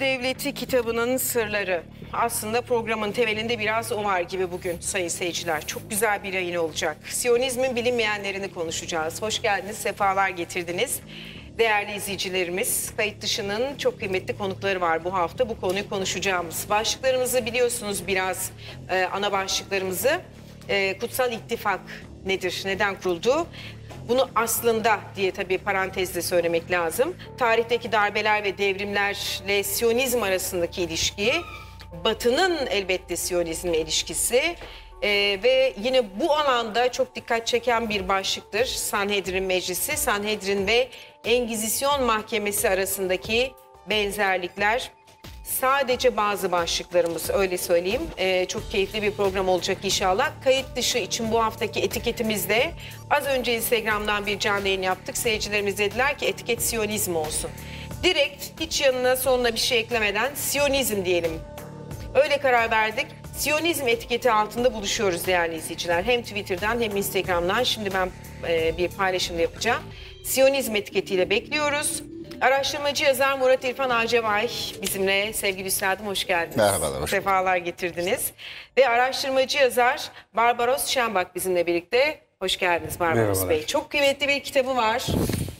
Devleti kitabının sırları. Aslında programın temelinde biraz o var gibi bugün sayın seyirciler. Çok güzel bir yayın olacak. Siyonizmin bilinmeyenlerini konuşacağız. Hoş geldiniz, sefalar getirdiniz. Değerli izleyicilerimiz, kayıt dışının çok kıymetli konukları var bu hafta. Bu konuyu konuşacağımız. Başlıklarımızı biliyorsunuz biraz, e, ana başlıklarımızı. E, kutsal İttifak nedir, neden kuruldu bunu aslında diye tabii parantezle söylemek lazım. Tarihteki darbeler ve devrimlerle Siyonizm arasındaki ilişki, Batı'nın elbette Siyonizmle ilişkisi ee, ve yine bu alanda çok dikkat çeken bir başlıktır Sanhedrin Meclisi. Sanhedrin ve Engizisyon Mahkemesi arasındaki benzerlikler sadece bazı başlıklarımız öyle söyleyeyim. E, çok keyifli bir program olacak inşallah. Kayıt dışı için bu haftaki etiketimizde az önce Instagram'dan bir canlı yayın yaptık. Seyircilerimiz dediler ki etiket Siyonizm olsun. Direkt hiç yanına sonuna bir şey eklemeden Siyonizm diyelim. Öyle karar verdik. Siyonizm etiketi altında buluşuyoruz değerli izleyiciler. Hem Twitter'dan hem Instagram'dan. Şimdi ben e, bir paylaşım yapacağım. Siyonizm etiketiyle bekliyoruz. Araştırmacı yazar Murat İrfan Acevay bizimle. Sevgili üstadım hoş geldiniz. Merhabalar. Hoş Sefalar getirdiniz. Ve araştırmacı yazar Barbaros Şenbak bizimle birlikte. Hoş geldiniz Barbaros Bey. Çok kıymetli bir kitabı var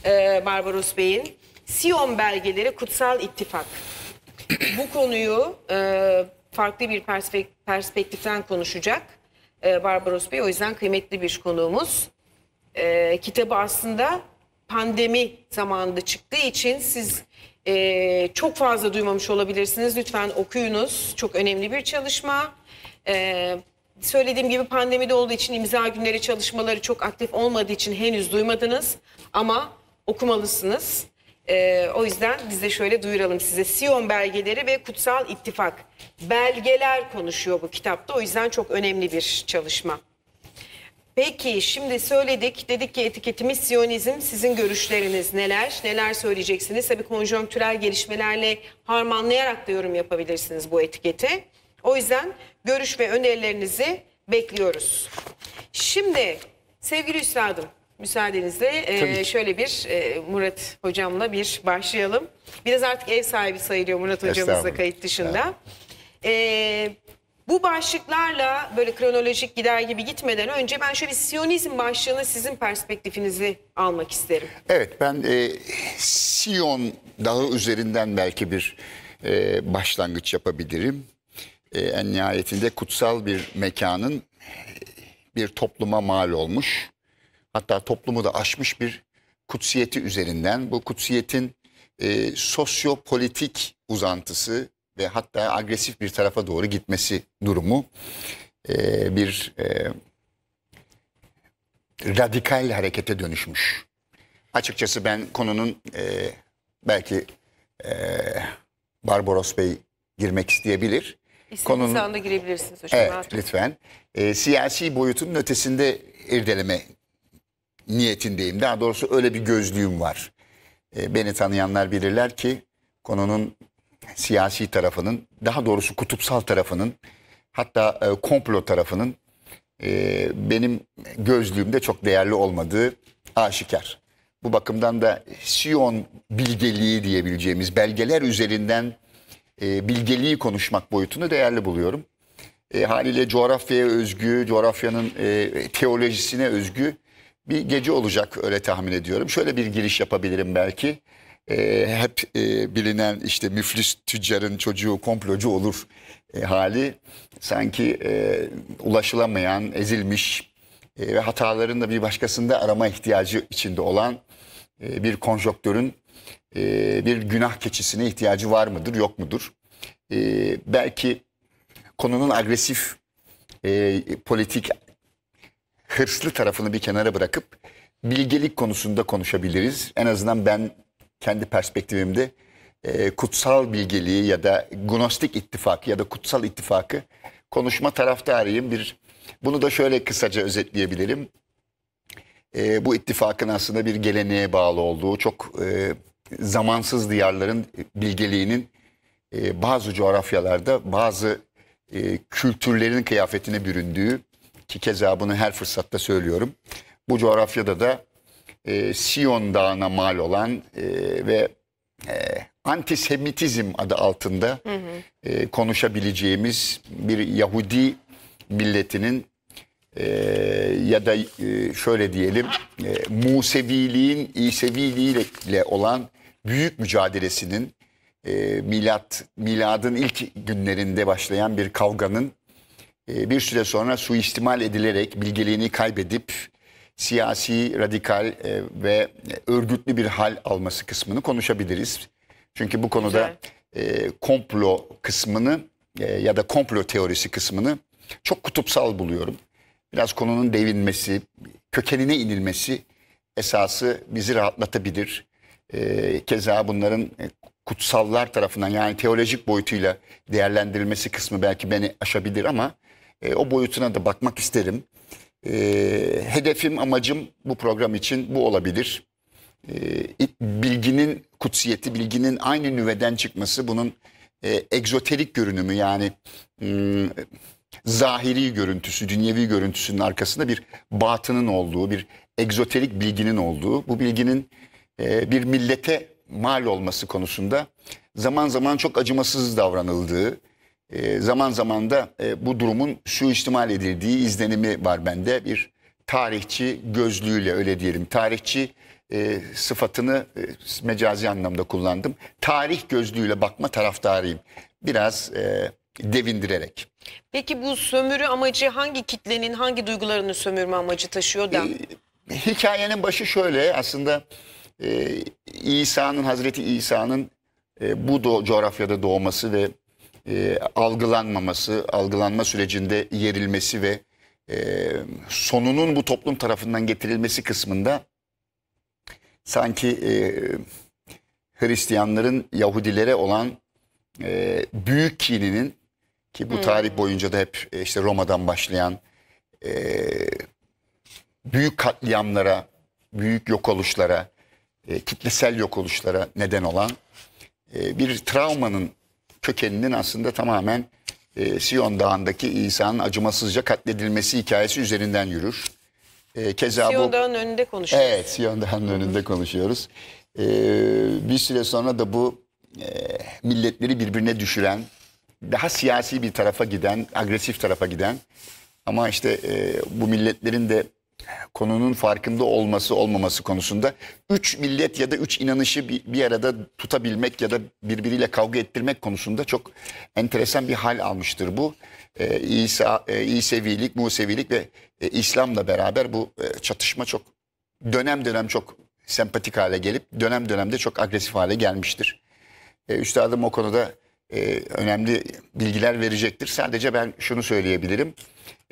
e, Barbaros Bey'in. Siyon belgeleri kutsal İttifak. Bu konuyu e, farklı bir perspektiften konuşacak e, Barbaros Bey. O yüzden kıymetli bir konuğumuz. E, kitabı aslında pandemi zamanında çıktığı için siz e, çok fazla duymamış olabilirsiniz. Lütfen okuyunuz. Çok önemli bir çalışma. E, söylediğim gibi pandemide olduğu için imza günleri çalışmaları çok aktif olmadığı için henüz duymadınız. Ama okumalısınız. E, o yüzden biz de şöyle duyuralım size. Siyon belgeleri ve kutsal ittifak. Belgeler konuşuyor bu kitapta. O yüzden çok önemli bir çalışma. Peki şimdi söyledik dedik ki etiketimiz Siyonizm sizin görüşleriniz neler neler söyleyeceksiniz tabii konjonktürel gelişmelerle harmanlayarak da yorum yapabilirsiniz bu etiketi. O yüzden görüş ve önerilerinizi bekliyoruz. Şimdi sevgili üstadım müsaadenizle e, şöyle bir e, Murat hocamla bir başlayalım. Biraz artık ev sahibi sayılıyor Murat hocamızla kayıt dışında. E, bu başlıklarla böyle kronolojik gider gibi gitmeden önce ben şöyle Siyonizm başlığını sizin perspektifinizi almak isterim. Evet ben e, Siyon dağı üzerinden belki bir e, başlangıç yapabilirim. E, en nihayetinde kutsal bir mekanın e, bir topluma mal olmuş hatta toplumu da aşmış bir kutsiyeti üzerinden bu kutsiyetin e, sosyopolitik uzantısı ve hatta agresif bir tarafa doğru gitmesi durumu e, bir e, radikal harekete dönüşmüş. Açıkçası ben konunun e, belki e, Barbaros Bey girmek isteyebilir. İstediğiniz konunun, anda girebilirsiniz hocam. Evet artık. lütfen. E, siyasi boyutunun ötesinde irdeleme niyetindeyim. Daha doğrusu öyle bir gözlüğüm var. E, beni tanıyanlar bilirler ki konunun siyasi tarafının daha doğrusu kutupsal tarafının hatta e, komplo tarafının e, benim gözlüğümde çok değerli olmadığı aşikar. Bu bakımdan da sion bilgeliği diyebileceğimiz belgeler üzerinden e, bilgeliği konuşmak boyutunu değerli buluyorum. E, haliyle coğrafyaya özgü, coğrafyanın e, teolojisine özgü bir gece olacak öyle tahmin ediyorum. Şöyle bir giriş yapabilirim belki e, hep e, bilinen işte müflis tüccarın çocuğu komplocu olur e, hali sanki e, ulaşılamayan, ezilmiş e, ve hataların da bir başkasında arama ihtiyacı içinde olan e, bir konjonktörün e, bir günah keçisine ihtiyacı var mıdır, yok mudur? E, belki konunun agresif e, politik hırslı tarafını bir kenara bırakıp bilgelik konusunda konuşabiliriz. En azından ben kendi perspektifimde e, kutsal bilgeliği ya da gnostik ittifakı ya da kutsal ittifakı konuşma taraftarıyım. Bir bunu da şöyle kısaca özetleyebilirim. E, bu ittifakın aslında bir geleneğe bağlı olduğu, çok e, zamansız diyarların bilgeliğinin e, bazı coğrafyalarda bazı e, kültürlerin kıyafetine büründüğü ki keza bunu her fırsatta söylüyorum. Bu coğrafyada da e, Siyon Dağı'na mal olan e, ve e, antisemitizm adı altında hı hı. E, konuşabileceğimiz bir Yahudi milletinin e, ya da e, şöyle diyelim e, Museviliğin İseviliğiyle olan büyük mücadelesinin e, milat miladın ilk günlerinde başlayan bir kavganın e, bir süre sonra suistimal edilerek bilgeliğini kaybedip siyasi, radikal e, ve e, örgütlü bir hal alması kısmını konuşabiliriz. Çünkü bu konuda Güzel. E, komplo kısmını ya da komplo teorisi kısmını çok kutupsal buluyorum. Biraz konunun devinmesi, kökenine inilmesi esası bizi rahatlatabilir. keza bunların kutsallar tarafından yani teolojik boyutuyla değerlendirilmesi kısmı belki beni aşabilir ama o boyutuna da bakmak isterim. E, hedefim, amacım bu program için bu olabilir. E, bilginin kutsiyeti, bilginin aynı nüveden çıkması bunun e, egzoterik görünümü yani m, hmm, zahiri görüntüsü, dünyevi görüntüsünün arkasında bir batının olduğu, bir egzoterik bilginin olduğu, bu bilginin e, bir millete mal olması konusunda zaman zaman çok acımasız davranıldığı, ee, zaman zaman da e, bu durumun suistimal edildiği izlenimi var bende. Bir tarihçi gözlüğüyle öyle diyelim. Tarihçi e, sıfatını e, mecazi anlamda kullandım. Tarih gözlüğüyle bakma taraftarıyım. Biraz devindirerek. Peki bu sömürü amacı hangi kitlenin hangi duygularını sömürme amacı taşıyor da? hikayenin başı şöyle aslında İsa'nın Hazreti İsa'nın bu coğrafyada doğması ve e, algılanmaması, algılanma sürecinde yerilmesi ve e, sonunun bu toplum tarafından getirilmesi kısmında sanki e, Hristiyanların Yahudilere olan e, büyük kininin ki bu hmm. tarih boyunca da hep e, işte Roma'dan başlayan e, büyük katliamlara, büyük yok oluşlara, e, kitlesel yok oluşlara neden olan e, bir travmanın kökeninin aslında tamamen e, Siyon Dağı'ndaki İsa'nın acımasızca katledilmesi hikayesi üzerinden yürür. E, keza Siyon bu, Dağı'nın önünde konuşuyoruz. Evet Siyon Dağı'nın önünde konuşuyoruz. E, bir süre sonra da bu e, milletleri birbirine düşüren, daha siyasi bir tarafa giden, agresif tarafa giden ama işte e, bu milletlerin de konunun farkında olması olmaması konusunda üç millet ya da üç inanışı bir, bir arada tutabilmek ya da birbiriyle kavga ettirmek konusunda çok enteresan bir hal almıştır bu. E, İsa, e, İsevilik, Musevilik ve e, İslam'la beraber bu e, çatışma çok dönem dönem çok sempatik hale gelip dönem dönemde çok agresif hale gelmiştir. E, üstadım o konuda e, önemli bilgiler verecektir. Sadece ben şunu söyleyebilirim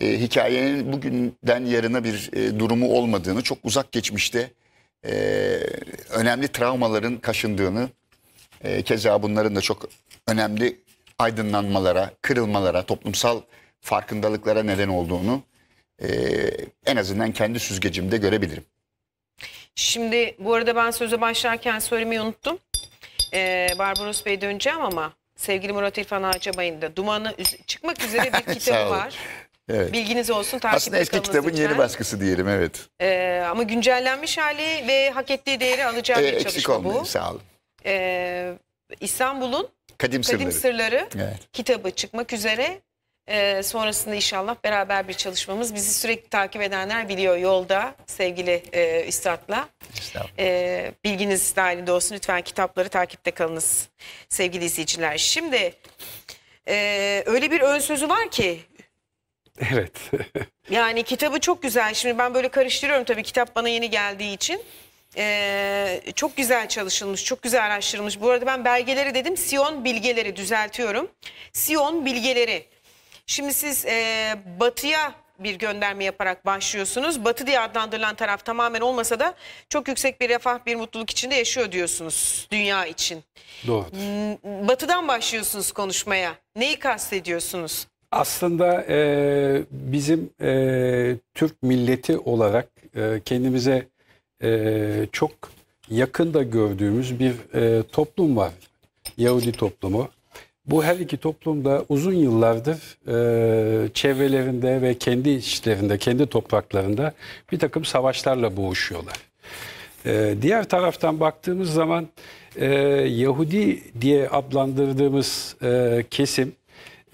e, hikayenin bugünden yarına bir e, durumu olmadığını, çok uzak geçmişte e, önemli travmaların kaşındığını, e, keza bunların da çok önemli aydınlanmalara, kırılmalara, toplumsal farkındalıklara neden olduğunu e, en azından kendi süzgecimde görebilirim. Şimdi bu arada ben söze başlarken söylemeyi unuttum. Ee, Barbaros Bey döneceğim ama sevgili Murat İrfan Ağaçabay'ın da Dumanı çıkmak üzere bir kitabı var. Evet. Bilginiz olsun takipte Aslında eski kitabın lütfen. yeni baskısı diyelim evet. Ee, ama güncellenmiş hali ve hak ettiği değeri alacağı ee, bir eksik çalışma olmayın, bu. sağ olun. Ee, İstanbul'un Kadim, Kadim Sırları, evet. kitabı çıkmak üzere. Ee, sonrasında inşallah beraber bir çalışmamız. Bizi sürekli takip edenler biliyor yolda sevgili e, Üstad'la. E, bilginiz dahilinde olsun. Lütfen kitapları takipte kalınız sevgili izleyiciler. Şimdi e, öyle bir ön sözü var ki Evet. yani kitabı çok güzel. Şimdi ben böyle karıştırıyorum tabii kitap bana yeni geldiği için. Ee, çok güzel çalışılmış, çok güzel araştırılmış. Bu arada ben belgeleri dedim, Siyon bilgeleri düzeltiyorum. Siyon bilgeleri. Şimdi siz e, batıya bir gönderme yaparak başlıyorsunuz. Batı diye adlandırılan taraf tamamen olmasa da çok yüksek bir refah, bir mutluluk içinde yaşıyor diyorsunuz dünya için. Doğru. Batıdan başlıyorsunuz konuşmaya. Neyi kastediyorsunuz? Aslında e, bizim e, Türk milleti olarak e, kendimize e, çok yakında gördüğümüz bir e, toplum var. Yahudi toplumu. Bu her iki toplum da uzun yıllardır e, çevrelerinde ve kendi içlerinde, kendi topraklarında bir takım savaşlarla boğuşuyorlar. E, diğer taraftan baktığımız zaman e, Yahudi diye adlandırdığımız e, kesim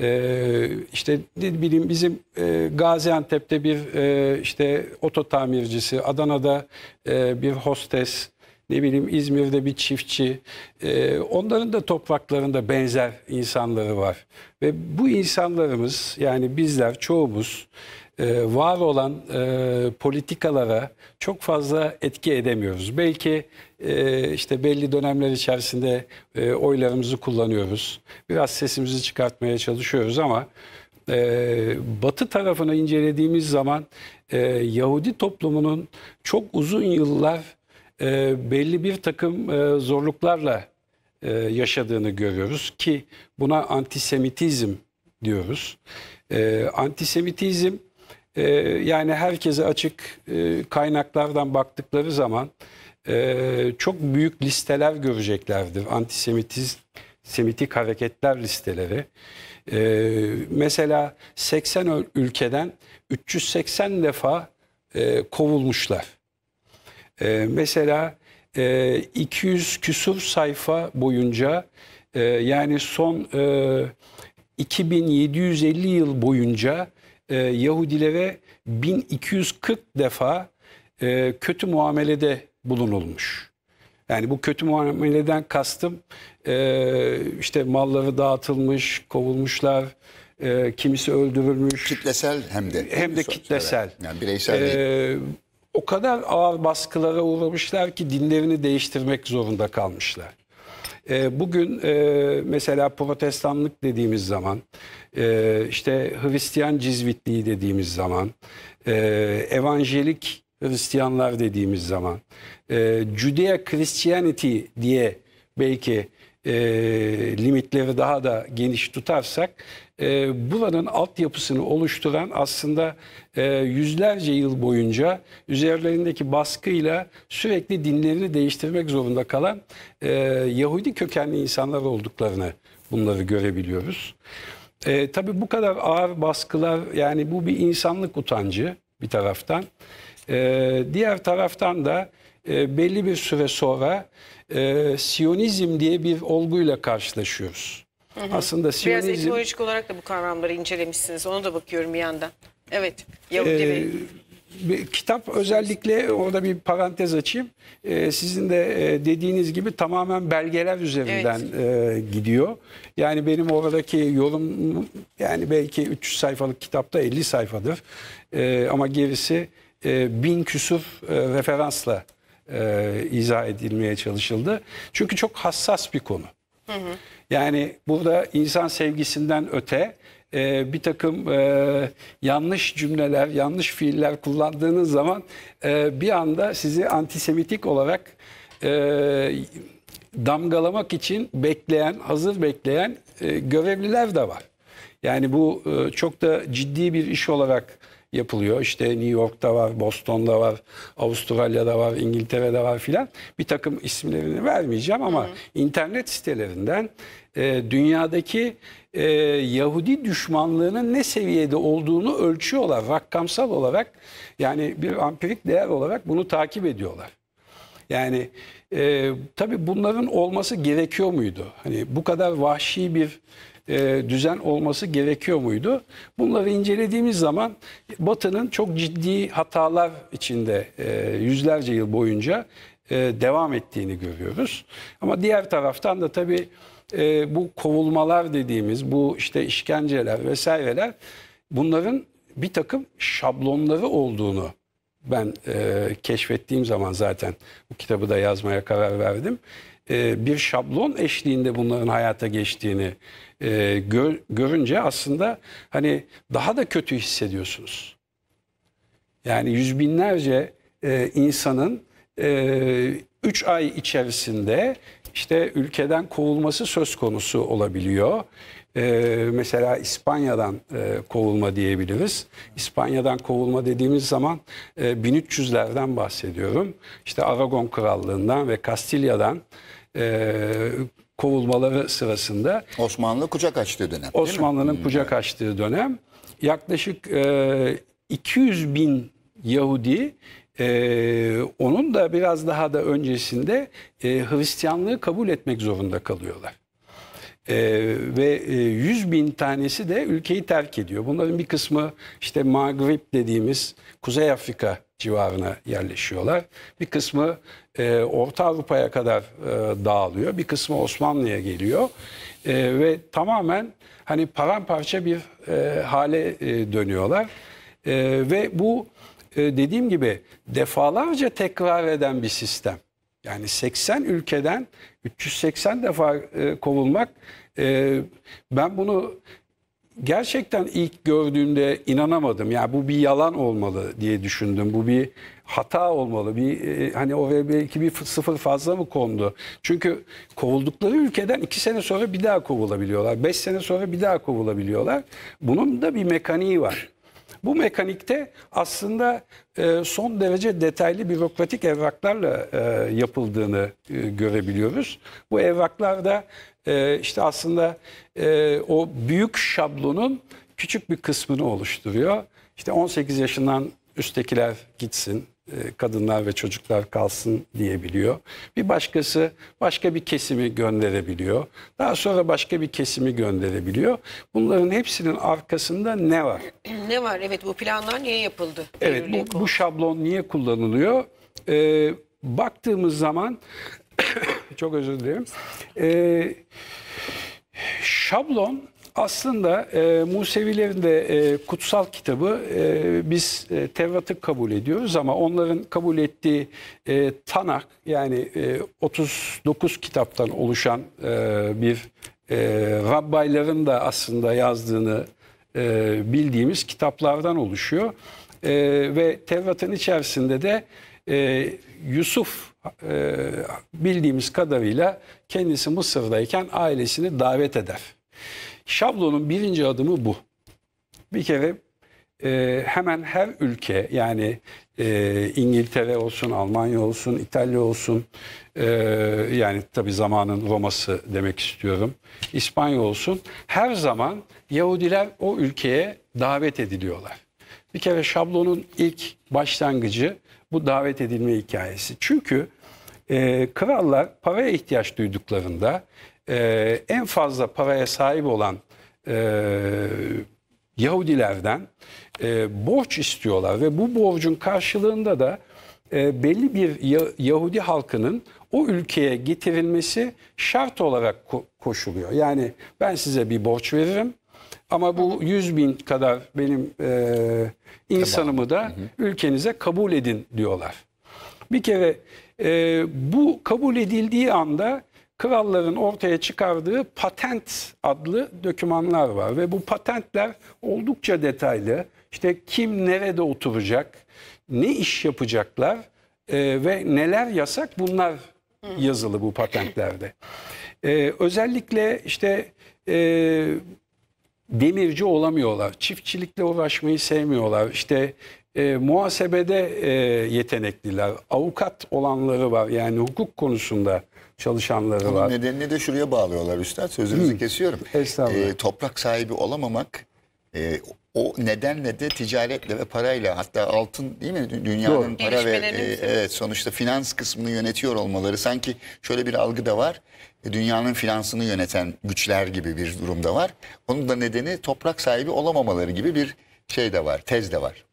ee, işte ne bileyim bizim e, Gaziantep'te bir e, işte oto tamircisi, Adana'da e, bir hostes, ne bileyim İzmir'de bir çiftçi. E, onların da topraklarında benzer insanları var. Ve bu insanlarımız yani bizler çoğumuz e, var olan e, politikalara çok fazla etki edemiyoruz. Belki e, işte belli dönemler içerisinde e, oylarımızı kullanıyoruz. Biraz sesimizi çıkartmaya çalışıyoruz ama e, Batı tarafını incelediğimiz zaman e, Yahudi toplumunun çok uzun yıllar belli bir takım zorluklarla yaşadığını görüyoruz ki buna antisemitizm diyoruz. antisemitizm yani herkese açık kaynaklardan baktıkları zaman e, çok büyük listeler göreceklerdir. antisemitik hareketler listeleri. Ee, mesela 80 ülkeden 380 defa e, kovulmuşlar. Ee, mesela e, 200 küsur sayfa boyunca e, yani son e, 2750 yıl boyunca e, Yahudilere 1240 defa e, kötü muamelede bulunulmuş. Yani bu kötü muameleden kastım e, işte malları dağıtılmış, kovulmuşlar, e, kimisi öldürülmüş. Kitlesel hem de. Hem de kitlesel. Yani bireysel e, değil. O kadar ağır baskılara uğramışlar ki dinlerini değiştirmek zorunda kalmışlar. E, bugün mesela protestanlık dediğimiz zaman, işte Hristiyan cizvitliği dediğimiz zaman, e, evanjelik Hristiyanlar dediğimiz zaman. E, Judea Christianity diye belki e, limitleri daha da geniş tutarsak e, buranın altyapısını oluşturan aslında e, yüzlerce yıl boyunca üzerlerindeki baskıyla sürekli dinlerini değiştirmek zorunda kalan e, Yahudi kökenli insanlar olduklarını bunları görebiliyoruz. E, tabii bu kadar ağır baskılar yani bu bir insanlık utancı bir taraftan. E, diğer taraftan da e, belli bir süre sonra e, Siyonizm diye bir olguyla karşılaşıyoruz. Hı hı. Aslında Siyonizm... Biraz etimolojik olarak da bu kavramları incelemişsiniz. Onu da bakıyorum bir yandan. Evet. Yahudi ee, Bir kitap özellikle orada bir parantez açayım. Ee, sizin de e, dediğiniz gibi tamamen belgeler üzerinden evet. e, gidiyor. Yani benim oradaki yolum yani belki 300 sayfalık kitapta 50 sayfadır. E, ama gerisi e, bin küsur e, referansla e, izah edilmeye çalışıldı. Çünkü çok hassas bir konu. Hı hı. Yani burada insan sevgisinden öte e, bir takım e, yanlış cümleler, yanlış fiiller kullandığınız zaman e, bir anda sizi antisemitik olarak e, damgalamak için bekleyen, hazır bekleyen e, görevliler de var. Yani bu e, çok da ciddi bir iş olarak yapılıyor. İşte New York'ta var, Boston'da var, Avustralya'da var, İngiltere'de var filan. Bir takım isimlerini vermeyeceğim ama hı hı. internet sitelerinden e, dünyadaki e, Yahudi düşmanlığının ne seviyede olduğunu ölçüyorlar rakamsal olarak. Yani bir ampirik değer olarak bunu takip ediyorlar. Yani e, tabii bunların olması gerekiyor muydu? Hani bu kadar vahşi bir e, düzen olması gerekiyor muydu? Bunları incelediğimiz zaman Batı'nın çok ciddi hatalar içinde e, yüzlerce yıl boyunca e, devam ettiğini görüyoruz. Ama diğer taraftan da tabii bu kovulmalar dediğimiz bu işte işkenceler vesaireler bunların bir takım şablonları olduğunu ben e, keşfettiğim zaman zaten bu kitabı da yazmaya karar verdim. E, bir şablon eşliğinde bunların hayata geçtiğini e, görünce aslında hani daha da kötü hissediyorsunuz. Yani yüz binlerce e, insanın 3 üç ay içerisinde işte ülkeden kovulması söz konusu olabiliyor. Ee, mesela İspanya'dan e, kovulma diyebiliriz. İspanya'dan kovulma dediğimiz zaman e, 1300'lerden bahsediyorum. İşte Aragon Krallığından ve Kastilya'dan e, kovulmaları sırasında. Osmanlı kucak açtığı dönem. Osmanlı'nın hmm, kucak açtığı dönem. Yaklaşık e, 200 bin Yahudi e, onun da biraz daha da öncesinde e, Hristiyanlığı kabul etmek zorunda kalıyorlar. E, ve 100 e, bin tanesi de ülkeyi terk ediyor. Bunların bir kısmı işte Maghrib dediğimiz Kuzey Afrika civarına yerleşiyorlar. Bir kısmı e, Orta Avrupa'ya kadar e, dağılıyor. Bir kısmı Osmanlı'ya geliyor. E, ve tamamen hani paramparça bir e, hale e, dönüyorlar. E, ve bu e, dediğim gibi defalarca tekrar eden bir sistem. Yani 80 ülkeden 380 defa e, kovulmak e, ben bunu gerçekten ilk gördüğümde inanamadım. yani bu bir yalan olmalı diye düşündüm. Bu bir hata olmalı. Bir e, hani oraya belki bir sıfır fazla mı kondu? Çünkü kovuldukları ülkeden iki sene sonra bir daha kovulabiliyorlar. Beş sene sonra bir daha kovulabiliyorlar. Bunun da bir mekaniği var. Bu mekanikte aslında e, son derece detaylı bürokratik evraklarla e, yapıldığını e, görebiliyoruz. Bu evraklarda işte aslında o büyük şablonun küçük bir kısmını oluşturuyor. İşte 18 yaşından üsttekiler gitsin, e, kadınlar ve çocuklar kalsın diyebiliyor. Bir başkası başka bir kesimi gönderebiliyor. Daha sonra başka bir kesimi gönderebiliyor. Bunların hepsinin arkasında ne var? ne var? Evet bu planlar niye yapıldı? Evet bu, bu şablon niye kullanılıyor? Ee, baktığımız zaman çok özür dilerim. Ee, şablon aslında e, Musevilerin de e, kutsal kitabı e, biz e, Tevrat'ı kabul ediyoruz ama onların kabul ettiği e, Tanak yani e, 39 kitaptan oluşan e, bir e, Rabbayların da aslında yazdığını e, bildiğimiz kitaplardan oluşuyor. E, ve Tevrat'ın içerisinde de e, Yusuf e, bildiğimiz kadarıyla kendisi Mısır'dayken ailesini davet eder. Şablonun birinci adımı bu. Bir kere e, hemen her ülke yani e, İngiltere olsun, Almanya olsun, İtalya olsun e, yani tabi zamanın Roma'sı demek istiyorum, İspanya olsun her zaman Yahudiler o ülkeye davet ediliyorlar. Bir kere şablonun ilk başlangıcı bu davet edilme hikayesi. Çünkü e, krallar paraya ihtiyaç duyduklarında e, en fazla paraya sahip olan e, Yahudilerden e, borç istiyorlar ve bu borcun karşılığında da e, belli bir Yahudi halkının o ülkeye getirilmesi şart olarak ko- koşuluyor. Yani ben size bir borç veririm ama bu 100 bin kadar benim e, insanımı da ülkenize kabul edin diyorlar. Bir kere e, bu kabul edildiği anda kralların ortaya çıkardığı patent adlı dokümanlar var ve bu patentler oldukça detaylı. İşte kim nerede oturacak, ne iş yapacaklar e, ve neler yasak bunlar yazılı bu patentlerde. E, özellikle işte e, demirci olamıyorlar, çiftçilikle uğraşmayı sevmiyorlar, İşte e, muhasebede e, yetenekliler, avukat olanları var yani hukuk konusunda çalışanları Onun var. nedenini de şuraya bağlıyorlar üstad. Sözünüzü Hı. kesiyorum. Estağfurullah. E, toprak sahibi olamamak e, o nedenle de ticaretle ve parayla hatta altın değil mi dünyanın Doğru. para ve e, evet sonuçta finans kısmını yönetiyor olmaları sanki şöyle bir algı da var. E, dünyanın finansını yöneten güçler gibi bir durumda var. Onun da nedeni toprak sahibi olamamaları gibi bir şey de var, tez de var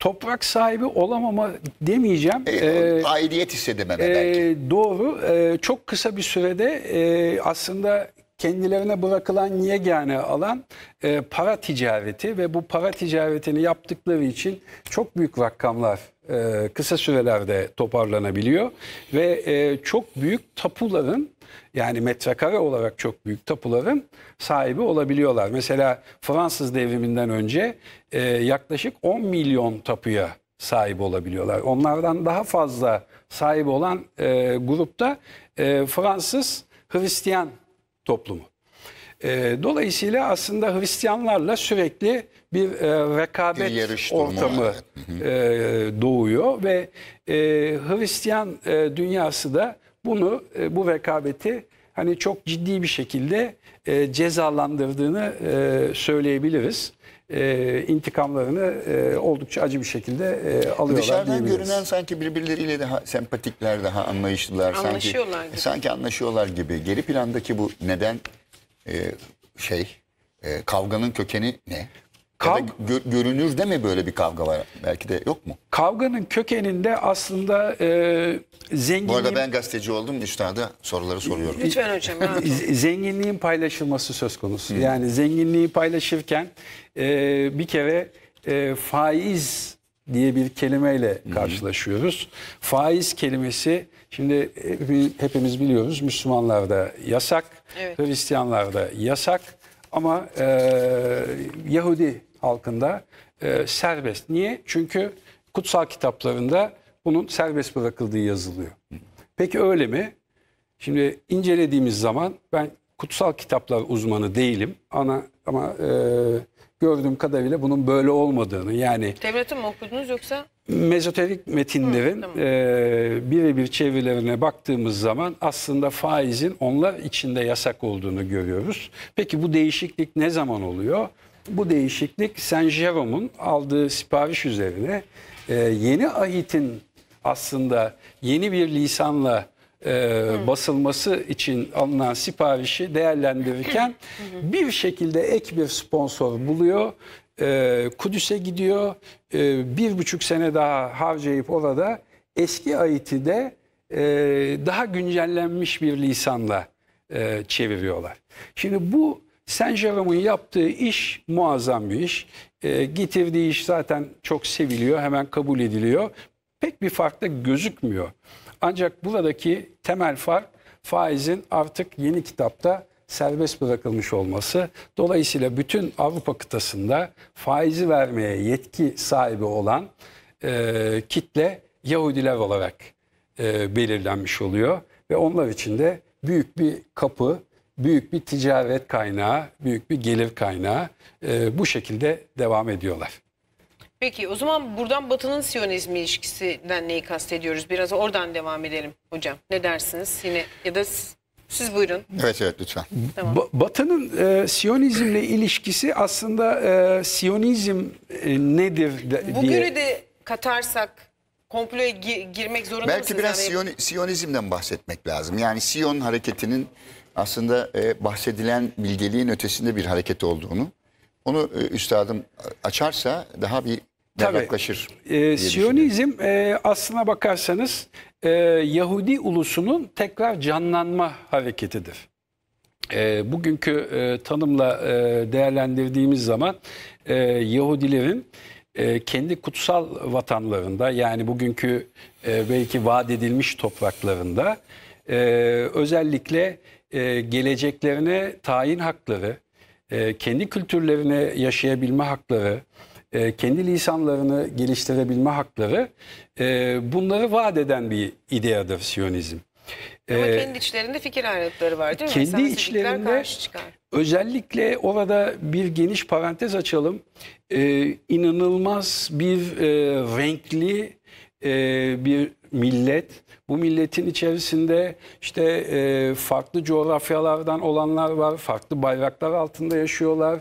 toprak sahibi olamama demeyeceğim. E, ee, aidiyet hissedememe e, Doğru. E, çok kısa bir sürede e, aslında kendilerine bırakılan yegane alan e, para ticareti ve bu para ticaretini yaptıkları için çok büyük rakamlar e, kısa sürelerde toparlanabiliyor ve e, çok büyük tapuların yani metrekare olarak çok büyük tapuların sahibi olabiliyorlar. Mesela Fransız devriminden önce e, yaklaşık 10 milyon tapuya sahip olabiliyorlar. Onlardan daha fazla sahip olan grupta Fransız Hristiyan toplumu. dolayısıyla aslında Hristiyanlarla sürekli bir e, rekabet bir ortamı e, doğuyor ve e, Hristiyan e, dünyası da bunu e, bu rekabeti hani çok ciddi bir şekilde e, cezalandırdığını e, söyleyebiliriz e, intikamlarını e, oldukça acı bir şekilde e, alıyorlar Dışarıdan görünen sanki birbirleriyle daha sempatikler, daha anlayışlılar. Anlaşıyorlar sanki, gibi. Sanki anlaşıyorlar gibi. Geri plandaki bu neden e, şey, e, kavganın kökeni ne? Kav... Gö görünürde mi böyle bir kavga var? Belki de yok mu? Kavganın kökeninde aslında e, zenginliğin... Bu arada ben gazeteci oldum. Üstada soruları soruyorum. Lütfen hocam. zenginliğin paylaşılması söz konusu. Hı. Yani zenginliği paylaşırken e, bir kere e, faiz diye bir kelimeyle karşılaşıyoruz. Hı. Faiz kelimesi şimdi hepimiz, hepimiz biliyoruz Müslümanlarda yasak, evet. Hristiyanlarda yasak. Ama e, Yahudi halkında e, serbest. Niye? Çünkü kutsal kitaplarında bunun serbest bırakıldığı yazılıyor. Peki öyle mi? Şimdi incelediğimiz zaman ben kutsal kitaplar uzmanı değilim ama ama e, gördüğüm kadarıyla bunun böyle olmadığını yani Tevrat'ı mı okudunuz yoksa mezoterik metinlerin Hı, tamam. e, birebir çevirilerine baktığımız zaman aslında faizin onlar içinde yasak olduğunu görüyoruz. Peki bu değişiklik ne zaman oluyor? Bu değişiklik Saint Jerome'un aldığı sipariş üzerine e, yeni ahitin aslında yeni bir lisanla e, basılması için alınan siparişi değerlendirirken bir şekilde ek bir sponsor buluyor. E, Kudüs'e gidiyor. E, bir buçuk sene daha harcayıp orada eski ayeti de e, daha güncellenmiş bir lisanla e, çeviriyorlar. Şimdi bu Saint Jerome'un yaptığı iş muazzam bir iş. E, getirdiği iş zaten çok seviliyor, hemen kabul ediliyor. Pek bir fark da gözükmüyor. Ancak buradaki temel fark faizin artık yeni kitapta serbest bırakılmış olması. Dolayısıyla bütün Avrupa kıtasında faizi vermeye yetki sahibi olan e, kitle Yahudiler olarak e, belirlenmiş oluyor. Ve onlar için de büyük bir kapı, büyük bir ticaret kaynağı, büyük bir gelir kaynağı e, bu şekilde devam ediyorlar. Peki o zaman buradan Batı'nın Siyonizmi ilişkisinden neyi kastediyoruz? Biraz oradan devam edelim hocam. Ne dersiniz? Yine ya da siz buyurun. Evet evet lütfen. Tamam. Batı'nın e, Siyonizmle ilişkisi aslında e, Siyonizm e, nedir de, diye. Bugünü de katarsak komploya gi girmek zorunda Belki mısınız? Belki biraz yani? Siyon, Siyonizmden bahsetmek lazım. Yani Siyon hareketinin aslında e, bahsedilen bilgeliğin ötesinde bir hareket olduğunu. Onu e, üstadım açarsa daha bir yaklaşır. E, Siyonizm e, aslına bakarsanız e, Yahudi ulusunun tekrar canlanma hareketidir. E, bugünkü e, tanımla e, değerlendirdiğimiz zaman e, Yahudilerin e, kendi kutsal vatanlarında yani bugünkü e, belki vaat edilmiş topraklarında e, özellikle e, geleceklerine tayin hakları, e, kendi kültürlerine yaşayabilme hakları, e, kendi lisanlarını geliştirebilme hakları e, bunları vaat eden bir ideadır Siyonizm. Ama ee, kendi içlerinde fikir ayrılıkları var değil mi? Kendi içlerinde özellikle orada bir geniş parantez açalım. Ee, inanılmaz bir e, renkli e, bir millet bu milletin içerisinde işte e, farklı coğrafyalardan olanlar var, farklı bayraklar altında yaşıyorlar.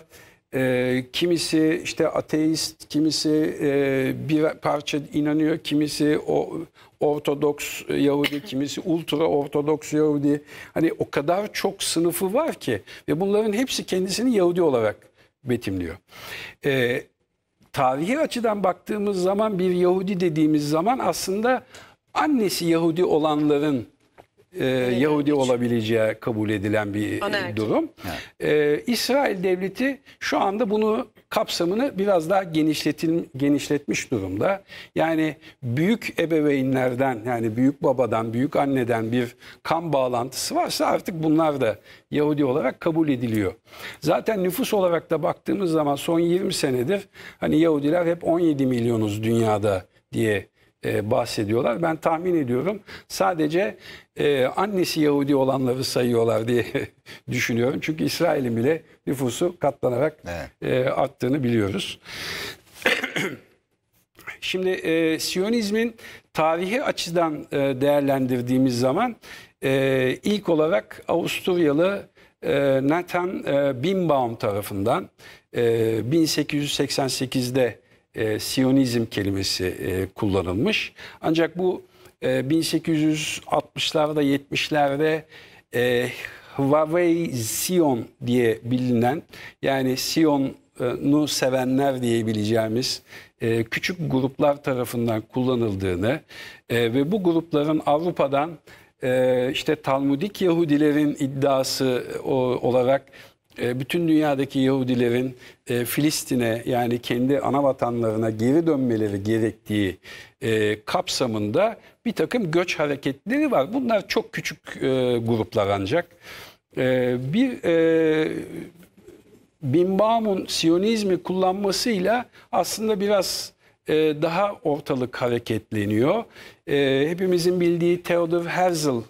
E, kimisi işte ateist, kimisi e, bir parça inanıyor, kimisi o Ortodoks Yahudi, kimisi ultra Ortodoks Yahudi. Hani o kadar çok sınıfı var ki ve bunların hepsi kendisini Yahudi olarak betimliyor. E, tarihi açıdan baktığımız zaman bir Yahudi dediğimiz zaman aslında annesi Yahudi olanların e, Yahudi hiç. olabileceği kabul edilen bir Ana durum. Evet. E, İsrail devleti şu anda bunu kapsamını biraz daha genişletil, genişletmiş durumda. Yani büyük ebeveynlerden yani büyük babadan, büyük anneden bir kan bağlantısı varsa artık bunlar da Yahudi olarak kabul ediliyor. Zaten nüfus olarak da baktığımız zaman son 20 senedir hani Yahudiler hep 17 milyonuz dünyada diye e, bahsediyorlar. Ben tahmin ediyorum sadece e, annesi Yahudi olanları sayıyorlar diye düşünüyorum. Çünkü İsrail'in bile nüfusu katlanarak evet. e, arttığını biliyoruz. Şimdi e, Siyonizmin tarihi açıdan e, değerlendirdiğimiz zaman e, ilk olarak Avusturyalı e, Nathan e, Binbaum tarafından e, 1888'de e, Siyonizm kelimesi e, kullanılmış. Ancak bu e, 1860'larda 70'lerde e, Huawei Sion diye bilinen yani Sion'u sevenler diyebileceğimiz e, küçük gruplar tarafından kullanıldığını e, ve bu grupların Avrupa'dan e, işte Talmudik Yahudilerin iddiası e, o, olarak e, bütün dünyadaki Yahudilerin e, Filistin'e yani kendi ana vatanlarına geri dönmeleri gerektiği e, kapsamında bir takım göç hareketleri var. Bunlar çok küçük gruplar ancak. Bir Binbaum'un Siyonizmi kullanmasıyla aslında biraz daha ortalık hareketleniyor. Hepimizin bildiği Theodor Herzl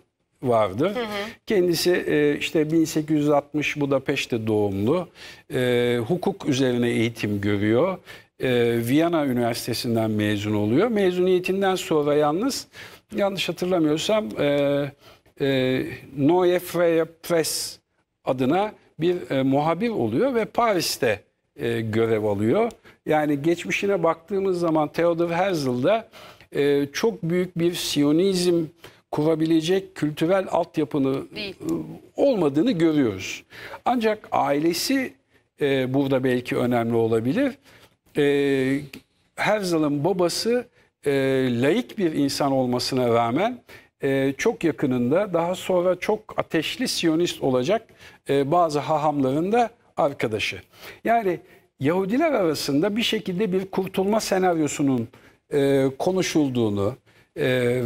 vardı. Hı hı. Kendisi e, işte 1860 Budapeşte doğumlu. E, hukuk üzerine eğitim görüyor. E, Viyana Üniversitesi'nden mezun oluyor. Mezuniyetinden sonra yalnız yanlış hatırlamıyorsam e, e, Neue Freie Press adına bir e, muhabir oluyor ve Paris'te e, görev alıyor. Yani geçmişine baktığımız zaman Theodor Herzl'da e, çok büyük bir Siyonizm kurabilecek kültürel altyapını Değil. E, olmadığını görüyoruz. Ancak ailesi e, burada belki önemli olabilir. E, Herzl'ın babası e, laik bir insan olmasına rağmen e, çok yakınında daha sonra çok ateşli siyonist olacak e, bazı hahamların da arkadaşı. Yani Yahudiler arasında bir şekilde bir kurtulma senaryosunun e, konuşulduğunu, ee,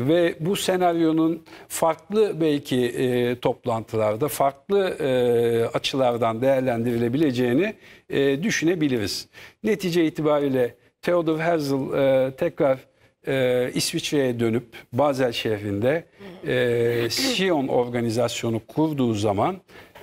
ve bu senaryonun farklı belki e, toplantılarda, farklı e, açılardan değerlendirilebileceğini e, düşünebiliriz. Netice itibariyle Theodor Herzl e, tekrar e, İsviçre'ye dönüp Basel şehrinde e, Sion organizasyonu kurduğu zaman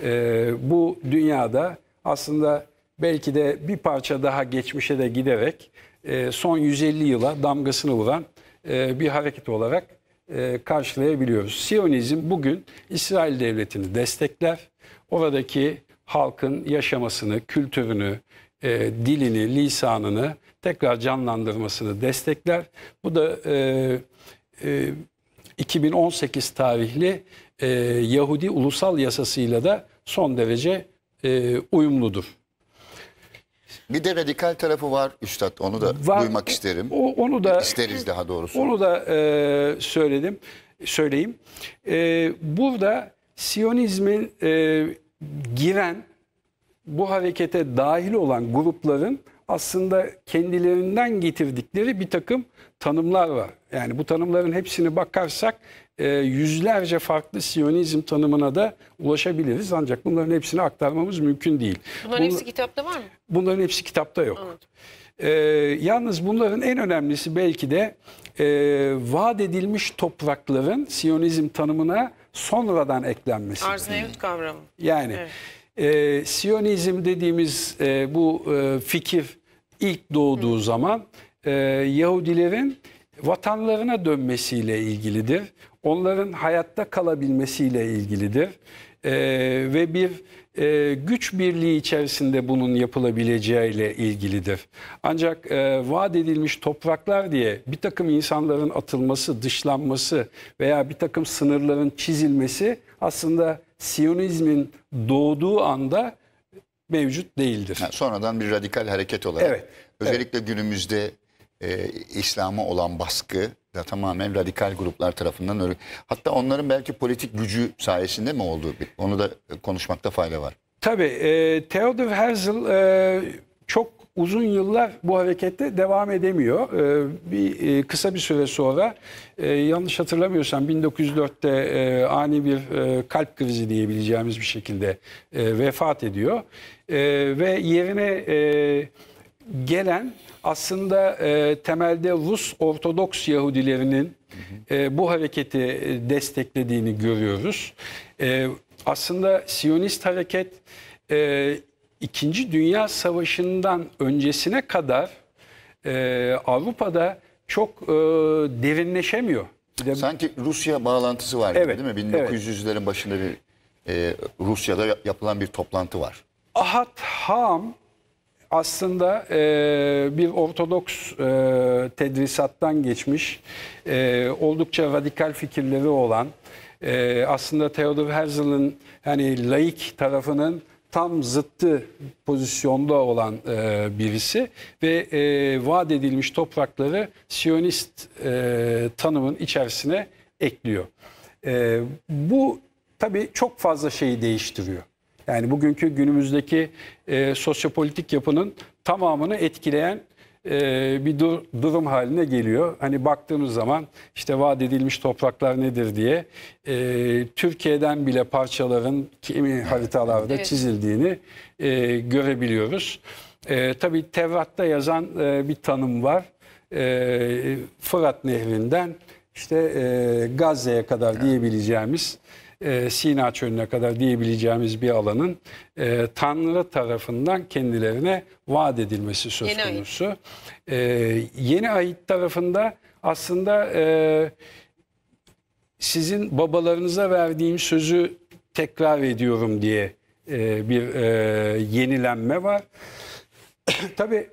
e, bu dünyada aslında belki de bir parça daha geçmişe de giderek e, son 150 yıla damgasını vuran e, bir hareket olarak e, karşılayabiliyoruz. Siyonizm bugün İsrail devletini destekler. Oradaki halkın yaşamasını, kültürünü, e, dilini, lisanını tekrar canlandırmasını destekler. Bu da 2018 tarihli Yahudi ulusal yasasıyla da son derece uyumludur. Bir de radikal tarafı var üstad onu da var, duymak isterim. O, onu da isteriz daha doğrusu. Onu da e, söyledim söyleyeyim. E, burada Siyonizmin e, giren bu harekete dahil olan grupların aslında kendilerinden getirdikleri bir takım tanımlar var. Yani bu tanımların hepsini bakarsak e, yüzlerce farklı Siyonizm tanımına da ulaşabiliriz. Ancak bunların hepsini aktarmamız mümkün değil. Bunların Bunla, hepsi kitapta var mı? Bunların hepsi kitapta yok. E, yalnız bunların en önemlisi belki de e, vaat edilmiş toprakların Siyonizm tanımına sonradan eklenmesi. Arzneyut kavramı. Yani evet. e, Siyonizm dediğimiz e, bu e, fikir ilk doğduğu Hı. zaman e, Yahudilerin vatanlarına dönmesiyle ilgilidir. Onların hayatta kalabilmesiyle ilgilidir. E, ve bir e, güç birliği içerisinde bunun yapılabileceğiyle ilgilidir. Ancak e, vaat edilmiş topraklar diye bir takım insanların atılması, dışlanması veya bir takım sınırların çizilmesi aslında Siyonizmin doğduğu anda mevcut değildir. Yani sonradan bir radikal hareket olarak. Evet. Özellikle evet. günümüzde e, İslam'a olan baskı da tamamen radikal gruplar tarafından Hatta onların belki politik gücü sayesinde mi olduğu onu da konuşmakta fayda var. Tabii e, Theodor Herzl e, çok uzun yıllar bu harekette devam edemiyor. Ee, bir e, kısa bir süre sonra e, yanlış hatırlamıyorsam 1904'te e, ani bir e, kalp krizi diyebileceğimiz bir şekilde e, vefat ediyor. E, ve yerine e, gelen aslında e, temelde Rus Ortodoks Yahudilerinin e, bu hareketi e, desteklediğini görüyoruz. E, aslında Siyonist hareket e, İkinci Dünya Savaşı'ndan öncesine kadar e, Avrupa'da çok e, derinleşemiyor. De... Sanki Rusya bağlantısı var gibi evet, değil mi? 1900'lerin evet. başında bir e, Rusya'da yapılan bir toplantı var. Ahat Ham aslında e, bir ortodoks e, tedrisattan geçmiş, e, oldukça radikal fikirleri olan, e, aslında Theodor Herzl'ın hani laik tarafının tam zıttı pozisyonda olan e, birisi ve e, vaat edilmiş toprakları Siyonist e, tanımın içerisine ekliyor. E, bu tabii çok fazla şeyi değiştiriyor. Yani bugünkü günümüzdeki e, sosyopolitik yapının tamamını etkileyen e, bir dur, durum haline geliyor. Hani baktığımız zaman işte vaat edilmiş topraklar nedir diye e, Türkiye'den bile parçaların kimi e, haritalarda evet. çizildiğini e, görebiliyoruz. E, tabii Tevrat'ta yazan e, bir tanım var. E, Fırat Nehri'nden işte e, Gazze'ye kadar diyebileceğimiz e, Sina Çölü'ne kadar diyebileceğimiz bir alanın e, Tanrı tarafından kendilerine vaat edilmesi söz yeni konusu. Ait. E, yeni ait tarafında aslında e, sizin babalarınıza verdiğim sözü tekrar ediyorum diye e, bir e, yenilenme var. Tabii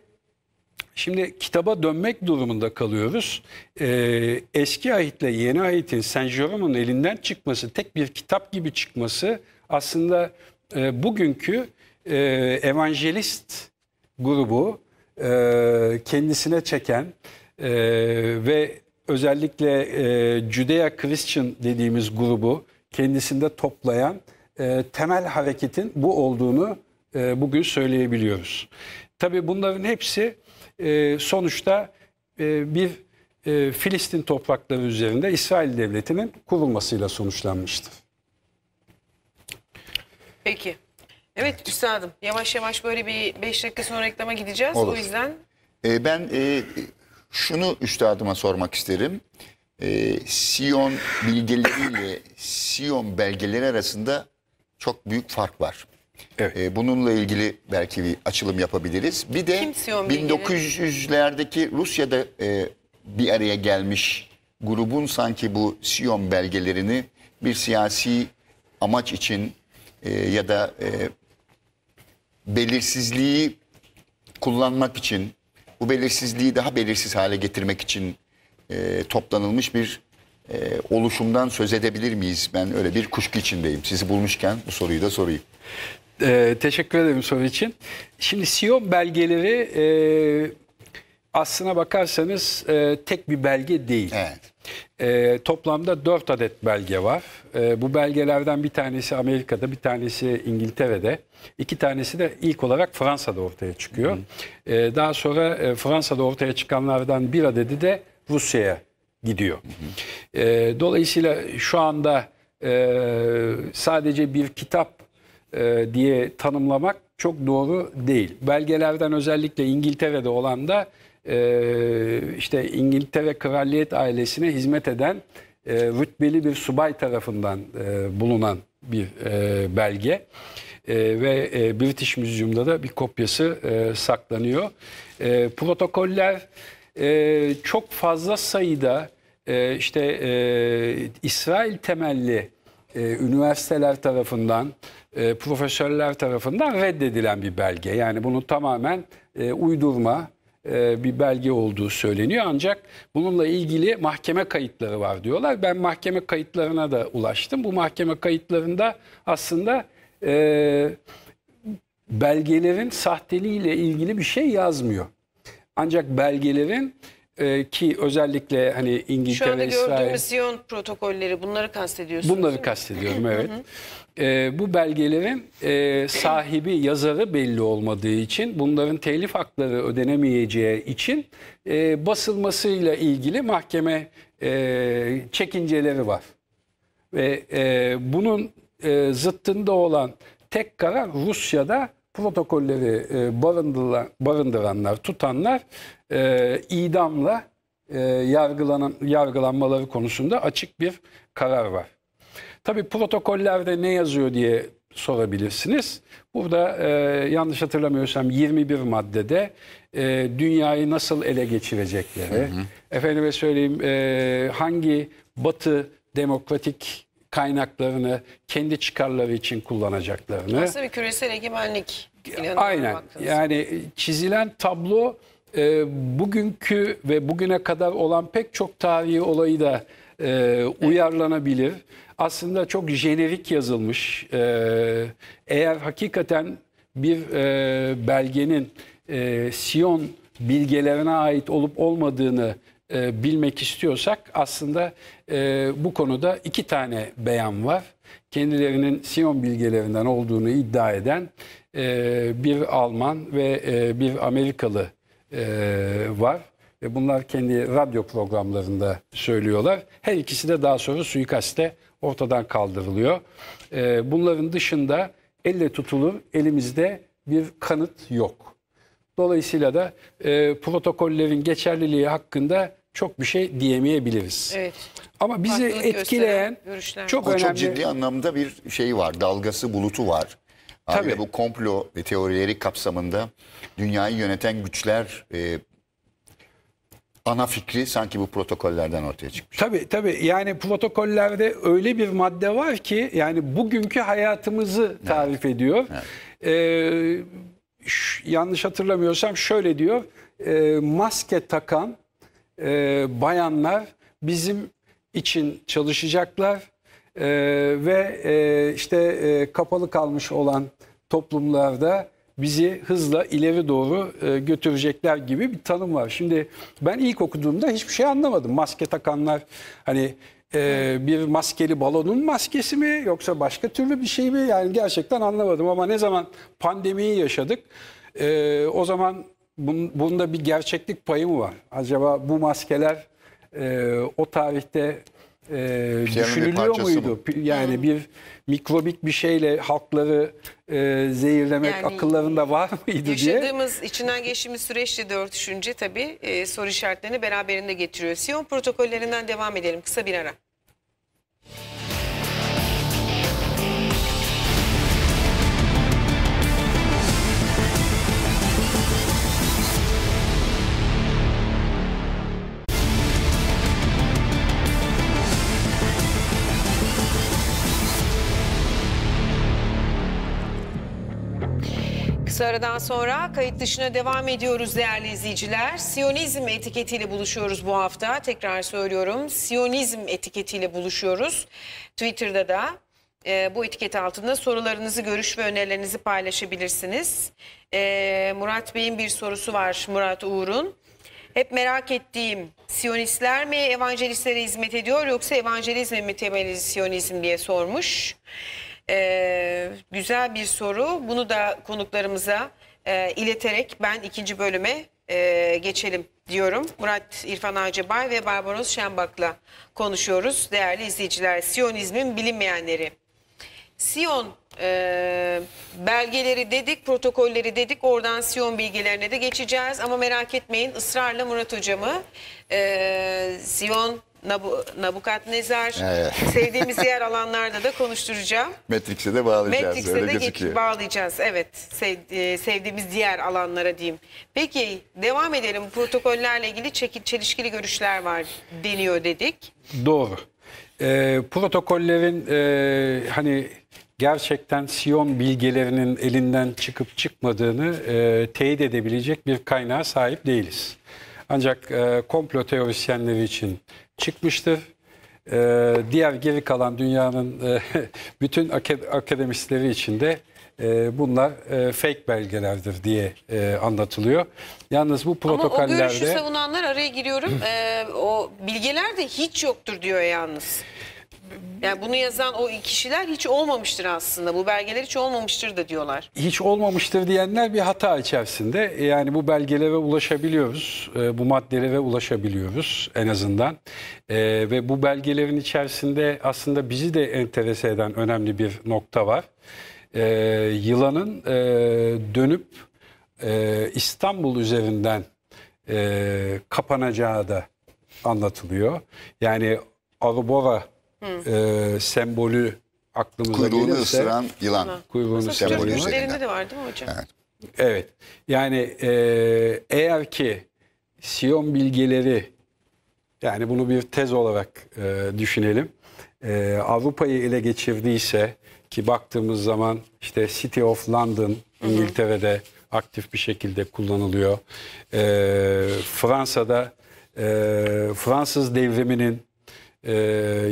Şimdi kitaba dönmek durumunda kalıyoruz. Ee, eski ahitle yeni ahitin Saint Jerome'un elinden çıkması, tek bir kitap gibi çıkması aslında e, bugünkü e, evangelist grubu e, kendisine çeken e, ve özellikle e, Judea Christian dediğimiz grubu kendisinde toplayan e, temel hareketin bu olduğunu e, bugün söyleyebiliyoruz. Tabii bunların hepsi e, sonuçta e, bir e, Filistin toprakları üzerinde İsrail Devleti'nin kurulmasıyla sonuçlanmıştır. Peki. Evet üstadım yavaş yavaş böyle bir 5 dakika sonra reklama gideceğiz. Olur. O yüzden... E, ben e, şunu üstadıma sormak isterim. E, Siyon bilgileriyle Siyon belgeleri arasında çok büyük fark var. Evet. E, bununla ilgili belki bir açılım yapabiliriz. Bir de 1900'lerdeki Rusya'da e, bir araya gelmiş grubun sanki bu Siyon belgelerini bir siyasi amaç için e, ya da e, belirsizliği kullanmak için, bu belirsizliği daha belirsiz hale getirmek için e, toplanılmış bir e, oluşumdan söz edebilir miyiz? Ben öyle bir kuşku içindeyim. Sizi bulmuşken bu soruyu da sorayım. E, teşekkür ederim soru için. Şimdi SİO belgeleri e, aslına bakarsanız e, tek bir belge değil. Evet. E, toplamda 4 adet belge var. E, bu belgelerden bir tanesi Amerika'da, bir tanesi İngiltere'de, iki tanesi de ilk olarak Fransa'da ortaya çıkıyor. Hı. E, daha sonra e, Fransa'da ortaya çıkanlardan bir adedi de Rusya'ya gidiyor. Hı hı. E, dolayısıyla şu anda e, sadece bir kitap e, diye tanımlamak çok doğru değil. Belgelerden özellikle İngiltere'de olan da e, işte İngiltere kraliyet ailesine hizmet eden e, rütbeli bir subay tarafından e, bulunan bir e, belge e, ve e, British Museum'da da bir kopyası e, saklanıyor. E, protokoller e, çok fazla sayıda e, işte e, İsrail temelli e, üniversiteler tarafından e, profesörler tarafından reddedilen bir belge. Yani bunun tamamen e, uydurma e, bir belge olduğu söyleniyor. Ancak bununla ilgili mahkeme kayıtları var diyorlar. Ben mahkeme kayıtlarına da ulaştım. Bu mahkeme kayıtlarında aslında e, belgelerin sahteliğiyle ilgili bir şey yazmıyor. Ancak belgelerin e, ki özellikle hani İngiltere, İsrail... Şu anda gördüğümüz İsrail, Siyon protokolleri bunları kastediyorsunuz Bunları kastediyorum evet e, bu belgelerin e, sahibi, yazarı belli olmadığı için bunların telif hakları ödenemeyeceği için e, basılmasıyla ilgili mahkeme e, çekinceleri var. Ve e, bunun e, zıttında olan tek karar Rusya'da protokolleri e, barındıran, barındıranlar, tutanlar e, idamla e, yargılanan, yargılanmaları konusunda açık bir karar var. Tabii protokollerde ne yazıyor diye sorabilirsiniz. Burada e, yanlış hatırlamıyorsam 21 maddede e, dünyayı nasıl ele geçirecekleri, hı hı. efendime söyleyeyim e, hangi batı demokratik kaynaklarını kendi çıkarları için kullanacaklarını. Nasıl bir küresel egemenlik. Aynen yani çizilen tablo e, bugünkü ve bugüne kadar olan pek çok tarihi olayı da e, uyarlanabilir. Evet aslında çok jenerik yazılmış. E, eğer hakikaten bir e, belgenin e, Siyon bilgelerine ait olup olmadığını e, bilmek istiyorsak aslında bu konuda iki tane beyan var. Kendilerinin Siyon bilgelerinden olduğunu iddia eden bir Alman ve bir Amerikalı var. bunlar kendi radyo programlarında söylüyorlar. Her ikisi de daha sonra suikaste ortadan kaldırılıyor. Ee, bunların dışında elle tutulur elimizde bir kanıt yok. Dolayısıyla da e, protokollerin geçerliliği hakkında çok bir şey diyemeyebiliriz. Evet. Ama bizi Farklılık etkileyen çok o önemli. Çok ciddi anlamda bir şey var, dalgası bulutu var. Tabii. Abi bu komplo teorileri kapsamında dünyayı yöneten güçler e, ana fikri sanki bu protokollerden ortaya çıkmış. Tabii tabii yani protokollerde öyle bir madde var ki yani bugünkü hayatımızı tarif evet. ediyor. Evet. Ee, yanlış hatırlamıyorsam şöyle diyor e, maske takan e, bayanlar bizim için çalışacaklar e, ve e, işte e, kapalı kalmış olan toplumlarda bizi hızla ileri doğru e, götürecekler gibi bir tanım var. Şimdi ben ilk okuduğumda hiçbir şey anlamadım. Maske takanlar hani e, bir maskeli balonun maskesi mi yoksa başka türlü bir şey mi? Yani gerçekten anlamadım ama ne zaman pandemiyi yaşadık e, o zaman bun, bunda bir gerçeklik payı mı var? Acaba bu maskeler o tarihte e, düşünülüyor bir muydu? Mı? Yani hmm. bir mikrobik bir şeyle halkları e, zehirlemek yani, akıllarında var mıydı diye. Yaşadığımız, içinden geçtiğimiz süreçle de örtüşünce tabii e, soru işaretlerini beraberinde getiriyor. Siyon protokollerinden devam edelim kısa bir ara. kısa aradan sonra kayıt dışına devam ediyoruz değerli izleyiciler. Siyonizm etiketiyle buluşuyoruz bu hafta. Tekrar söylüyorum Siyonizm etiketiyle buluşuyoruz. Twitter'da da e, bu etiket altında sorularınızı, görüş ve önerilerinizi paylaşabilirsiniz. E, Murat Bey'in bir sorusu var Murat Uğur'un. Hep merak ettiğim Siyonistler mi evangelistlere hizmet ediyor yoksa evangelizme mi temeli Siyonizm diye sormuş. Evet. Ee, güzel bir soru. Bunu da konuklarımıza e, ileterek ben ikinci bölüme e, geçelim diyorum. Murat İrfan Acıbay ve Barbaros Şenbak'la konuşuyoruz. Değerli izleyiciler, Siyonizmin bilinmeyenleri. Siyon e, belgeleri dedik, protokolleri dedik. Oradan Siyon bilgilerine de geçeceğiz. Ama merak etmeyin ısrarla Murat Hocamı e, Siyon Nabu, Nabukadnezar, evet. sevdiğimiz diğer alanlarda da konuşturacağım. Matrix'e de bağlayacağız. Matrix'e de gözüküyor. bağlayacağız evet e, sevdiğimiz diğer alanlara diyeyim. Peki devam edelim protokollerle ilgili çelişkili görüşler var deniyor dedik. Doğru. E, protokollerin e, hani gerçekten Siyon bilgelerinin elinden çıkıp çıkmadığını e, teyit edebilecek bir kaynağa sahip değiliz. Ancak e, komplo teorisyenleri için çıkmıştır. E, diğer geri kalan dünyanın e, bütün akademisyenleri için de e, bunlar e, fake belgelerdir diye e, anlatılıyor. Yalnız bu protokollerde... Ama o görüşü savunanlar araya giriyorum. e, o bilgeler de hiç yoktur diyor yalnız. Yani bunu yazan o kişiler hiç olmamıştır aslında. Bu belgeler hiç olmamıştır da diyorlar. Hiç olmamıştır diyenler bir hata içerisinde. Yani bu belgelere ulaşabiliyoruz. E, bu maddelere ulaşabiliyoruz en azından. E, ve bu belgelerin içerisinde aslında bizi de enterese eden önemli bir nokta var. E, yılanın dönüp İstanbul üzerinden kapanacağı da anlatılıyor. Yani Arbora e, sembolü aklımıza Kuyruğunu gelirse. ısıran yılan. Kuyruğunu ısıran sembolü üzerinde. de var değil mi hocam? Evet. Evet. Yani e, eğer ki Siyon bilgileri yani bunu bir tez olarak e, düşünelim. E, Avrupa'yı ele geçirdiyse ki baktığımız zaman işte City of London İngiltere'de hı hı. aktif bir şekilde kullanılıyor. E, Fransa'da e, Fransız devriminin e,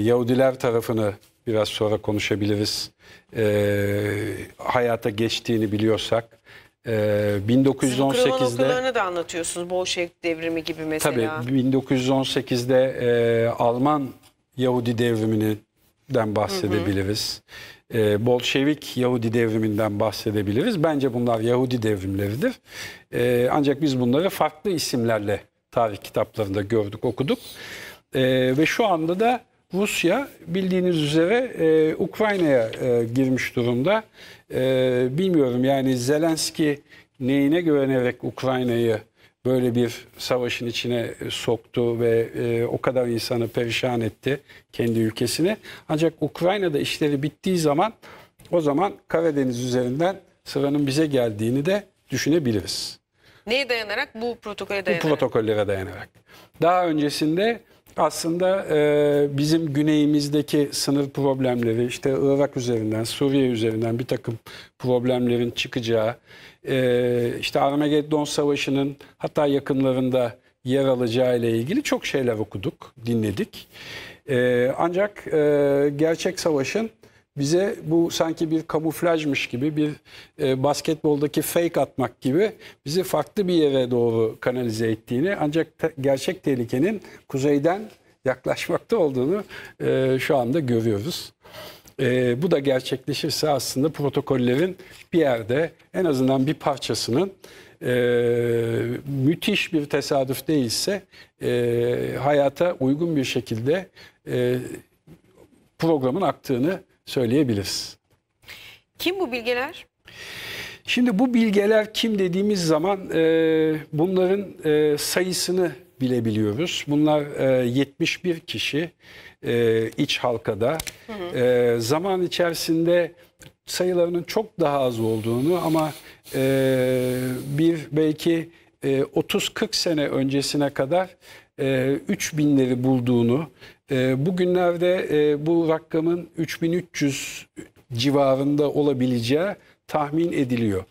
Yahudiler tarafını biraz sonra konuşabiliriz. E, hayata geçtiğini biliyorsak. E, ee, 1918'de Sizin Kırvan okullarını da anlatıyorsunuz Bolşevik devrimi gibi mesela. Tabii 1918'de e, Alman Yahudi devriminden bahsedebiliriz. Hı hı. E, Bolşevik Yahudi devriminden bahsedebiliriz. Bence bunlar Yahudi devrimleridir. E, ancak biz bunları farklı isimlerle tarih kitaplarında gördük, okuduk. E, ve şu anda da Rusya bildiğiniz üzere e, Ukrayna'ya e, girmiş durumda. E, bilmiyorum yani Zelenski neyine güvenerek Ukrayna'yı böyle bir savaşın içine soktu ve e, o kadar insanı perişan etti kendi ülkesini. Ancak Ukrayna'da işleri bittiği zaman o zaman Karadeniz üzerinden sıranın bize geldiğini de düşünebiliriz. Neye dayanarak? Bu protokole dayanarak. Bu protokollere dayanarak. Daha öncesinde aslında e, bizim güneyimizdeki sınır problemleri işte Irak üzerinden, Suriye üzerinden bir takım problemlerin çıkacağı, e, işte Armageddon Savaşı'nın hatta yakınlarında yer alacağı ile ilgili çok şeyler okuduk, dinledik. E, ancak e, gerçek savaşın bize bu sanki bir kamuflajmış gibi bir e, basketboldaki fake atmak gibi bizi farklı bir yere doğru kanalize ettiğini ancak te gerçek tehlikenin kuzeyden yaklaşmakta olduğunu e, şu anda görüyoruz. E, bu da gerçekleşirse aslında protokollerin bir yerde en azından bir parçasının e, müthiş bir tesadüf değilse e, hayata uygun bir şekilde e, programın aktığını söyleyebiliriz. Kim bu bilgeler? Şimdi bu bilgeler kim dediğimiz zaman e, bunların e, sayısını bilebiliyoruz. Bunlar e, 71 kişi e, iç halkada. Hı hı. E, zaman içerisinde sayılarının çok daha az olduğunu ama e, bir belki e, 30-40 sene öncesine kadar e, 3 binleri bulduğunu ee, bugünlerde e, bu rakamın 3300 civarında olabileceği tahmin ediliyor.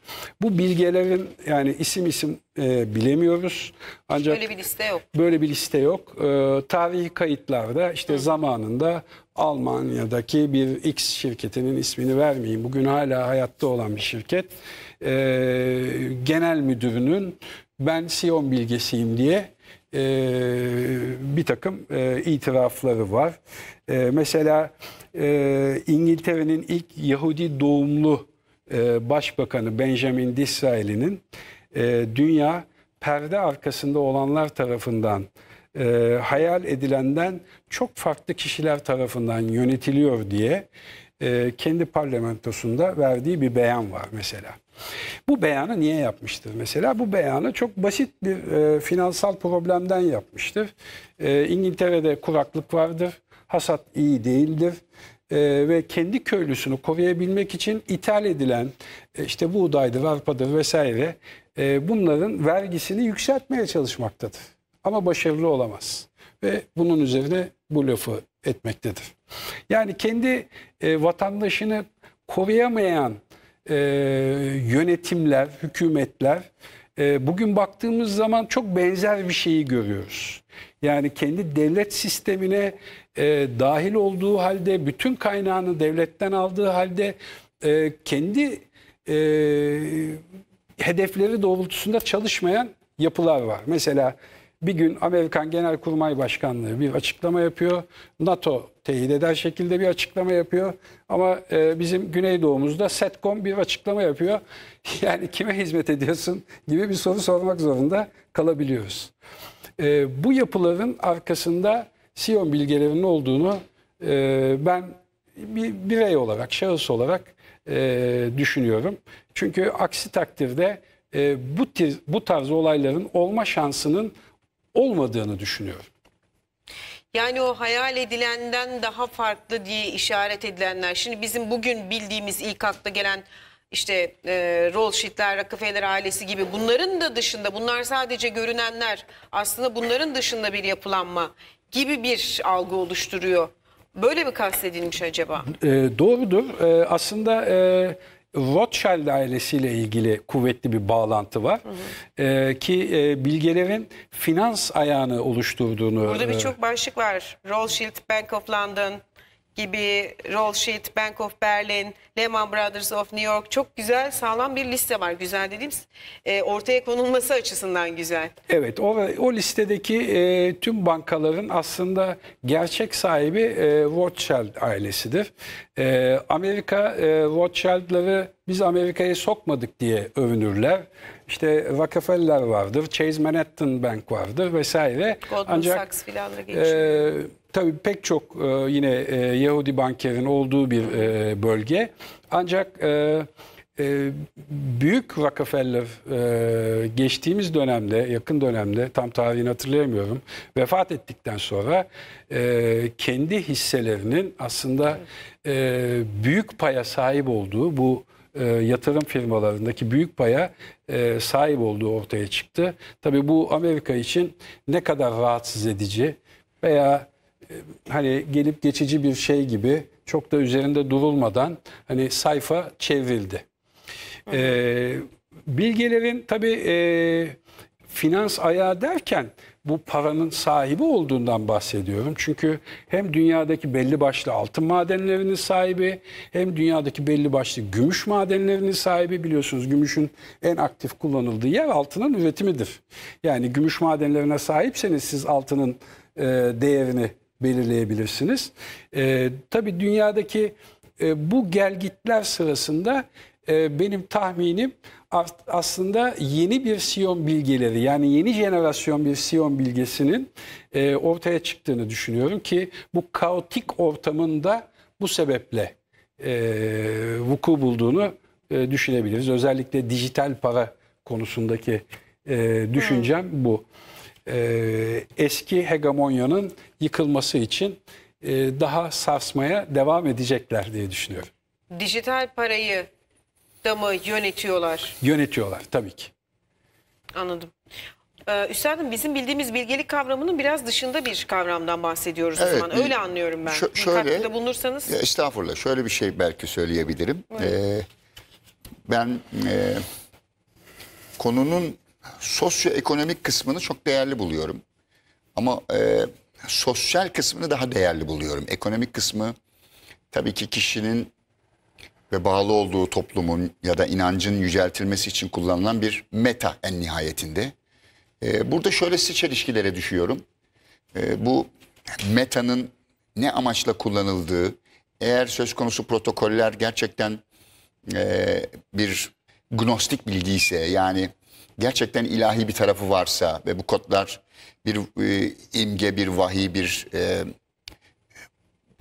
Bu bilgelerin yani isim isim e, bilemiyoruz. Ancak böyle bir liste yok. Böyle bir liste yok. E, tarihi kayıtlarda işte Hı. zamanında Almanya'daki bir X şirketinin ismini vermeyeyim. Bugün hala hayatta olan bir şirket. E, genel müdürünün ben Siyon bilgesiyim diye e, bir takım e, itirafları var. E, mesela e, İngiltere'nin ilk Yahudi doğumlu e, başbakanı Benjamin Disraeli'nin e, dünya perde arkasında olanlar tarafından e, hayal edilenden çok farklı kişiler tarafından yönetiliyor diye e, kendi parlamentosunda verdiği bir beyan var mesela. Bu beyanı niye yapmıştır mesela? Bu beyanı çok basit bir e, finansal problemden yapmıştır. E, İngiltere'de kuraklık vardır, hasat iyi değildir e, ve kendi köylüsünü koruyabilmek için ithal edilen e, işte buğdaydır, arpadır vesaire e, bunların vergisini yükseltmeye çalışmaktadır. Ama başarılı olamaz ve bunun üzerine bu lafı etmektedir. Yani kendi e, vatandaşını koruyamayan e, yönetimler, hükümetler e, bugün baktığımız zaman çok benzer bir şeyi görüyoruz. Yani kendi devlet sistemine e, dahil olduğu halde bütün kaynağını devletten aldığı halde e, kendi e, hedefleri doğrultusunda çalışmayan yapılar var. Mesela bir gün Amerikan Genelkurmay Başkanlığı bir açıklama yapıyor. NATO teyit eder şekilde bir açıklama yapıyor. Ama e, bizim Güneydoğumuzda SETCOM bir açıklama yapıyor. Yani kime hizmet ediyorsun gibi bir soru sormak zorunda kalabiliyoruz. E, bu yapıların arkasında Siyon bilgelerinin olduğunu e, ben bir birey olarak, şahıs olarak e, düşünüyorum. Çünkü aksi takdirde e, bu, tiz, bu tarz olayların olma şansının olmadığını düşünüyorum. Yani o hayal edilenden daha farklı diye işaret edilenler. Şimdi bizim bugün bildiğimiz ilk akla gelen işte e, Rothschild'ler, Rockefeller ailesi gibi bunların da dışında bunlar sadece görünenler aslında bunların dışında bir yapılanma gibi bir algı oluşturuyor. Böyle mi kastedilmiş acaba? E, doğrudur. E, aslında e, Rothschild ailesiyle ilgili kuvvetli bir bağlantı var. Hı hı. E, ki e, bilgelerin finans ayağını oluşturduğunu... Burada e, birçok başlık var. Rothschild, Bank of London, gibi, Rollsheet, Bank of Berlin, Lehman Brothers of New York çok güzel sağlam bir liste var. Güzel dediğim e, ortaya konulması açısından güzel. Evet o, o listedeki e, tüm bankaların aslında gerçek sahibi e, Rothschild ailesidir. E, Amerika e, Rothschild'ları biz Amerika'ya sokmadık diye övünürler. İşte Rockefeller vardır, Chase Manhattan Bank vardır vesaire. Goldman Ancak, Sachs filan geçiyor. E, Tabii pek çok e, yine e, Yahudi bankerin olduğu bir e, bölge. Ancak e, e, büyük Rockefeller e, geçtiğimiz dönemde, yakın dönemde tam tarihini hatırlayamıyorum. Vefat ettikten sonra e, kendi hisselerinin aslında e, büyük paya sahip olduğu bu e, yatırım firmalarındaki büyük paya e, sahip olduğu ortaya çıktı. Tabii bu Amerika için ne kadar rahatsız edici veya hani gelip geçici bir şey gibi çok da üzerinde durulmadan hani sayfa çevrildi. E, bilgelerin tabi e, finans ayağı derken bu paranın sahibi olduğundan bahsediyorum. Çünkü hem dünyadaki belli başlı altın madenlerinin sahibi hem dünyadaki belli başlı gümüş madenlerinin sahibi biliyorsunuz gümüşün en aktif kullanıldığı yer altının üretimidir. Yani gümüş madenlerine sahipseniz siz altının e, değerini belirleyebilirsiniz. E, tabii dünyadaki e, bu gelgitler sırasında e, benim tahminim aslında yeni bir Siyon bilgeleri yani yeni jenerasyon bir Siyon bilgesinin e, ortaya çıktığını düşünüyorum ki bu kaotik ortamında bu sebeple e, vuku bulduğunu e, düşünebiliriz. Özellikle dijital para konusundaki e, düşüncem hmm. bu e, eski hegemonyanın yıkılması için e, daha sarsmaya devam edecekler diye düşünüyorum. Dijital parayı da mı yönetiyorlar? Yönetiyorlar tabii ki. Anladım. Ee, üstadım bizim bildiğimiz bilgelik kavramının biraz dışında bir kavramdan bahsediyoruz evet, o zaman. Öyle anlıyorum ben. Şö bir şöyle, bulunursanız. Estağfurullah. Şöyle bir şey belki söyleyebilirim. Ee, ben e, konunun sosyoekonomik kısmını çok değerli buluyorum. Ama e, sosyal kısmını daha değerli buluyorum. Ekonomik kısmı tabii ki kişinin ve bağlı olduğu toplumun ya da inancın yüceltilmesi için kullanılan bir meta en nihayetinde. E, burada şöyle sıç ilişkilere düşüyorum. E, bu metanın ne amaçla kullanıldığı, eğer söz konusu protokoller gerçekten e, bir gnostik bilgi ise yani gerçekten ilahi bir tarafı varsa ve bu kodlar bir e, imge, bir vahiy, bir e,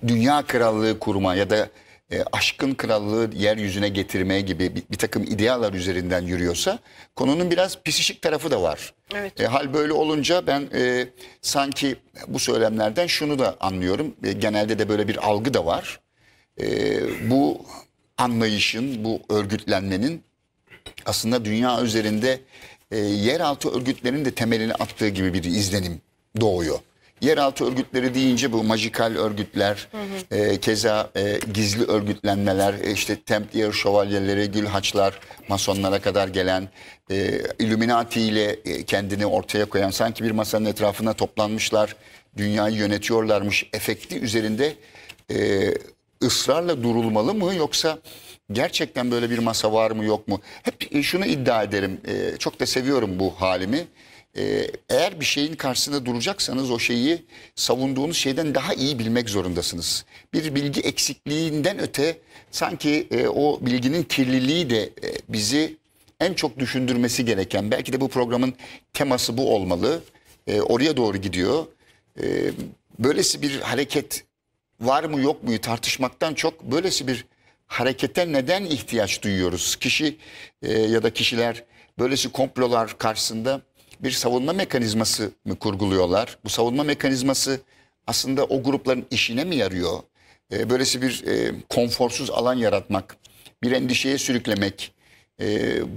dünya krallığı kurma ya da e, aşkın krallığı yeryüzüne getirmeye gibi bir, bir takım idealar üzerinden yürüyorsa konunun biraz pisişik tarafı da var. Evet. E, hal böyle olunca ben e, sanki bu söylemlerden şunu da anlıyorum. E, genelde de böyle bir algı da var. E, bu anlayışın, bu örgütlenmenin aslında dünya üzerinde e, yeraltı örgütlerinin de temelini attığı gibi bir izlenim doğuyor. Yeraltı örgütleri deyince bu majikal örgütler, hı hı. E, keza e, gizli örgütlenmeler, e, işte Templar şövalyeleri, Gülhaçlar, masonlara kadar gelen, e, Illuminati ile e, kendini ortaya koyan, sanki bir masanın etrafına toplanmışlar, dünyayı yönetiyorlarmış efekti üzerinde e, ısrarla durulmalı mı yoksa gerçekten böyle bir masa var mı yok mu? Hep e, şunu iddia ederim. E, çok da seviyorum bu halimi. E, eğer bir şeyin karşısında duracaksanız o şeyi savunduğunuz şeyden daha iyi bilmek zorundasınız. Bir bilgi eksikliğinden öte sanki e, o bilginin kirliliği de e, bizi en çok düşündürmesi gereken belki de bu programın teması bu olmalı. E, oraya doğru gidiyor. E, böylesi bir hareket var mı yok muyu tartışmaktan çok böylesi bir harekete neden ihtiyaç duyuyoruz? Kişi e, ya da kişiler böylesi komplolar karşısında bir savunma mekanizması mı kurguluyorlar? Bu savunma mekanizması aslında o grupların işine mi yarıyor? E, böylesi bir e, konforsuz alan yaratmak, bir endişeye sürüklemek e,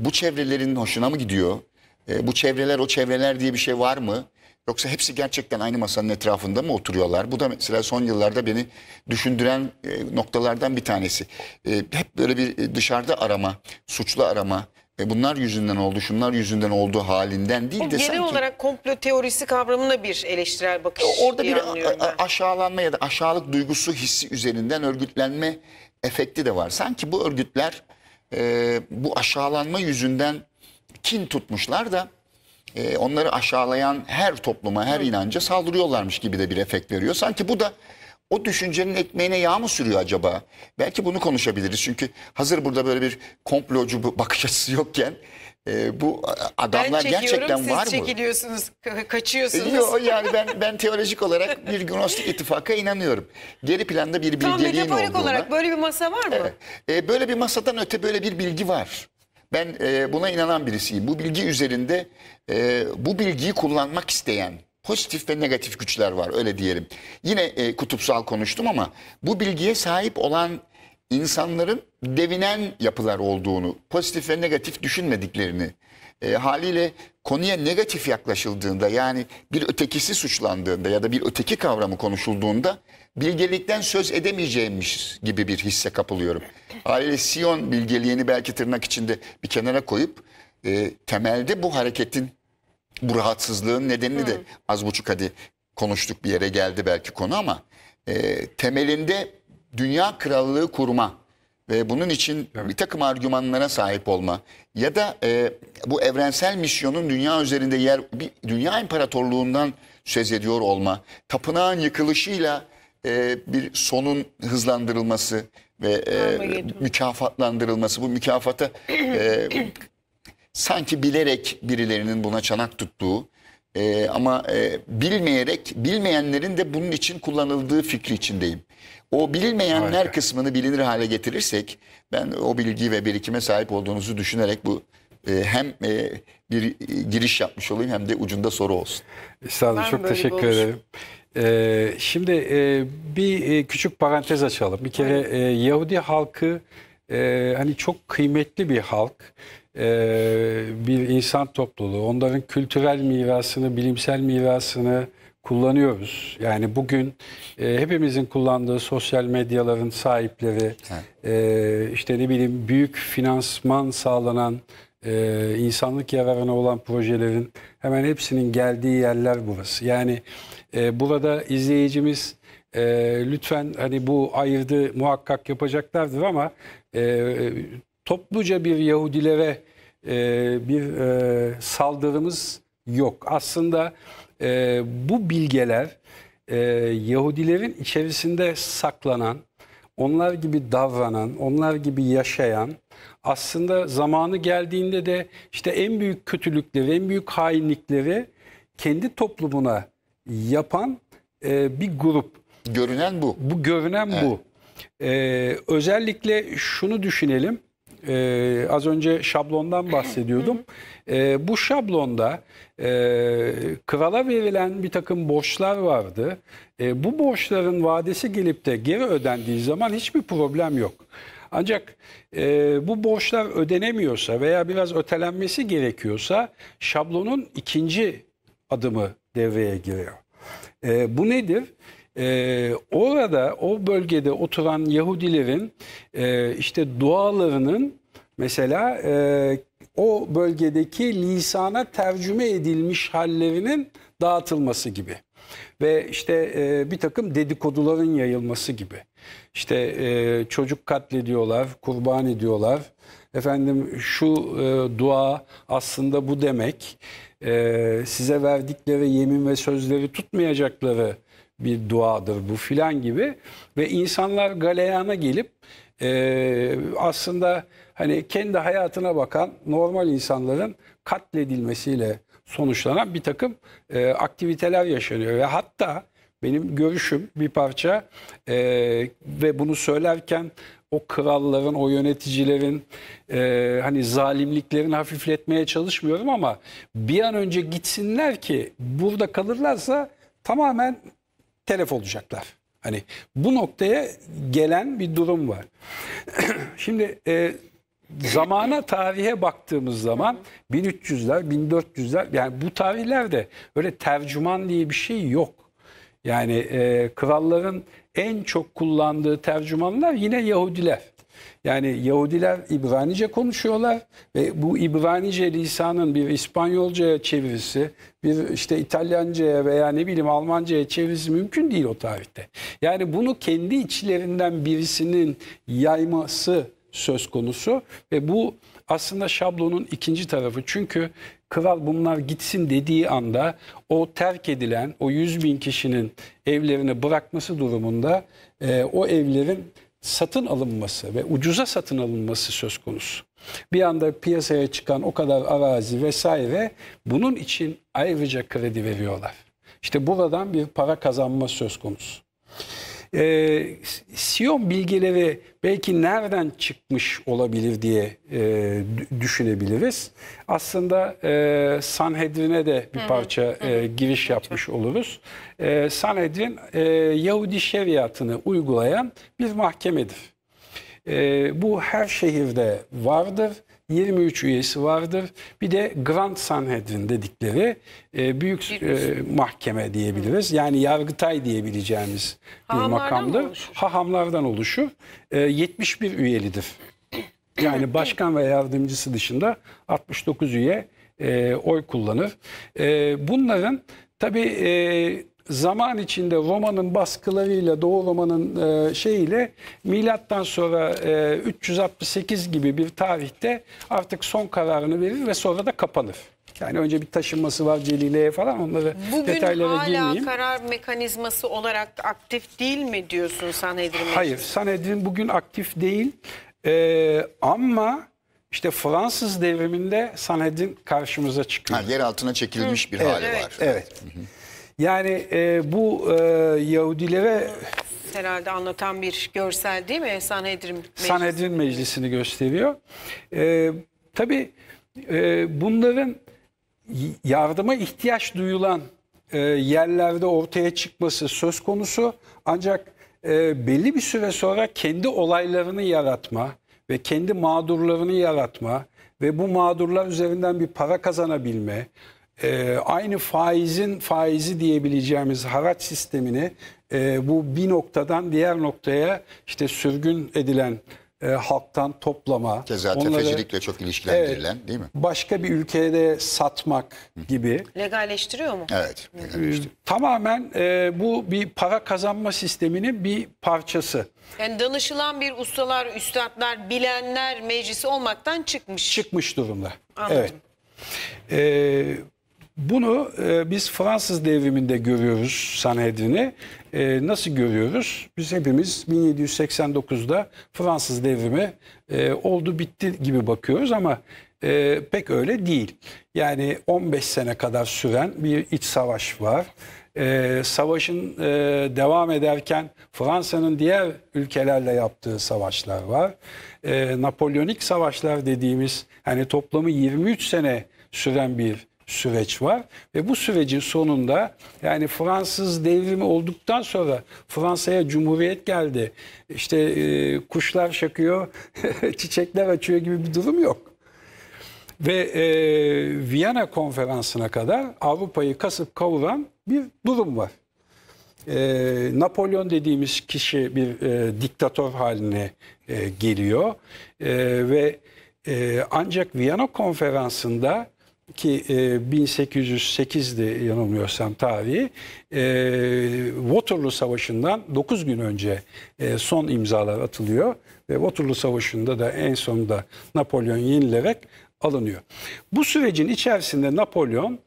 bu çevrelerin hoşuna mı gidiyor? E, bu çevreler o çevreler diye bir şey var mı? Yoksa hepsi gerçekten aynı masanın etrafında mı oturuyorlar? Bu da mesela son yıllarda beni düşündüren e, noktalardan bir tanesi. E, hep böyle bir e, dışarıda arama, suçlu arama, e bunlar yüzünden oldu, şunlar yüzünden oldu halinden değil de genel sanki... olarak komplo teorisi kavramına bir eleştirel bakış Orada bir aşağılanma ya da aşağılık duygusu hissi üzerinden örgütlenme efekti de var. Sanki bu örgütler e, bu aşağılanma yüzünden kin tutmuşlar da e, onları aşağılayan her topluma, her inanca saldırıyorlarmış gibi de bir efekt veriyor. Sanki bu da o düşüncenin ekmeğine yağ mı sürüyor acaba? Belki bunu konuşabiliriz. Çünkü hazır burada böyle bir komplocu bakış açısı yokken e, bu adamlar ben gerçekten siz var mı? çekiliyorsunuz, kaçıyorsunuz. Yok yani ben ben teolojik olarak bir gnostik ittifaka inanıyorum. Geri planda bir Tam bilgeliğin olduğuna. metaforik olarak böyle bir masa var mı? E, böyle bir masadan öte böyle bir bilgi var. Ben e, buna inanan birisiyim. Bu bilgi üzerinde e, bu bilgiyi kullanmak isteyen pozitif ve negatif güçler var öyle diyelim. Yine e, kutupsal konuştum ama bu bilgiye sahip olan insanların devinen yapılar olduğunu, pozitif ve negatif düşünmediklerini e, haliyle konuya negatif yaklaşıldığında yani bir ötekisi suçlandığında ya da bir öteki kavramı konuşulduğunda bilgelikten söz edemeyeceğimmiş gibi bir hisse kapılıyorum. Haliyle Siyon bilgeliğini belki tırnak içinde bir kenara koyup e, temelde bu hareketin bu rahatsızlığın nedenini hmm. de az buçuk hadi konuştuk bir yere geldi belki konu ama e, temelinde dünya krallığı kurma ve bunun için evet. bir takım argümanlara sahip olma ya da e, bu evrensel misyonun dünya üzerinde yer bir dünya imparatorluğundan söz ediyor olma, tapınağın yıkılışıyla e, bir sonun hızlandırılması ve e, mükafatlandırılması bu mükafata e, sanki bilerek birilerinin buna çanak tuttuğu e, ama e, bilmeyerek bilmeyenlerin de bunun için kullanıldığı fikri içindeyim. O bilinmeyenler Harika. kısmını bilinir hale getirirsek ben o bilgi ve birikime sahip olduğunuzu düşünerek bu e, hem e, bir e, giriş yapmış olayım hem de ucunda soru olsun. Estağfurullah ben çok teşekkür ederim. Ee, şimdi e, bir küçük parantez açalım. Bir kere e, Yahudi halkı e, hani çok kıymetli bir halk, e, bir insan topluluğu. Onların kültürel mirasını, bilimsel mirasını, kullanıyoruz. Yani bugün e, hepimizin kullandığı sosyal medyaların sahipleri, e, işte ne bileyim büyük finansman sağlanan, e, insanlık yararına olan projelerin hemen hepsinin geldiği yerler burası. Yani e, burada izleyicimiz e, lütfen hani bu ayırdı muhakkak yapacaklardır ama e, topluca bir Yahudilere e, bir e, saldırımız yok. Aslında e, bu bilgeler e, Yahudilerin içerisinde saklanan, onlar gibi davranan, onlar gibi yaşayan, aslında zamanı geldiğinde de işte en büyük kötülükleri, en büyük hainlikleri kendi toplumuna yapan e, bir grup. Görünen bu. Bu görünen evet. bu. Ee, özellikle şunu düşünelim e, az önce şablondan bahsediyordum. e, bu şablonda e, krala verilen bir takım borçlar vardı. E, bu borçların vadesi gelip de geri ödendiği zaman hiçbir problem yok. Ancak e, bu borçlar ödenemiyorsa veya biraz ötelenmesi gerekiyorsa şablonun ikinci adımı devreye giriyor. E, bu nedir? Ee, orada o bölgede oturan Yahudilerin e, işte dualarının mesela e, o bölgedeki lisana tercüme edilmiş hallerinin dağıtılması gibi ve işte e, bir takım dedikoduların yayılması gibi. İşte e, çocuk katlediyorlar, kurban ediyorlar. Efendim şu e, dua aslında bu demek. E, size verdikleri yemin ve sözleri tutmayacakları bir duadır bu filan gibi ve insanlar galeyana gelip e, aslında hani kendi hayatına bakan normal insanların katledilmesiyle sonuçlanan bir takım e, aktiviteler yaşanıyor ve hatta benim görüşüm bir parça e, ve bunu söylerken o kralların, o yöneticilerin e, hani zalimliklerini hafifletmeye çalışmıyorum ama bir an önce gitsinler ki burada kalırlarsa tamamen telef olacaklar. Hani bu noktaya gelen bir durum var. Şimdi e, zamana tarihe baktığımız zaman 1300'ler 1400'ler yani bu tarihlerde öyle tercüman diye bir şey yok. Yani e, kralların en çok kullandığı tercümanlar yine Yahudiler. Yani Yahudiler İbranice konuşuyorlar ve bu İbranice lisanın bir İspanyolcaya çevirisi, bir işte İtalyancaya veya ne bileyim Almancaya çevirisi mümkün değil o tarihte. Yani bunu kendi içlerinden birisinin yayması söz konusu ve bu aslında şablonun ikinci tarafı. Çünkü kral bunlar gitsin dediği anda o terk edilen o 100 bin kişinin evlerini bırakması durumunda e, o evlerin satın alınması ve ucuza satın alınması söz konusu. Bir anda piyasaya çıkan o kadar arazi vesaire bunun için ayrıca kredi veriyorlar. İşte buradan bir para kazanma söz konusu. E, ee, Siyon bilgileri belki nereden çıkmış olabilir diye e, düşünebiliriz. Aslında e, Sanhedrin'e de bir parça hı hı. E, giriş yapmış oluruz. E, Sanhedrin e, Yahudi şeriatını uygulayan bir mahkemedir. E, bu her şehirde vardır 23 üyesi vardır. Bir de Grand Sanhedrin dedikleri e, büyük e, mahkeme diyebiliriz. Yani yargıtay diyebileceğimiz bir Hahamlardan makamdır. oluşur? Hahamlardan oluşur. E, 71 üyelidir. Yani başkan ve yardımcısı dışında 69 üye e, oy kullanır. E, bunların tabii e, zaman içinde Roma'nın baskılarıyla Doğu Roma'nın e, şeyiyle milattan sonra e, 368 gibi bir tarihte artık son kararını verir ve sonra da kapanır. Yani önce bir taşınması var Celile'ye falan onları Bugün detaylara hala girmeyeyim. Bugün karar mekanizması olarak aktif değil mi diyorsun Sanhedrin? Hayır Sanhedrin bugün aktif değil ee, ama işte Fransız devriminde Sanhedrin karşımıza çıkıyor. Ha, yer altına çekilmiş Hı. bir evet, hali evet. var. Evet. Hı -hı. Yani e, bu e, Yahudilere herhalde anlatan bir görsel değil mi? Sanhedrin Meclisi. Sanhedrin Meclisi'ni gösteriyor. E, tabii e, bunların yardıma ihtiyaç duyulan e, yerlerde ortaya çıkması söz konusu ancak e, belli bir süre sonra kendi olaylarını yaratma ve kendi mağdurlarını yaratma ve bu mağdurlar üzerinden bir para kazanabilme, e, aynı faizin faizi diyebileceğimiz haraç sistemini e, bu bir noktadan diğer noktaya işte sürgün edilen e, halktan toplama. Keza onları, tefecilikle çok ilişkilendirilen evet, değil mi? Başka bir ülkede satmak gibi. Legalleştiriyor mu? Evet. Ee, legalleştiriyor. E, tamamen e, bu bir para kazanma sisteminin bir parçası. Yani danışılan bir ustalar, üstadlar, bilenler meclisi olmaktan çıkmış. Çıkmış durumda. Anladım. Evet. E, bunu e, biz Fransız devriminde görüyoruz Sanhedrin'i. E, nasıl görüyoruz? Biz hepimiz 1789'da Fransız devrimi e, oldu bitti gibi bakıyoruz ama e, pek öyle değil. Yani 15 sene kadar süren bir iç savaş var. E, savaşın e, devam ederken Fransa'nın diğer ülkelerle yaptığı savaşlar var. E, Napolyonik savaşlar dediğimiz hani toplamı 23 sene süren bir süreç var ve bu sürecin sonunda yani Fransız devrimi olduktan sonra Fransa'ya cumhuriyet geldi. İşte e, kuşlar şakıyor, çiçekler açıyor gibi bir durum yok. Ve e, Viyana konferansına kadar Avrupa'yı kasıp kavuran bir durum var. E, Napolyon dediğimiz kişi bir e, diktatör haline e, geliyor e, ve e, ancak Viyana konferansında ki e, 1808'di yanılmıyorsam tarihi e, Waterloo Savaşı'ndan 9 gün önce e, son imzalar atılıyor ve Waterloo Savaşı'nda da en sonunda Napolyon yenilerek alınıyor. Bu sürecin içerisinde Napolyon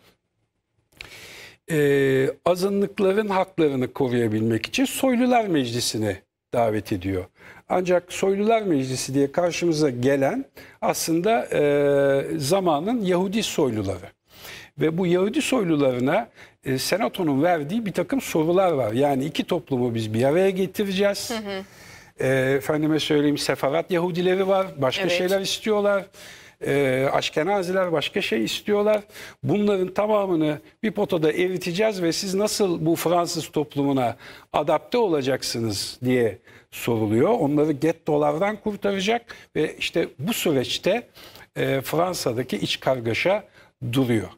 e, azınlıkların haklarını koruyabilmek için Soylular Meclisi'ni davet ediyor. Ancak Soylular Meclisi diye karşımıza gelen aslında e, zamanın Yahudi soyluları. Ve bu Yahudi soylularına e, senatonun verdiği bir takım sorular var. Yani iki toplumu biz bir araya getireceğiz. Hı hı. E, efendime söyleyeyim sefarat Yahudileri var. Başka evet. şeyler istiyorlar e, Aşkenaziler başka şey istiyorlar. Bunların tamamını bir potada eriteceğiz ve siz nasıl bu Fransız toplumuna adapte olacaksınız diye soruluyor. Onları get dolardan kurtaracak ve işte bu süreçte e, Fransa'daki iç kargaşa duruyor.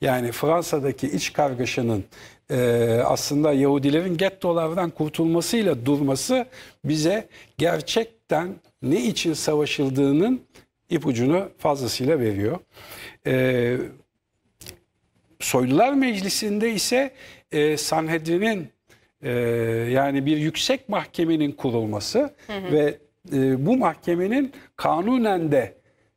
Yani Fransa'daki iç kargaşanın e, aslında Yahudilerin get dolardan kurtulmasıyla durması bize gerçekten ne için savaşıldığının ipucunu fazlasıyla veriyor. E, Soylular Meclisi'nde ise e, Sanhedrin'in e, yani bir yüksek mahkemenin kurulması hı hı. ve e, bu mahkemenin kanunen de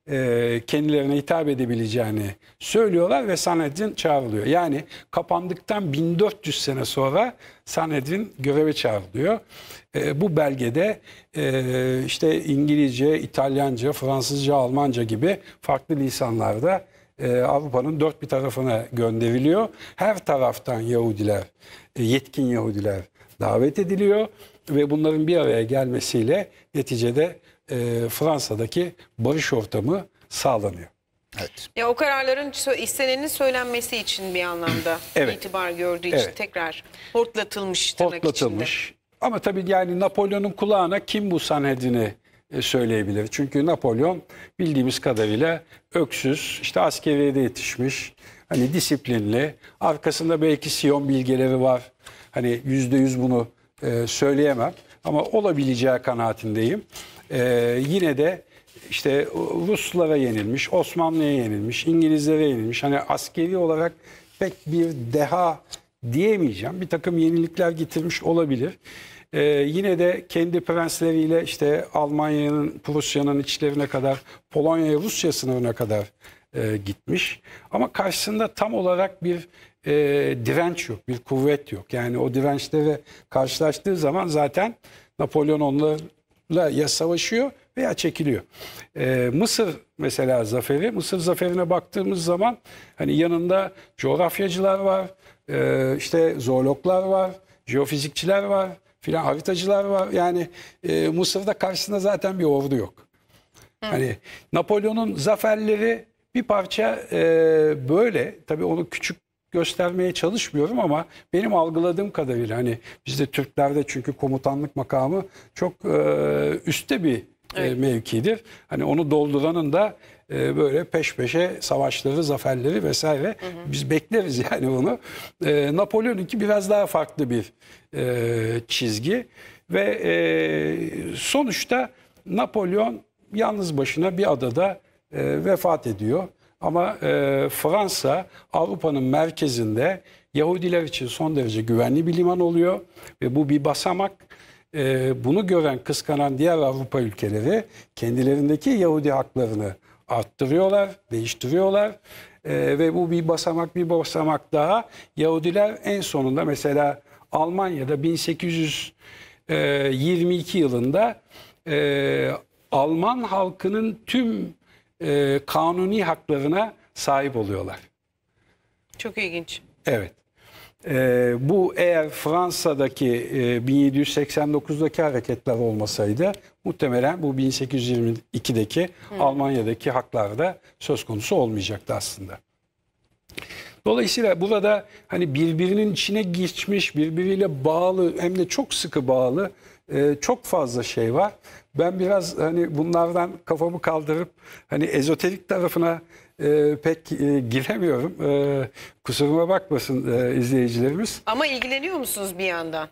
e, kendilerine hitap edebileceğini söylüyorlar ve Sanhedrin çağrılıyor. Yani kapandıktan 1400 sene sonra Sanhedrin göreve çağrılıyor. E, bu belgede e, işte İngilizce, İtalyanca, Fransızca, Almanca gibi farklı lisanlarda e, Avrupa'nın dört bir tarafına gönderiliyor. Her taraftan Yahudiler e, yetkin Yahudiler davet ediliyor ve bunların bir araya gelmesiyle neticede e, Fransa'daki barış ortamı sağlanıyor. Evet. Ya o kararların istenenin söylenmesi için bir anlamda evet. itibar gördüğü için tekrar hortlatılmış tırnak hortlatılmış. içinde. Ama tabii yani Napolyon'un kulağına kim bu sanhedini e, söyleyebilir? Çünkü Napolyon bildiğimiz kadarıyla öksüz, işte askeriyede yetişmiş, Hani disiplinli. Arkasında belki Siyon bilgeleri var. Hani yüzde yüz bunu e, söyleyemem. Ama olabileceği kanaatindeyim. E, yine de işte Ruslara yenilmiş, Osmanlı'ya yenilmiş, İngilizlere yenilmiş. Hani askeri olarak pek bir deha diyemeyeceğim. Bir takım yenilikler getirmiş olabilir. Ee, yine de kendi prensleriyle işte Almanya'nın, Prusya'nın içlerine kadar, Polonya'ya, Rusya sınırına kadar e, gitmiş. Ama karşısında tam olarak bir e, direnç yok, bir kuvvet yok. Yani o dirençlere karşılaştığı zaman zaten Napolyon onlarla ya savaşıyor veya çekiliyor. E, Mısır mesela zaferi, Mısır zaferine baktığımız zaman hani yanında coğrafyacılar var, e, işte zoologlar var, jeofizikçiler var, filan haritacılar var. Yani e, Mısır'da karşısında zaten bir ordu yok. Hani Napolyon'un zaferleri bir parça e, böyle tabii onu küçük göstermeye çalışmıyorum ama benim algıladığım kadarıyla hani bizde Türklerde çünkü komutanlık makamı çok e, üstte bir e, evet. mevkidir. Hani onu dolduranın da e, böyle peş peşe savaşları, zaferleri vesaire hı hı. biz bekleriz yani bunu. E, Napolyon'unki biraz daha farklı bir e, çizgi ve e, sonuçta Napolyon yalnız başına bir adada e, vefat ediyor. Ama e, Fransa Avrupa'nın merkezinde Yahudiler için son derece güvenli bir liman oluyor ve bu bir basamak. E, bunu gören, kıskanan diğer Avrupa ülkeleri kendilerindeki Yahudi haklarını arttırıyorlar, değiştiriyorlar. E, ve bu bir basamak bir basamak daha. Yahudiler en sonunda mesela Almanya'da 1822 e, yılında e, Alman halkının tüm e, kanuni haklarına sahip oluyorlar. Çok ilginç. Evet. E, bu eğer Fransa'daki e, 1789'daki hareketler olmasaydı muhtemelen bu 1822'deki Hı. Almanya'daki haklarda söz konusu olmayacaktı aslında. Dolayısıyla burada hani birbirinin içine geçmiş, birbiriyle bağlı hem de çok sıkı bağlı e, çok fazla şey var. Ben biraz hani bunlardan kafamı kaldırıp hani ezoterik tarafına e, pek e, giremiyorum. E, kusuruma bakmasın e, izleyicilerimiz. Ama ilgileniyor musunuz bir yandan?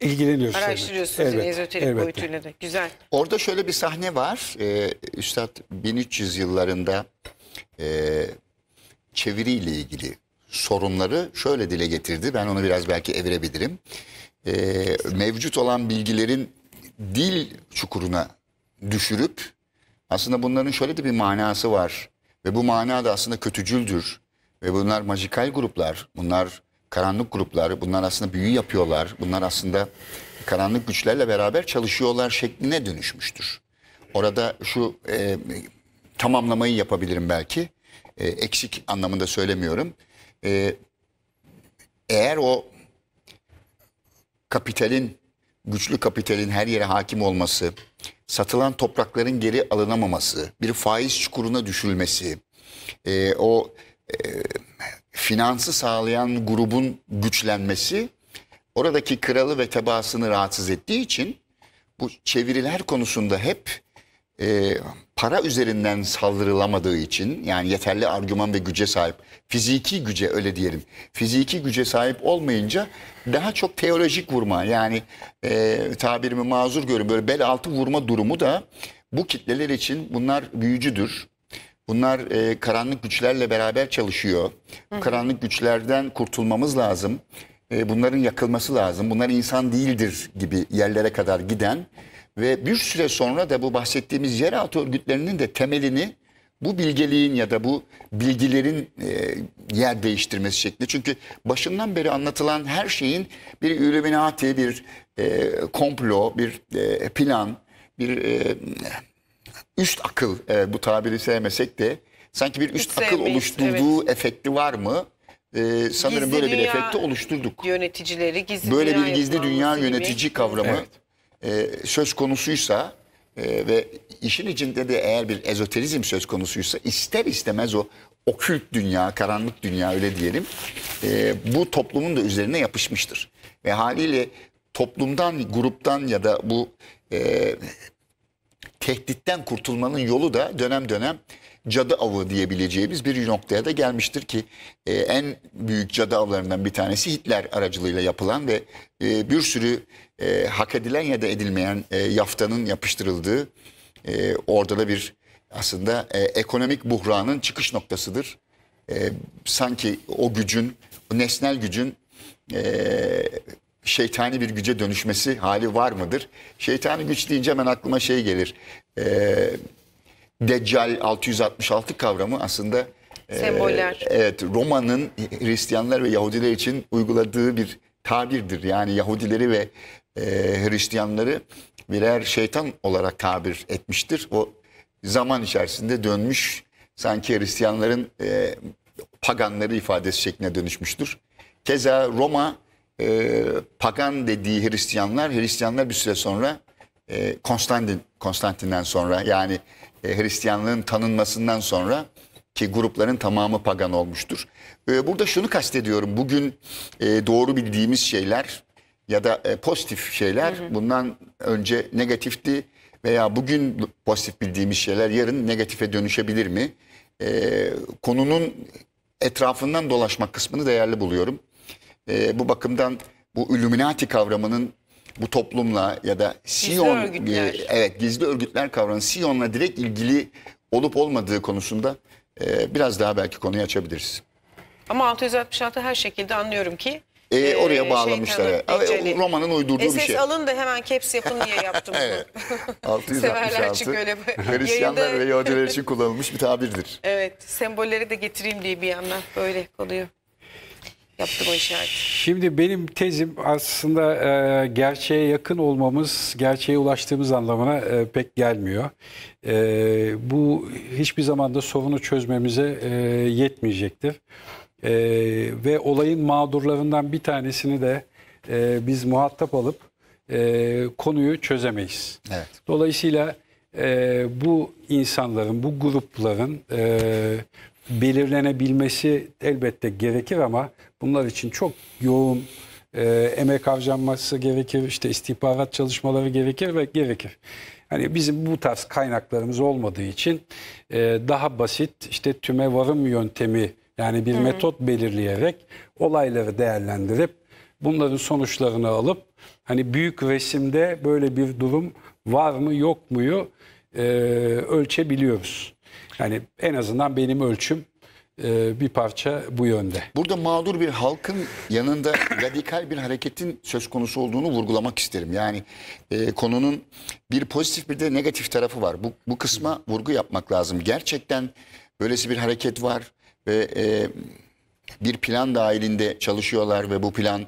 İlgileniyoruz. Araştırıyorsunuz evet. ezoterik evet. boyutuyla da. Güzel. Orada şöyle bir sahne var. Ee, Üstad 1300 yıllarında e, çeviriyle ilgili sorunları şöyle dile getirdi. Ben onu biraz belki evirebilirim. E, mevcut olan bilgilerin dil çukuruna düşürüp aslında bunların şöyle de bir manası var ve bu mana da aslında kötücüldür ve bunlar majikal gruplar, bunlar karanlık gruplar, bunlar aslında büyü yapıyorlar, bunlar aslında karanlık güçlerle beraber çalışıyorlar şekline dönüşmüştür. Orada şu e, tamamlamayı yapabilirim belki, e, eksik anlamında söylemiyorum. E, eğer o kapitalin güçlü kapitalin her yere hakim olması, satılan toprakların geri alınamaması, bir faiz çukuruna düşülmesi, e, o e, finansı sağlayan grubun güçlenmesi oradaki kralı ve tebaasını rahatsız ettiği için bu çeviriler konusunda hep e, para üzerinden saldırılamadığı için yani yeterli argüman ve güce sahip fiziki güce öyle diyelim fiziki güce sahip olmayınca daha çok teolojik vurma yani e, tabirimi mazur görün böyle bel altı vurma durumu da bu kitleler için bunlar büyücüdür. Bunlar e, karanlık güçlerle beraber çalışıyor. Hı. Karanlık güçlerden kurtulmamız lazım. E, bunların yakılması lazım. Bunlar insan değildir gibi yerlere kadar giden ve bir süre sonra da bu bahsettiğimiz yeraltı örgütlerinin de temelini bu bilgeliğin ya da bu bilgilerin e, yer değiştirmesi şekli. Çünkü başından beri anlatılan her şeyin bir illuminati, bir e, komplo, bir e, plan, bir e, üst akıl bu tabiri sevmesek de sanki bir üst Hiç akıl oluşturduğu evet. efekti var mı? Ee, sanırım gizli böyle bir efekti oluşturduk. Yöneticileri gizli böyle bir gizli dünya yönetici gibi. kavramı evet e, söz konusuysa e, ve işin içinde de eğer bir ezoterizm söz konusuysa ister istemez o okült dünya, karanlık dünya öyle diyelim e, bu toplumun da üzerine yapışmıştır. Ve haliyle toplumdan, gruptan ya da bu e, tehditten kurtulmanın yolu da dönem dönem cadı avı diyebileceğimiz bir noktaya da gelmiştir ki e, en büyük cadı avlarından bir tanesi Hitler aracılığıyla yapılan ve e, bir sürü e, hak edilen ya da edilmeyen e, yaftanın yapıştırıldığı e, orada da bir aslında e, ekonomik buhranın çıkış noktasıdır. E, sanki o gücün, o nesnel gücün e, şeytani bir güce dönüşmesi hali var mıdır? Şeytani güç deyince hemen aklıma şey gelir. E, Deccal 666 kavramı aslında e, semboller. E, evet, Roma'nın Hristiyanlar ve Yahudiler için uyguladığı bir tabirdir. Yani Yahudileri ve e, Hristiyanları birer şeytan olarak tabir etmiştir. O zaman içerisinde dönmüş sanki Hristiyanların e, paganları ifadesi şekline dönüşmüştür. Keza Roma e, pagan dediği Hristiyanlar, Hristiyanlar bir süre sonra e, Konstantin Konstantin'den sonra yani e, Hristiyanlığın tanınmasından sonra ki grupların tamamı pagan olmuştur. E, burada şunu kastediyorum. Bugün e, doğru bildiğimiz şeyler ya da e, pozitif şeyler hı hı. bundan önce negatifti veya bugün pozitif bildiğimiz şeyler yarın negatife dönüşebilir mi? E, konunun etrafından dolaşmak kısmını değerli buluyorum. E, bu bakımdan bu Illuminati kavramının bu toplumla ya da Sion gizli e, evet gizli örgütler kavramı Sion'la direkt ilgili olup olmadığı konusunda e, biraz daha belki konuyu açabiliriz. Ama 666 her şekilde anlıyorum ki e, oraya şey, bağlamışlar. Şey, tamam, evet. Romanın uydurduğu SS bir şey. alın da hemen caps yapın diye yaptım bunu. evet. 666 Hristiyanlar ve Yahudiler için kullanılmış bir tabirdir. Evet sembolleri de getireyim diye bir yandan böyle oluyor yaptım bu işareti. Şimdi benim tezim aslında e, gerçeğe yakın olmamız, gerçeğe ulaştığımız anlamına e, pek gelmiyor. E, bu hiçbir zaman da sorunu çözmemize e, yetmeyecektir. E, ve olayın mağdurlarından bir tanesini de e, biz muhatap alıp e, konuyu çözemeyiz. Evet. Dolayısıyla e, bu insanların, bu grupların e, belirlenebilmesi elbette gerekir ama bunlar için çok yoğun e, emek harcanması gerekir, işte istihbarat çalışmaları gerekir ve gerekir. Hani bizim bu tarz kaynaklarımız olmadığı için e, daha basit işte tüme varım yöntemi yani bir Hı-hı. metot belirleyerek olayları değerlendirip bunların sonuçlarını alıp hani büyük resimde böyle bir durum var mı yok muyu e, ölçebiliyoruz. Yani en azından benim ölçüm e, bir parça bu yönde. Burada mağdur bir halkın yanında radikal bir hareketin söz konusu olduğunu vurgulamak isterim. Yani e, konunun bir pozitif bir de negatif tarafı var. Bu, bu kısma vurgu yapmak lazım. Gerçekten böylesi bir hareket var ve e, bir plan dahilinde çalışıyorlar ve bu plan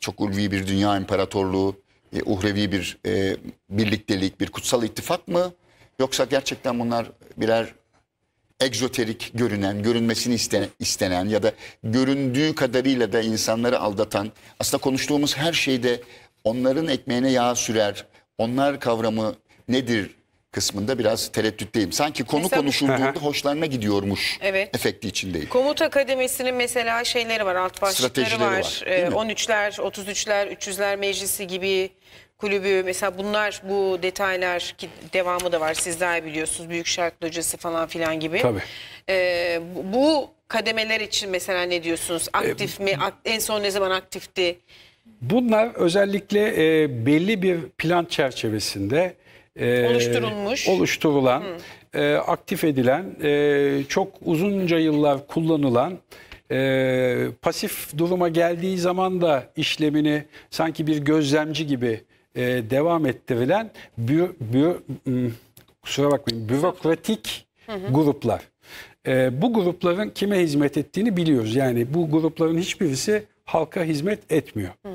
çok ulvi bir dünya imparatorluğu, e, uhrevi bir e, birliktelik, bir kutsal ittifak mı? Yoksa gerçekten bunlar birer egzoterik görünen, görünmesini istenen, istenen ya da göründüğü kadarıyla da insanları aldatan, aslında konuştuğumuz her şeyde onların ekmeğine yağ sürer, onlar kavramı nedir kısmında biraz tereddütteyim. Sanki konu mesela, konuşulduğunda hoşlarına gidiyormuş evet. efekti içindeyim. Komuta kademesinin mesela şeyleri var, alt başlıkları var. var e, 13'ler, 33'ler, 300'ler meclisi gibi kulübü mesela bunlar bu detaylar ki devamı da var siz daha biliyorsunuz büyük şark locası falan filan gibi. Tabii. E, bu kademeler için mesela ne diyorsunuz? Ee, Aktif ee, mi? Ak en son ne zaman aktifti? Bunlar özellikle e, belli bir plan çerçevesinde e, oluşturulmuş, oluşturulan, e, aktif edilen, e, çok uzunca yıllar kullanılan e, pasif duruma geldiği zaman da işlemini sanki bir gözlemci gibi e, devam ettirilen bü, bü, kusura bakmayın bürokratik hı hı. gruplar. E, bu grupların kime hizmet ettiğini biliyoruz. Yani bu grupların hiçbirisi halka hizmet etmiyor. Hı.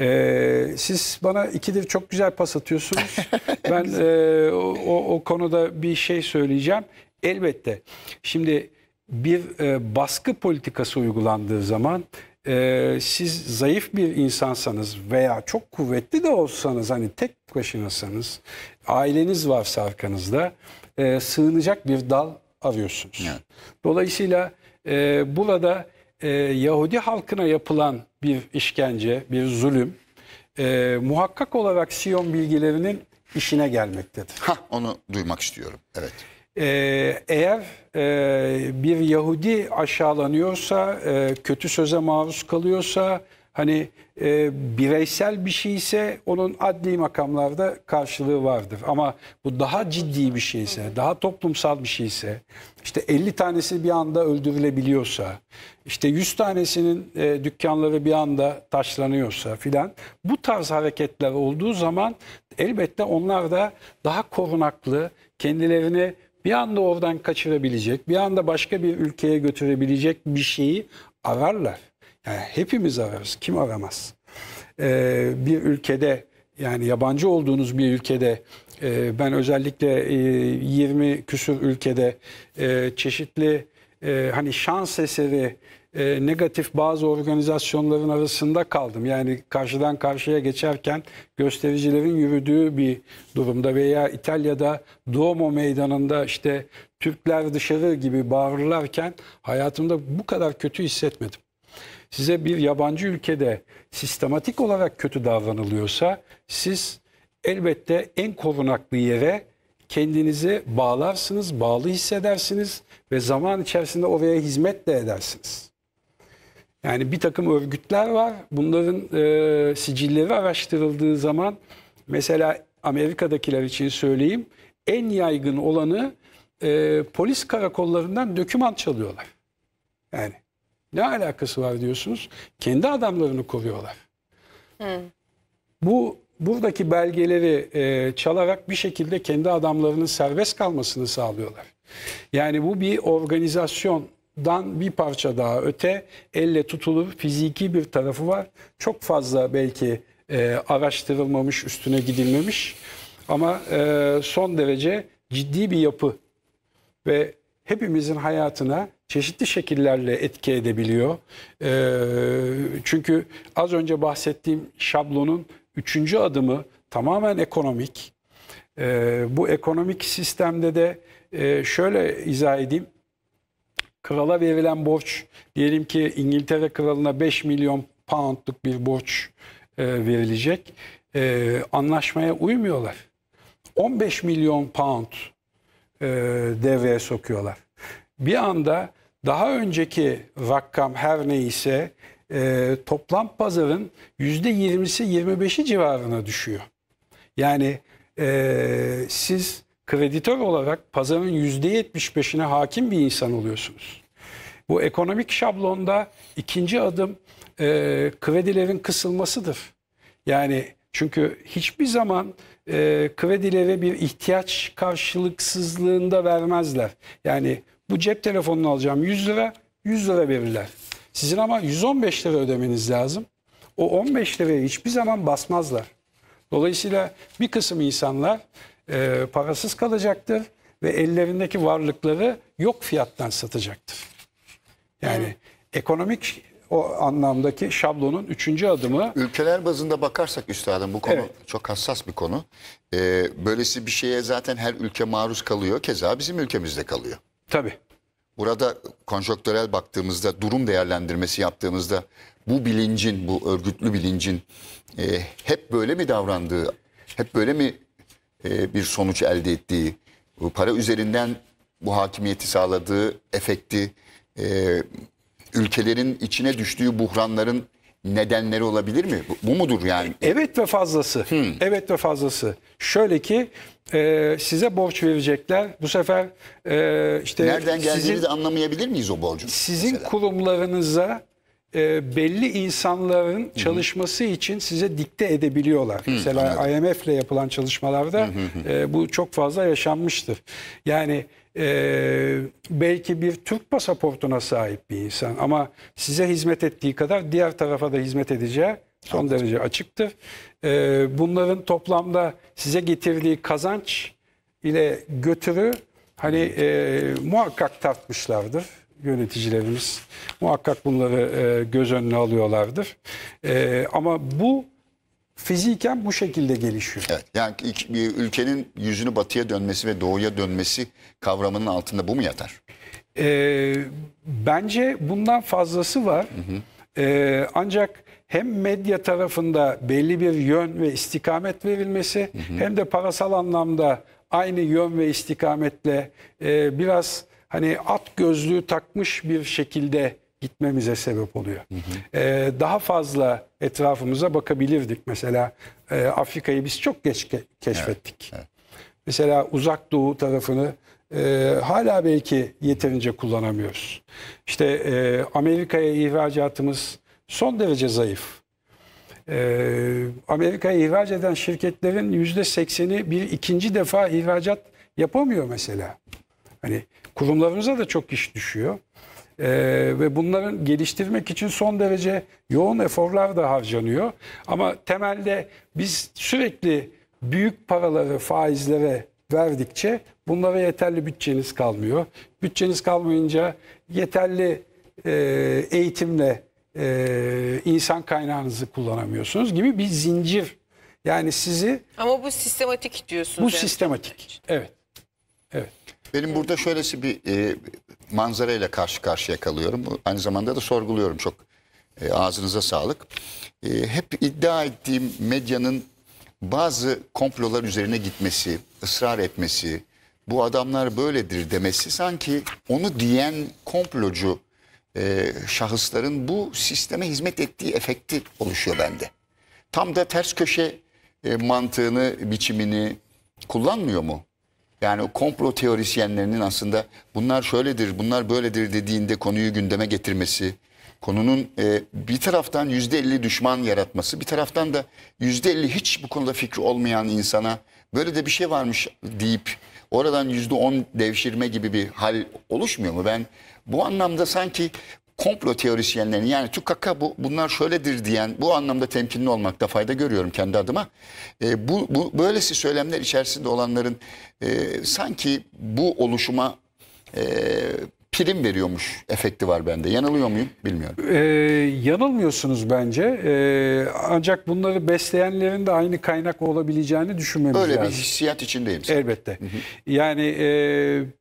Ee, siz bana ikidir çok güzel pas atıyorsunuz. ben e, o, o konuda bir şey söyleyeceğim. Elbette. Şimdi bir e, baskı politikası uygulandığı zaman e, siz zayıf bir insansanız veya çok kuvvetli de olsanız hani tek başınasanız aileniz varsa arkanızda e, sığınacak bir dal arıyorsunuz. Evet. Dolayısıyla e, burada e, Yahudi halkına yapılan bir işkence, bir zulüm e, muhakkak olarak Siyon bilgilerinin işine gelmektedir. Ha onu duymak istiyorum. Evet. Ee, eğer e, bir Yahudi aşağılanıyorsa, e, kötü söze maruz kalıyorsa, hani e, bireysel bir şey ise onun adli makamlarda karşılığı vardır. Ama bu daha ciddi bir şey ise, daha toplumsal bir şey ise, işte 50 tanesi bir anda öldürülebiliyorsa, işte 100 tanesinin e, dükkanları bir anda taşlanıyorsa filan bu tarz hareketler olduğu zaman elbette onlar da daha korunaklı, kendilerini bir anda oradan kaçırabilecek, bir anda başka bir ülkeye götürebilecek bir şeyi ararlar. Yani hepimiz ararız. Kim aramaz? Ee, bir ülkede yani yabancı olduğunuz bir ülkede e, ben özellikle e, 20 küsur ülkede e, çeşitli e, hani şans eseri e, negatif bazı organizasyonların arasında kaldım. Yani karşıdan karşıya geçerken göstericilerin yürüdüğü bir durumda veya İtalya'da Duomo meydanında işte Türkler dışarı gibi bağırırlarken hayatımda bu kadar kötü hissetmedim size bir yabancı ülkede sistematik olarak kötü davranılıyorsa siz elbette en korunaklı yere kendinizi bağlarsınız, bağlı hissedersiniz ve zaman içerisinde oraya hizmet de edersiniz. Yani bir takım örgütler var. Bunların e, sicilleri araştırıldığı zaman mesela Amerika'dakiler için söyleyeyim en yaygın olanı e, polis karakollarından döküman çalıyorlar. Yani ne alakası var diyorsunuz? Kendi adamlarını kovuyorlar. Hmm. Bu buradaki belgeleri e, çalarak bir şekilde kendi adamlarının serbest kalmasını sağlıyorlar. Yani bu bir organizasyondan bir parça daha öte elle tutulur fiziki bir tarafı var. Çok fazla belki e, araştırılmamış, üstüne gidilmemiş ama e, son derece ciddi bir yapı ve hepimizin hayatına çeşitli şekillerle etki edebiliyor. Ee, çünkü az önce bahsettiğim şablonun üçüncü adımı tamamen ekonomik. Ee, bu ekonomik sistemde de e, şöyle izah edeyim. Krala verilen borç, diyelim ki İngiltere kralına 5 milyon poundluk bir borç e, verilecek. E, anlaşmaya uymuyorlar. 15 milyon pound e, devreye sokuyorlar. Bir anda daha önceki vakkam her neyse e, toplam pazarın yüzde %20'si 25'i civarına düşüyor. Yani e, siz kreditör olarak pazarın yüzde %75'ine hakim bir insan oluyorsunuz. Bu ekonomik şablonda ikinci adım e, kredilerin kısılmasıdır. Yani çünkü hiçbir zaman e, kredilere bir ihtiyaç karşılıksızlığında vermezler. Yani bu cep telefonunu alacağım 100 lira, 100 lira verirler. Sizin ama 115 lira ödemeniz lazım. O 15 lirayı hiçbir zaman basmazlar. Dolayısıyla bir kısım insanlar e, parasız kalacaktır ve ellerindeki varlıkları yok fiyattan satacaktır. Yani ekonomik o anlamdaki şablonun üçüncü adımı. Ülkeler bazında bakarsak üstadım bu konu evet. çok hassas bir konu. Ee, böylesi bir şeye zaten her ülke maruz kalıyor. Keza bizim ülkemizde kalıyor. Tabii. Burada konjonktürel baktığımızda, durum değerlendirmesi yaptığımızda bu bilincin, bu örgütlü bilincin e, hep böyle mi davrandığı, hep böyle mi e, bir sonuç elde ettiği, bu para üzerinden bu hakimiyeti sağladığı efekti, e, ülkelerin içine düştüğü buhranların nedenleri olabilir mi? Bu, bu mudur yani? Evet ve fazlası. Hmm. Evet ve fazlası. Şöyle ki e, size borç verecekler. Bu sefer e, işte nereden geldiğini de anlamayabilir miyiz o borcun? Sizin mesela? kurumlarınıza e, belli insanların Hı-hı. çalışması için size dikte edebiliyorlar. hı Mesela Anladım. IMF ile yapılan çalışmalarda e, bu çok fazla yaşanmıştır. Yani e, belki bir Türk pasaportuna sahip bir insan ama size hizmet ettiği kadar diğer tarafa da hizmet edeceği Son Anladım. derece açıktır. Ee, bunların toplamda size getirdiği kazanç ile götürü hani e, muhakkak tartmışlardır yöneticilerimiz. Muhakkak bunları e, göz önüne alıyorlardır. E, ama bu fiziken bu şekilde gelişiyor. Evet, yani ilk, bir ülkenin yüzünü batıya dönmesi ve doğuya dönmesi kavramının altında bu mu yatar? E, bence bundan fazlası var. Hı hı. E, ancak hem medya tarafında belli bir yön ve istikamet verilmesi hı hı. hem de parasal anlamda aynı yön ve istikametle e, biraz hani at gözlüğü takmış bir şekilde gitmemize sebep oluyor. Hı hı. E, daha fazla etrafımıza bakabilirdik. Mesela e, Afrika'yı biz çok geç ke keşfettik. Evet, evet. Mesela uzak doğu tarafını e, hala belki yeterince kullanamıyoruz. İşte e, Amerika'ya ihracatımız son derece zayıf. Ee, Amerika'ya ihraç eden şirketlerin yüzde sekseni bir ikinci defa ihracat yapamıyor mesela. Hani kurumlarımıza da çok iş düşüyor. Ee, ve bunların geliştirmek için son derece yoğun eforlar da harcanıyor. Ama temelde biz sürekli büyük paraları faizlere verdikçe bunlara yeterli bütçeniz kalmıyor. Bütçeniz kalmayınca yeterli e, eğitimle e, insan kaynağınızı kullanamıyorsunuz gibi bir zincir. Yani sizi... Ama bu sistematik diyorsunuz. Bu yani. sistematik. Evet. Evet. Benim burada şöylesi bir e, manzarayla karşı karşıya kalıyorum. Aynı zamanda da sorguluyorum çok. E, ağzınıza sağlık. E, hep iddia ettiğim medyanın bazı komplolar üzerine gitmesi, ısrar etmesi, bu adamlar böyledir demesi sanki onu diyen komplocu e, şahısların bu sisteme hizmet ettiği efekti oluşuyor bende. Tam da ters köşe e, mantığını, biçimini kullanmıyor mu? Yani o komplo teorisyenlerinin aslında bunlar şöyledir, bunlar böyledir dediğinde konuyu gündeme getirmesi, konunun e, bir taraftan yüzde elli düşman yaratması, bir taraftan da yüzde elli hiç bu konuda fikri olmayan insana böyle de bir şey varmış deyip oradan yüzde on devşirme gibi bir hal oluşmuyor mu? Ben bu anlamda sanki komplo teorisyenlerin yani tükaka bu, bunlar şöyledir diyen bu anlamda temkinli olmakta fayda görüyorum kendi adıma. E, bu, bu böylesi söylemler içerisinde olanların e, sanki bu oluşuma e, prim veriyormuş efekti var bende. Yanılıyor muyum bilmiyorum. Ee, yanılmıyorsunuz bence. Ee, ancak bunları besleyenlerin de aynı kaynak olabileceğini düşünmemiz Öyle lazım. Öyle bir hissiyat içindeyim. Sanki. Elbette. Hı hı. Yani e,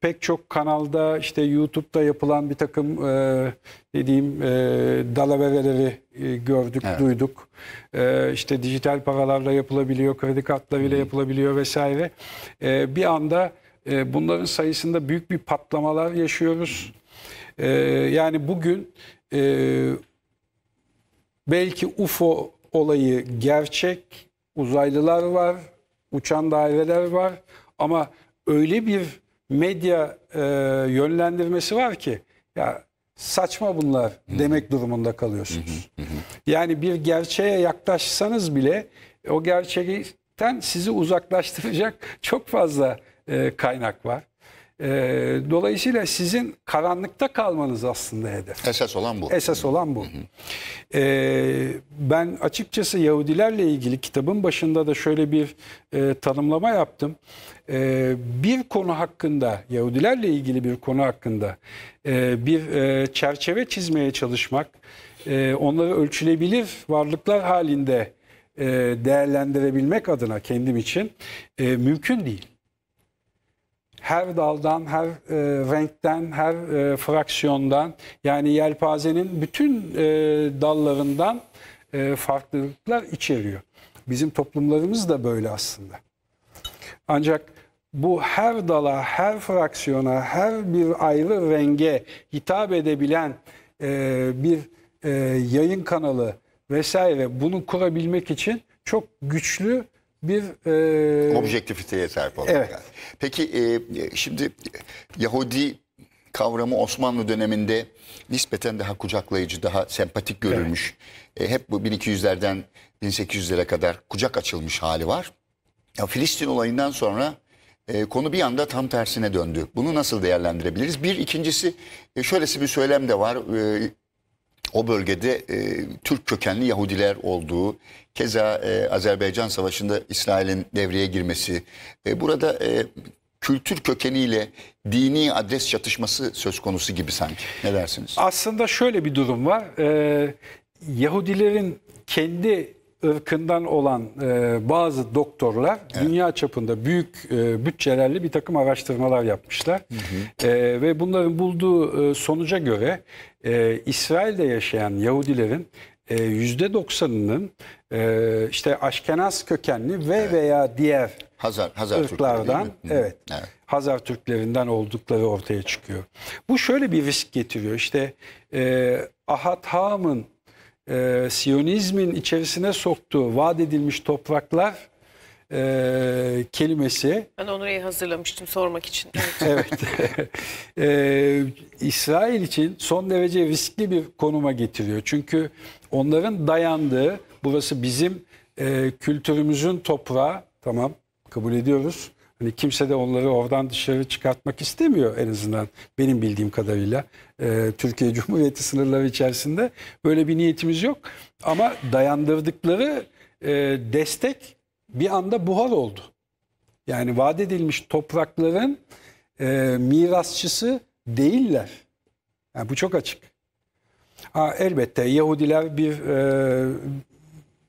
pek çok kanalda işte YouTube'da yapılan bir takım e, dediğim e, dalavereleri e, gördük, evet. duyduk. E, işte dijital paralarla yapılabiliyor, kredi kartlarıyla yapılabiliyor vesaire. E, bir anda e, bunların sayısında büyük bir patlamalar yaşıyoruz. E, yani bugün e, belki UFO olayı gerçek, uzaylılar var, uçan daireler var ama öyle bir medya e, yönlendirmesi var ki ya saçma bunlar demek durumunda kalıyorsunuz. Yani bir gerçeğe yaklaşsanız bile o gerçekten sizi uzaklaştıracak çok fazla e, kaynak var. E, dolayısıyla sizin karanlıkta kalmanız aslında hedef. Esas olan bu. Esas olan bu. Hı hı. E, ben açıkçası Yahudilerle ilgili kitabın başında da şöyle bir e, tanımlama yaptım. E, bir konu hakkında, Yahudilerle ilgili bir konu hakkında e, bir e, çerçeve çizmeye çalışmak, e, onları ölçülebilir varlıklar halinde e, değerlendirebilmek adına kendim için e, mümkün değil her daldan, her e, renkten, her e, fraksiyondan yani yelpazenin bütün e, dallarından e, farklılıklar içeriyor. Bizim toplumlarımız da böyle aslında. Ancak bu her dala, her fraksiyona, her bir ayrı renge hitap edebilen e, bir e, yayın kanalı vesaire bunu kurabilmek için çok güçlü bir... E, Objektifiteye sahip olmak. Evet. Yani. Peki e, şimdi Yahudi kavramı Osmanlı döneminde nispeten daha kucaklayıcı, daha sempatik görülmüş. Evet. E, hep bu 1200'lerden 1800'lere kadar kucak açılmış hali var. Ya Filistin olayından sonra e, konu bir anda tam tersine döndü. Bunu nasıl değerlendirebiliriz? Bir, ikincisi e, şöylesi bir söylem de var. E, o bölgede e, Türk kökenli Yahudiler olduğu, keza e, Azerbaycan Savaşı'nda İsrail'in devreye girmesi, e, burada e, kültür kökeniyle dini adres çatışması söz konusu gibi sanki. Ne dersiniz? Aslında şöyle bir durum var. Ee, Yahudilerin kendi ırkından olan e, bazı doktorlar evet. dünya çapında büyük e, bütçelerle bir takım araştırmalar yapmışlar. Hı hı. E, ve bunların bulduğu e, sonuca göre e, İsrail'de yaşayan Yahudilerin e, yüzde %90'ının e, işte Aşkenaz kökenli ve evet. veya diğer Hazar, Hazar ırklardan evet, evet. Hazar Türklerinden oldukları ortaya çıkıyor. Bu şöyle bir risk getiriyor. İşte e, Ahat Ham'ın e, Siyonizmin içerisine soktuğu vaat edilmiş topraklar e, kelimesi. Ben onu iyi hazırlamıştım sormak için. evet. e, İsrail için son derece riskli bir konuma getiriyor. Çünkü onların dayandığı, burası bizim e, kültürümüzün toprağı, tamam kabul ediyoruz. Hani kimse de onları oradan dışarı çıkartmak istemiyor en azından benim bildiğim kadarıyla. E, Türkiye Cumhuriyeti sınırları içerisinde böyle bir niyetimiz yok. Ama dayandırdıkları e, destek bir anda buhar oldu. Yani vaat edilmiş toprakların e, mirasçısı değiller. Yani bu çok açık. Ha, elbette Yahudiler bir e,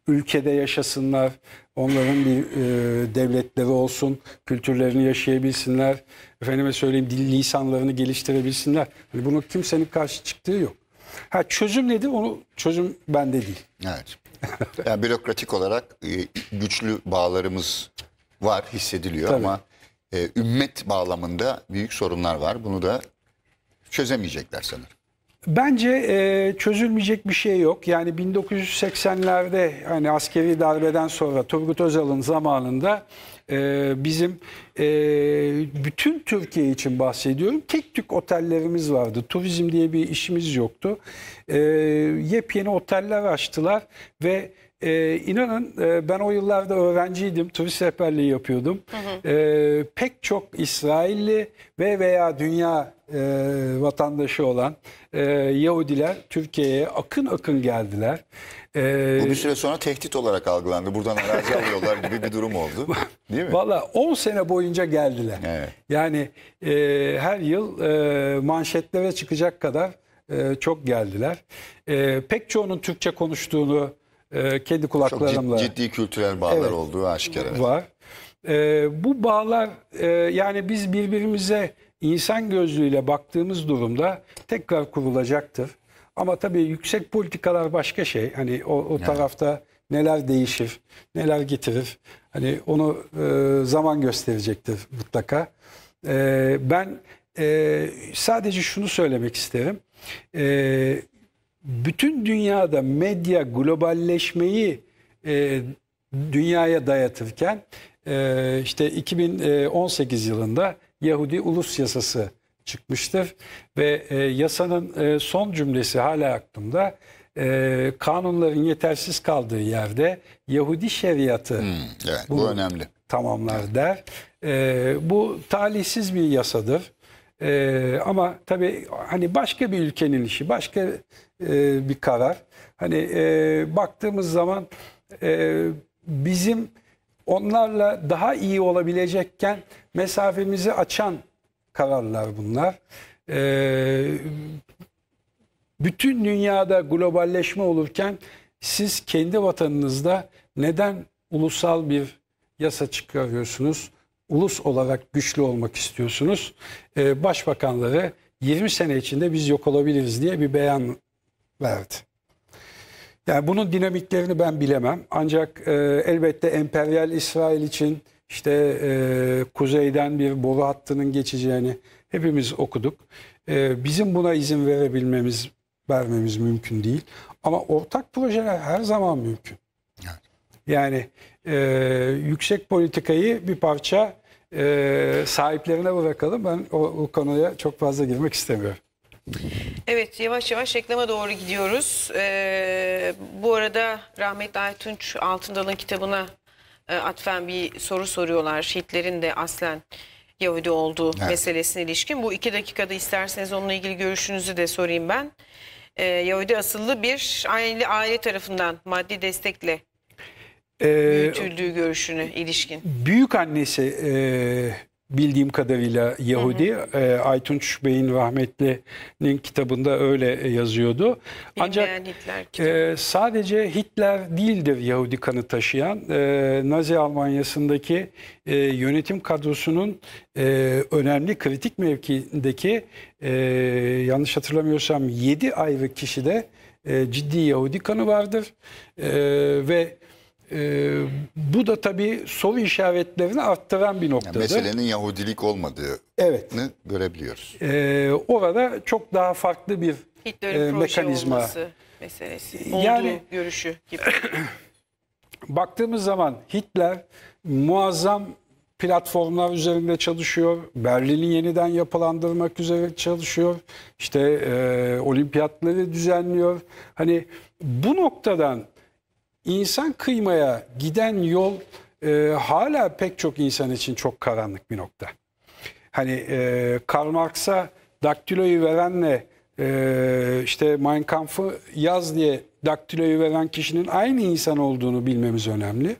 ülkede yaşasınlar, onların bir e, devletleri olsun, kültürlerini yaşayabilsinler, efendime söyleyeyim dil lisanlarını geliştirebilsinler. Hani bunun kimsenin karşı çıktığı yok. Ha çözüm nedir? Onu çözüm bende değil. Evet. yani bürokratik olarak e, güçlü bağlarımız var hissediliyor Tabii. ama e, ümmet bağlamında büyük sorunlar var. Bunu da çözemeyecekler sanırım. Bence e, çözülmeyecek bir şey yok. Yani 1980'lerde hani askeri darbeden sonra Turgut Özal'ın zamanında ee, bizim ee, bütün Türkiye için bahsediyorum. Tek tük otellerimiz vardı. Turizm diye bir işimiz yoktu. Ee, yepyeni oteller açtılar ve e, inanın e, ben o yıllarda öğrenciydim, turist rehberliği yapıyordum. Hı hı. E, pek çok İsrailli ve veya dünya e, vatandaşı olan e, Yahudiler Türkiye'ye akın akın geldiler. E, Bu bir süre sonra tehdit olarak algılandı. Buradan arazi alıyorlar gibi bir durum oldu. Değil mi? Valla 10 sene boyunca geldiler. Evet. Yani e, her yıl e, manşetlere çıkacak kadar e, çok geldiler. E, pek çoğunun Türkçe konuştuğunu e, kendi kulaklarımla. Çok ciddi kültürel bağlar evet, olduğu aşikar. Evet. Var. E, bu bağlar e, yani biz birbirimize insan gözlüğüyle baktığımız durumda tekrar kurulacaktır. Ama tabii yüksek politikalar başka şey. Hani o, o yani. tarafta neler değişir, neler getirir. Hani onu e, zaman gösterecektir mutlaka. E, ben e, sadece şunu söylemek isterim. E, bütün dünyada medya globalleşmeyi e, dünyaya dayatırken e, işte 2018 yılında Yahudi Ulus Yasası çıkmıştır ve e, yasanın e, son cümlesi hala aklımda e, kanunların yetersiz kaldığı yerde Yahudi şeriatı hmm, evet, bu önemli tamamlar evet. der. E, bu talihsiz bir yasadır. E, ama tabii hani başka bir ülkenin işi, başka e, bir karar. Hani e, baktığımız zaman e, bizim onlarla daha iyi olabilecekken mesafemizi açan kararlar bunlar. E, bütün dünyada globalleşme olurken siz kendi vatanınızda neden ulusal bir yasa çıkarıyorsunuz? Ulus olarak güçlü olmak istiyorsunuz. Ee, başbakanları 20 sene içinde biz yok olabiliriz diye bir beyan verdi. Yani bunun dinamiklerini ben bilemem. Ancak e, elbette emperyal İsrail için işte e, kuzeyden bir boru hattının geçeceğini hepimiz okuduk. E, bizim buna izin verebilmemiz, vermemiz mümkün değil. Ama ortak projeler her zaman mümkün. Yani e, yüksek politikayı bir parça e, sahiplerine bırakalım. Ben o, o konuya çok fazla girmek istemiyorum. Evet yavaş yavaş reklama doğru gidiyoruz. Ee, bu arada rahmetli Aytunç Altındal'ın kitabına e, atfen bir soru soruyorlar. Şiitlerin de aslen Yahudi olduğu evet. meselesine ilişkin. Bu iki dakikada isterseniz onunla ilgili görüşünüzü de sorayım ben. Ee, Yahudi asıllı bir aile, aile tarafından maddi destekle ee, büyütüldüğü görüşüne ilişkin. Büyük annesi e, bildiğim kadarıyla Yahudi. E, Aytunç Bey'in rahmetli'nin kitabında öyle yazıyordu. Ancak e, sadece Hitler değildir Yahudi kanı taşıyan. E, Nazi Almanya'sındaki e, yönetim kadrosunun e, önemli kritik mevkindeki e, yanlış hatırlamıyorsam 7 ayrı kişide e, ciddi Yahudi kanı vardır. E, ve ee, bu da tabii soru işaretlerini arttıran bir noktadır. Yani meselenin Yahudilik olmadığı evet. görebiliyoruz. Ee, orada çok daha farklı bir e, mekanizma. Olması meselesi. Yani görüşü gibi. baktığımız zaman Hitler muazzam platformlar üzerinde çalışıyor. Berlin'i yeniden yapılandırmak üzere çalışıyor. İşte e, olimpiyatları düzenliyor. Hani bu noktadan insan kıymaya giden yol e, hala pek çok insan için çok karanlık bir nokta. Hani e, Karl Marx'a daktiloyu verenle e, işte Mein Kampf'ı yaz diye daktiloyu veren kişinin aynı insan olduğunu bilmemiz önemli.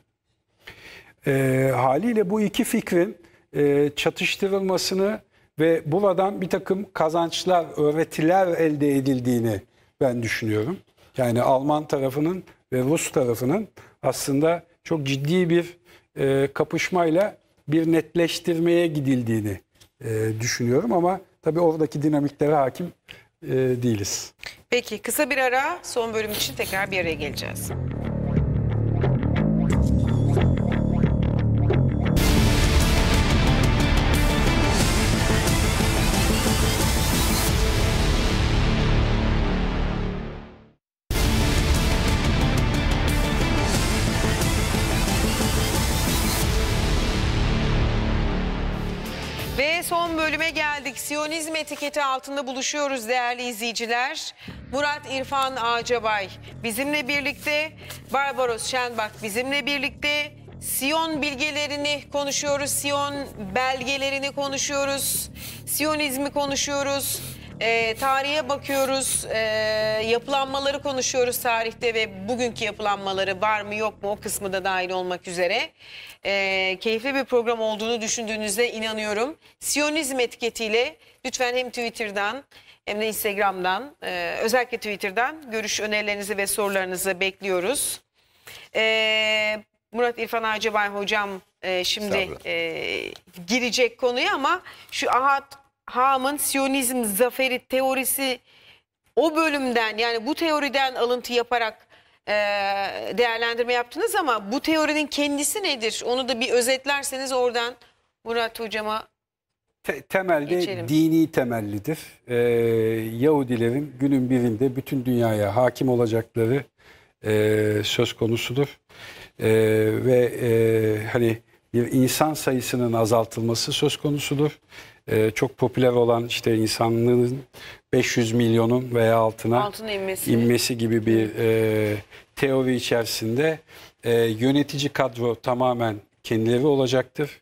E, haliyle bu iki fikrin e, çatıştırılmasını ve buradan bir takım kazançlar, öğretiler elde edildiğini ben düşünüyorum. Yani Alman tarafının ve Rus tarafının aslında çok ciddi bir e, kapışmayla bir netleştirmeye gidildiğini e, düşünüyorum ama tabii oradaki dinamiklere hakim e, değiliz. Peki kısa bir ara son bölüm için tekrar bir araya geleceğiz. Siyonizm etiketi altında buluşuyoruz değerli izleyiciler. Murat İrfan Ağcabay bizimle birlikte, Barbaros Şenbak bizimle birlikte. Siyon bilgelerini konuşuyoruz, Siyon belgelerini konuşuyoruz, Siyonizmi konuşuyoruz. E, tarihe bakıyoruz, e, yapılanmaları konuşuyoruz tarihte ve bugünkü yapılanmaları var mı yok mu o kısmı da dahil olmak üzere. E, keyifli bir program olduğunu düşündüğünüze inanıyorum. Siyonizm etiketiyle lütfen hem Twitter'dan hem de Instagram'dan e, özellikle Twitter'dan görüş önerilerinizi ve sorularınızı bekliyoruz. E, Murat İrfan Acabay hocam e, şimdi e, girecek konuya ama şu Ahat Hamın Siyonizm zaferi teorisi o bölümden yani bu teoriden alıntı yaparak e, değerlendirme yaptınız ama bu teorinin kendisi nedir? Onu da bir özetlerseniz oradan Murat Hocam'a Te temelde geçelim. dini temellidir. Ee, Yahudilerin günün birinde bütün dünyaya hakim olacakları e, söz konusudur. E, ve e, hani bir insan sayısının azaltılması söz konusudur e, çok popüler olan işte insanlığın 500 milyonun veya altına, altına inmesi. inmesi gibi bir e, teori içerisinde e, yönetici kadro tamamen kendileri olacaktır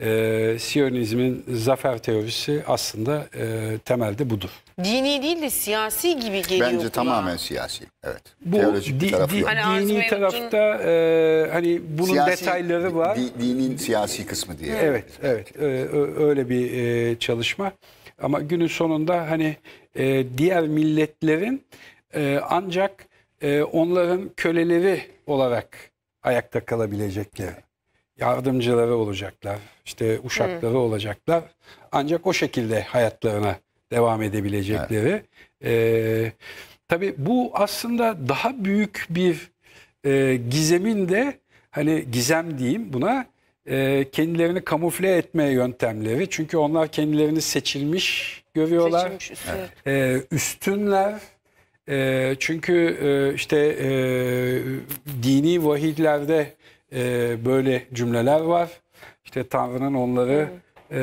e, Siyonizmin zafer teorisi aslında e, temelde budur. Dini değil de siyasi gibi geliyor. Bence kulağa. tamamen siyasi. Evet. Bu Teolojik di, tarafı di, yok. Hani dini mevcut... tarafta e, hani bunun siyasi, detayları var. Di, dinin siyasi kısmı diye. Evet, evet. E, öyle bir e, çalışma. Ama günün sonunda hani e, diğer milletlerin e, ancak e, onların köleleri olarak ayakta kalabilecekleri yardımcıları olacaklar, işte uşakları Hı. olacaklar. Ancak o şekilde hayatlarına devam edebilecekleri. Evet. E, tabii bu aslında daha büyük bir e, gizemin de hani gizem diyeyim buna e, kendilerini kamufle etme yöntemleri. Çünkü onlar kendilerini seçilmiş görüyorlar. Seçilmiş üstün. E, üstünler. E, çünkü e, işte e, dini vahidlerde e, böyle cümleler var. İşte Tanrı'nın onları e,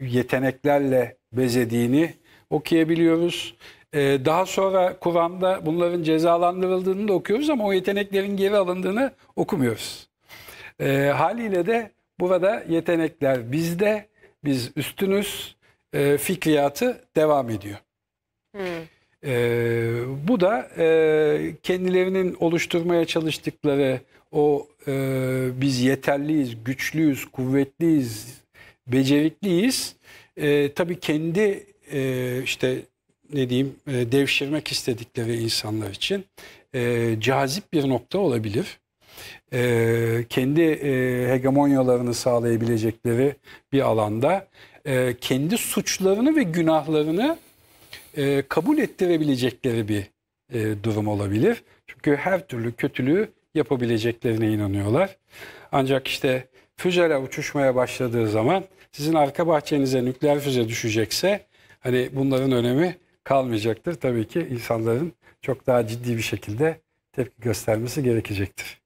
yeteneklerle bezediğini okuyabiliyoruz. E, daha sonra Kur'an'da bunların cezalandırıldığını da okuyoruz ama o yeteneklerin geri alındığını okumuyoruz. E, haliyle de burada yetenekler bizde, biz üstünüz, e, fikriyatı devam ediyor. Hmm. E, bu da e, kendilerinin oluşturmaya çalıştıkları o e, biz yeterliyiz, güçlüyüz, kuvvetliyiz, becerikliyiz. E, tabii kendi e, işte ne diyeyim e, devşirmek istedikleri insanlar için e, cazip bir nokta olabilir. E, kendi e, hegemonyalarını sağlayabilecekleri bir alanda e, kendi suçlarını ve günahlarını e, kabul ettirebilecekleri bir e, durum olabilir. Çünkü her türlü kötülüğü yapabileceklerine inanıyorlar. Ancak işte füzele uçuşmaya başladığı zaman sizin arka bahçenize nükleer füze düşecekse hani bunların önemi kalmayacaktır. Tabii ki insanların çok daha ciddi bir şekilde tepki göstermesi gerekecektir.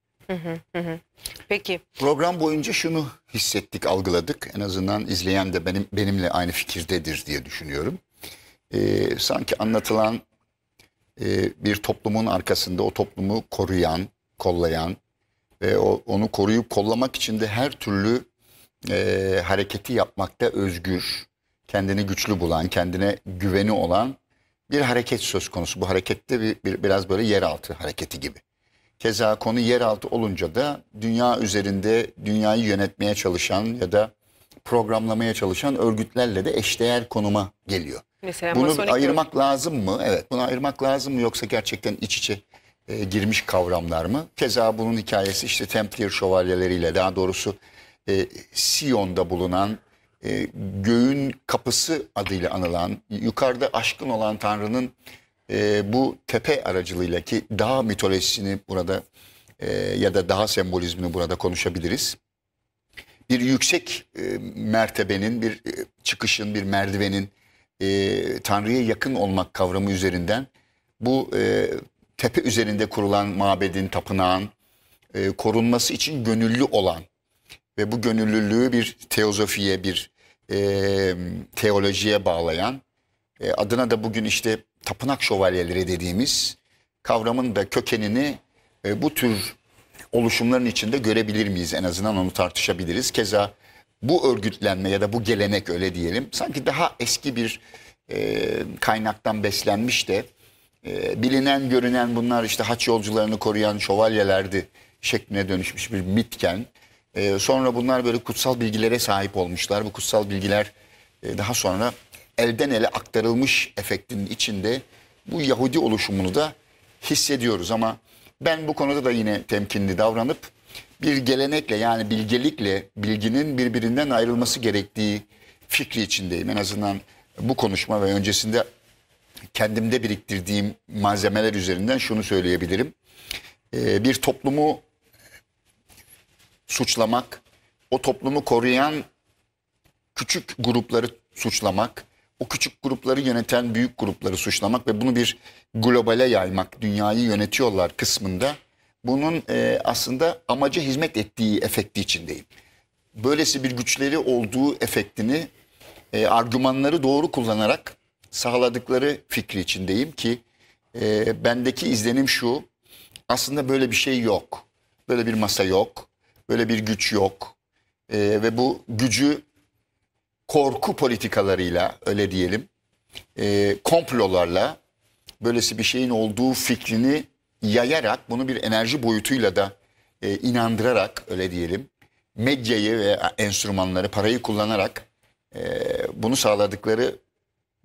Peki. Program boyunca şunu hissettik, algıladık. En azından izleyen de benim benimle aynı fikirdedir diye düşünüyorum. Ee, sanki anlatılan e, bir toplumun arkasında o toplumu koruyan, kollayan ve o, onu koruyup kollamak için de her türlü e, hareketi yapmakta özgür, kendini güçlü bulan, kendine güveni olan bir hareket söz konusu. Bu harekette bir, bir biraz böyle yeraltı hareketi gibi. Keza konu yeraltı olunca da dünya üzerinde dünyayı yönetmeye çalışan ya da programlamaya çalışan örgütlerle de eşdeğer konuma geliyor. Mesela bunu ayırmak mi? lazım mı? Evet, bunu ayırmak lazım mı yoksa gerçekten iç içe e, girmiş kavramlar mı? Keza bunun hikayesi işte Templier şövalyeleriyle daha doğrusu e, Sion'da bulunan e, göğün kapısı adıyla anılan yukarıda aşkın olan Tanrı'nın e, bu tepe aracılığıyla ki dağ mitolojisini burada e, ya da daha sembolizmini burada konuşabiliriz. Bir yüksek e, mertebenin, bir e, çıkışın, bir merdivenin e, Tanrı'ya yakın olmak kavramı üzerinden bu e, tepe üzerinde kurulan mabedin, tapınağın e, korunması için gönüllü olan ve bu gönüllülüğü bir teozofiye, bir e, teolojiye bağlayan e, adına da bugün işte tapınak şövalyeleri dediğimiz kavramın da kökenini e, bu tür oluşumların içinde görebilir miyiz? En azından onu tartışabiliriz. Keza bu örgütlenme ya da bu gelenek öyle diyelim sanki daha eski bir e, kaynaktan beslenmiş de ee, bilinen görünen bunlar işte haç yolcularını koruyan şövalyelerdi şeklinde dönüşmüş bir mitken. Ee, sonra bunlar böyle kutsal bilgilere sahip olmuşlar. Bu kutsal bilgiler e, daha sonra elden ele aktarılmış efektinin içinde bu Yahudi oluşumunu da hissediyoruz ama ben bu konuda da yine temkinli davranıp bir gelenekle yani bilgelikle bilginin birbirinden ayrılması gerektiği fikri içindeyim. En azından bu konuşma ve öncesinde kendimde biriktirdiğim malzemeler üzerinden şunu söyleyebilirim. Ee, bir toplumu suçlamak, o toplumu koruyan küçük grupları suçlamak, o küçük grupları yöneten büyük grupları suçlamak ve bunu bir globale yaymak, dünyayı yönetiyorlar kısmında bunun e, aslında amaca hizmet ettiği efekti içindeyim. Böylesi bir güçleri olduğu efektini e, argümanları doğru kullanarak sağladıkları fikri içindeyim ki e, bendeki izlenim şu. Aslında böyle bir şey yok. Böyle bir masa yok. Böyle bir güç yok. E, ve bu gücü korku politikalarıyla öyle diyelim e, komplolarla böylesi bir şeyin olduğu fikrini yayarak bunu bir enerji boyutuyla da e, inandırarak öyle diyelim medyayı ve enstrümanları parayı kullanarak e, bunu sağladıkları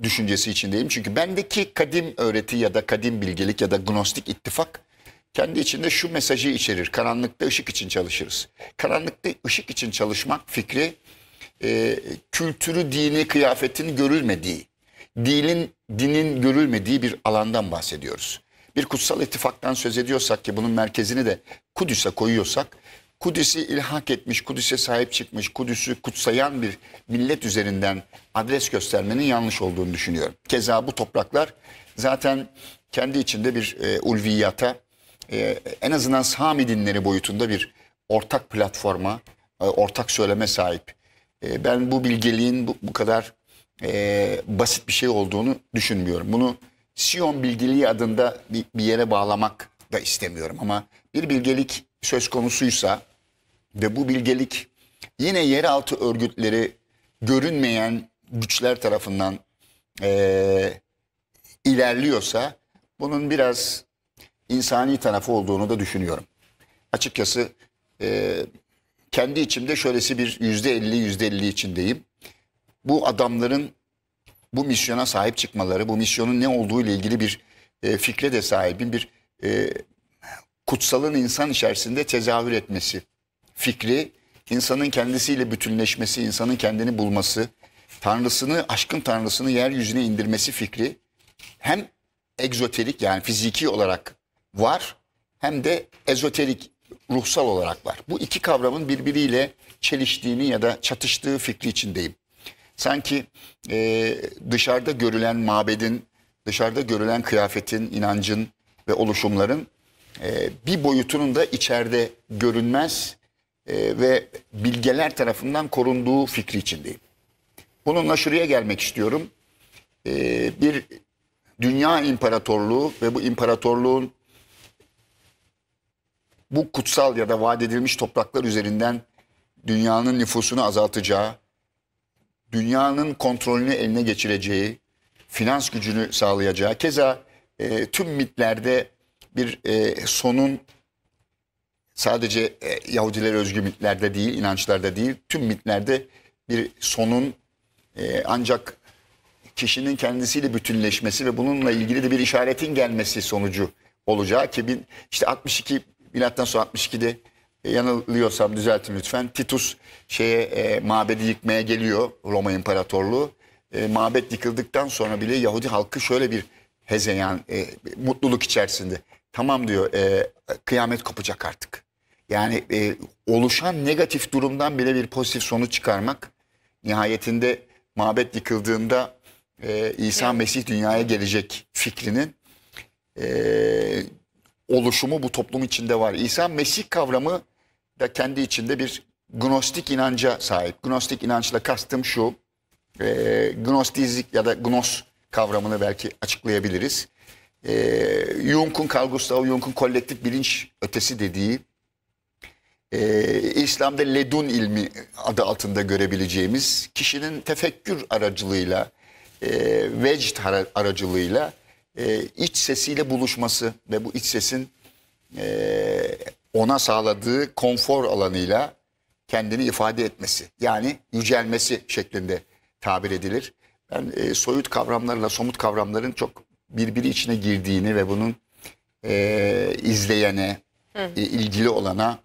düşüncesi içindeyim. Çünkü bendeki kadim öğreti ya da kadim bilgelik ya da gnostik ittifak kendi içinde şu mesajı içerir. Karanlıkta ışık için çalışırız. Karanlıkta ışık için çalışmak fikri e, kültürü, dini, kıyafetin görülmediği, dilin, dinin görülmediği bir alandan bahsediyoruz. Bir kutsal ittifaktan söz ediyorsak ki bunun merkezini de Kudüs'e koyuyorsak Kudüs'ü ilhak etmiş, Kudüs'e sahip çıkmış, Kudüs'ü kutsayan bir millet üzerinden adres göstermenin yanlış olduğunu düşünüyorum. Keza bu topraklar zaten kendi içinde bir e, ulviyata, e, en azından Sami dinleri boyutunda bir ortak platforma, e, ortak söyleme sahip. E, ben bu bilgeliğin bu, bu kadar e, basit bir şey olduğunu düşünmüyorum. Bunu Siyon bilgeliği adında bir, bir yere bağlamak da istemiyorum ama bir bilgelik söz konusuysa ve bu bilgelik yine yeraltı örgütleri görünmeyen güçler tarafından e, ilerliyorsa bunun biraz insani tarafı olduğunu da düşünüyorum. Açıkçası e, kendi içimde şöylesi bir yüzde elli yüzde elli içindeyim. Bu adamların bu misyona sahip çıkmaları, bu misyonun ne olduğu ile ilgili bir e, fikre de sahibim, bir e, kutsalın insan içerisinde tezahür etmesi fikri insanın kendisiyle bütünleşmesi, insanın kendini bulması, tanrısını, aşkın tanrısını yeryüzüne indirmesi fikri hem egzoterik yani fiziki olarak var hem de ezoterik ruhsal olarak var. Bu iki kavramın birbiriyle çeliştiğini ya da çatıştığı fikri içindeyim. Sanki e, dışarıda görülen mabedin, dışarıda görülen kıyafetin, inancın ve oluşumların e, bir boyutunun da içeride görünmez ee, ve bilgeler tarafından korunduğu fikri içindeyim. Bununla şuraya gelmek istiyorum. Ee, bir dünya imparatorluğu ve bu imparatorluğun bu kutsal ya da vaat edilmiş topraklar üzerinden dünyanın nüfusunu azaltacağı, dünyanın kontrolünü eline geçireceği, finans gücünü sağlayacağı, keza e, tüm mitlerde bir e, sonun sadece e, Yahudilere özgü mitlerde değil, inançlarda değil, tüm mitlerde bir sonun e, ancak kişinin kendisiyle bütünleşmesi ve bununla ilgili de bir işaretin gelmesi sonucu olacağı ki bin, işte 62 milattan sonra 62'de e, yanılıyorsam düzeltin lütfen. Titus şeye e, mabedi yıkmaya geliyor Roma İmparatorluğu. E, mabet yıkıldıktan sonra bile Yahudi halkı şöyle bir hezeyan, e, mutluluk içerisinde. Tamam diyor, e, kıyamet kopacak artık. Yani e, oluşan negatif durumdan bile bir pozitif sonuç çıkarmak nihayetinde mabet yıkıldığında e, İsa evet. Mesih dünyaya gelecek fikrinin e, oluşumu bu toplum içinde var. İsa Mesih kavramı da kendi içinde bir gnostik inanca sahip. Gnostik inançla kastım şu, e, gnostizlik ya da gnos kavramını belki açıklayabiliriz. E, Jung'un, Carl Gustav Jung'un kolektif bilinç ötesi dediği e, İslam'da ledun ilmi adı altında görebileceğimiz kişinin tefekkür aracılığıyla, e, vecd aracılığıyla e, iç sesiyle buluşması ve bu iç sesin e, ona sağladığı konfor alanıyla kendini ifade etmesi yani yücelmesi şeklinde tabir edilir. Ben e, soyut kavramlarla somut kavramların çok birbiri içine girdiğini ve bunun e, izleyene, e, ilgili olana